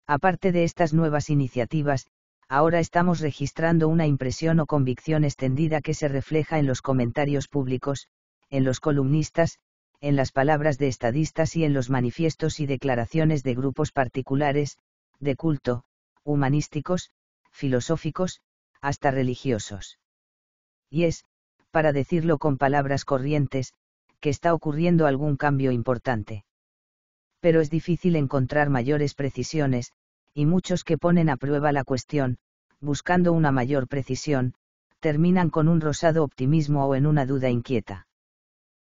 A: Aparte de estas nuevas iniciativas, ahora estamos registrando una impresión o convicción extendida que se refleja en los comentarios públicos, en los columnistas, en las palabras de estadistas y en los manifiestos y declaraciones de grupos particulares, de culto, humanísticos, filosóficos, hasta religiosos. Y es, para decirlo con palabras corrientes, que está ocurriendo algún cambio importante. Pero es difícil encontrar mayores precisiones, y muchos que ponen a prueba la cuestión, buscando una mayor precisión, terminan con un rosado optimismo o en una duda inquieta.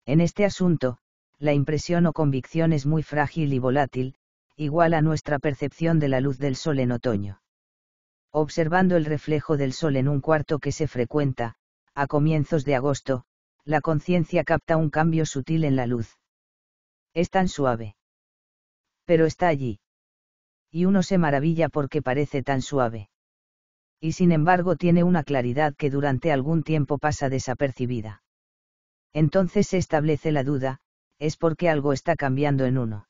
A: En este asunto, la impresión o convicción es muy frágil y volátil, igual a nuestra percepción de la luz del sol en otoño. Observando el reflejo del sol en un cuarto que se frecuenta, a comienzos de agosto, la conciencia capta un cambio sutil en la luz. Es tan suave. Pero está allí. Y uno se maravilla porque parece tan suave. Y sin embargo tiene una claridad que durante algún tiempo pasa desapercibida. Entonces se establece la duda, es porque algo está cambiando en uno.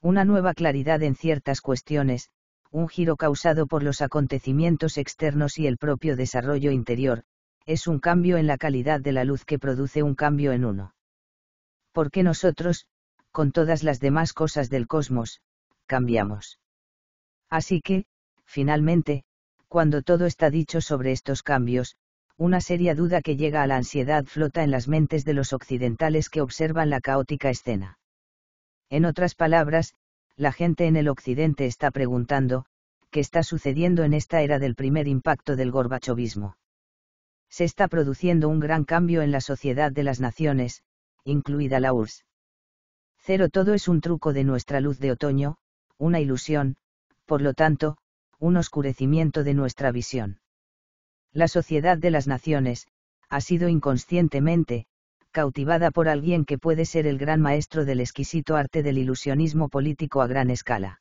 A: Una nueva claridad en ciertas cuestiones, un giro causado por los acontecimientos externos y el propio desarrollo interior, es un cambio en la calidad de la luz que produce un cambio en uno. Porque nosotros, con todas las demás cosas del cosmos, cambiamos. Así que, finalmente, cuando todo está dicho sobre estos cambios, una seria duda que llega a la ansiedad flota en las mentes de los occidentales que observan la caótica escena. En otras palabras, la gente en el occidente está preguntando, ¿qué está sucediendo en esta era del primer impacto del gorbachovismo? se está produciendo un gran cambio en la sociedad de las naciones, incluida la URSS. Cero todo es un truco de nuestra luz de otoño, una ilusión, por lo tanto, un oscurecimiento de nuestra visión. La sociedad de las naciones, ha sido inconscientemente, cautivada por alguien que puede ser el gran maestro del exquisito arte del ilusionismo político a gran escala.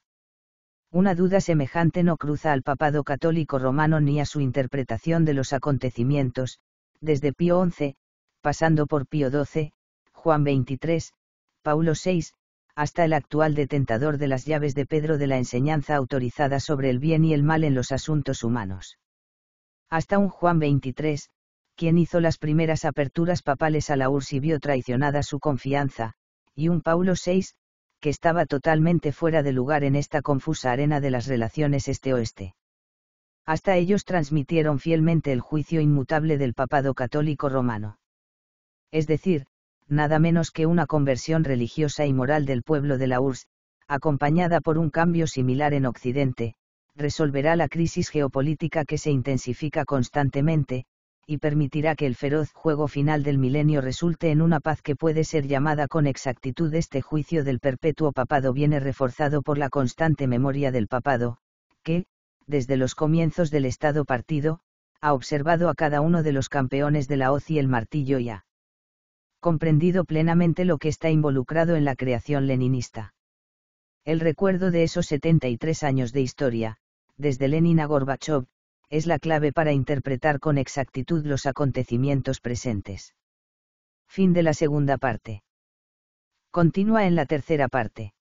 A: Una duda semejante no cruza al papado católico romano ni a su interpretación de los acontecimientos, desde Pío XI, pasando por Pío XII, Juan XXIII, Paulo VI, hasta el actual detentador de las llaves de Pedro de la enseñanza autorizada sobre el bien y el mal en los asuntos humanos. Hasta un Juan XXIII, quien hizo las primeras aperturas papales a la URSS y vio traicionada su confianza, y un Paulo VI, estaba totalmente fuera de lugar en esta confusa arena de las relaciones este-oeste. Hasta ellos transmitieron fielmente el juicio inmutable del papado católico romano. Es decir, nada menos que una conversión religiosa y moral del pueblo de la URSS, acompañada por un cambio similar en Occidente, resolverá la crisis geopolítica que se intensifica constantemente, y permitirá que el feroz juego final del milenio resulte en una paz que puede ser llamada con exactitud este juicio del perpetuo papado viene reforzado por la constante memoria del papado, que, desde los comienzos del Estado partido, ha observado a cada uno de los campeones de la hoz y el martillo y ha comprendido plenamente lo que está involucrado en la creación leninista. El recuerdo de esos 73 años de historia, desde Lenin a Gorbachev, es la clave para interpretar con exactitud los acontecimientos presentes. Fin de la segunda parte. Continúa en la tercera parte.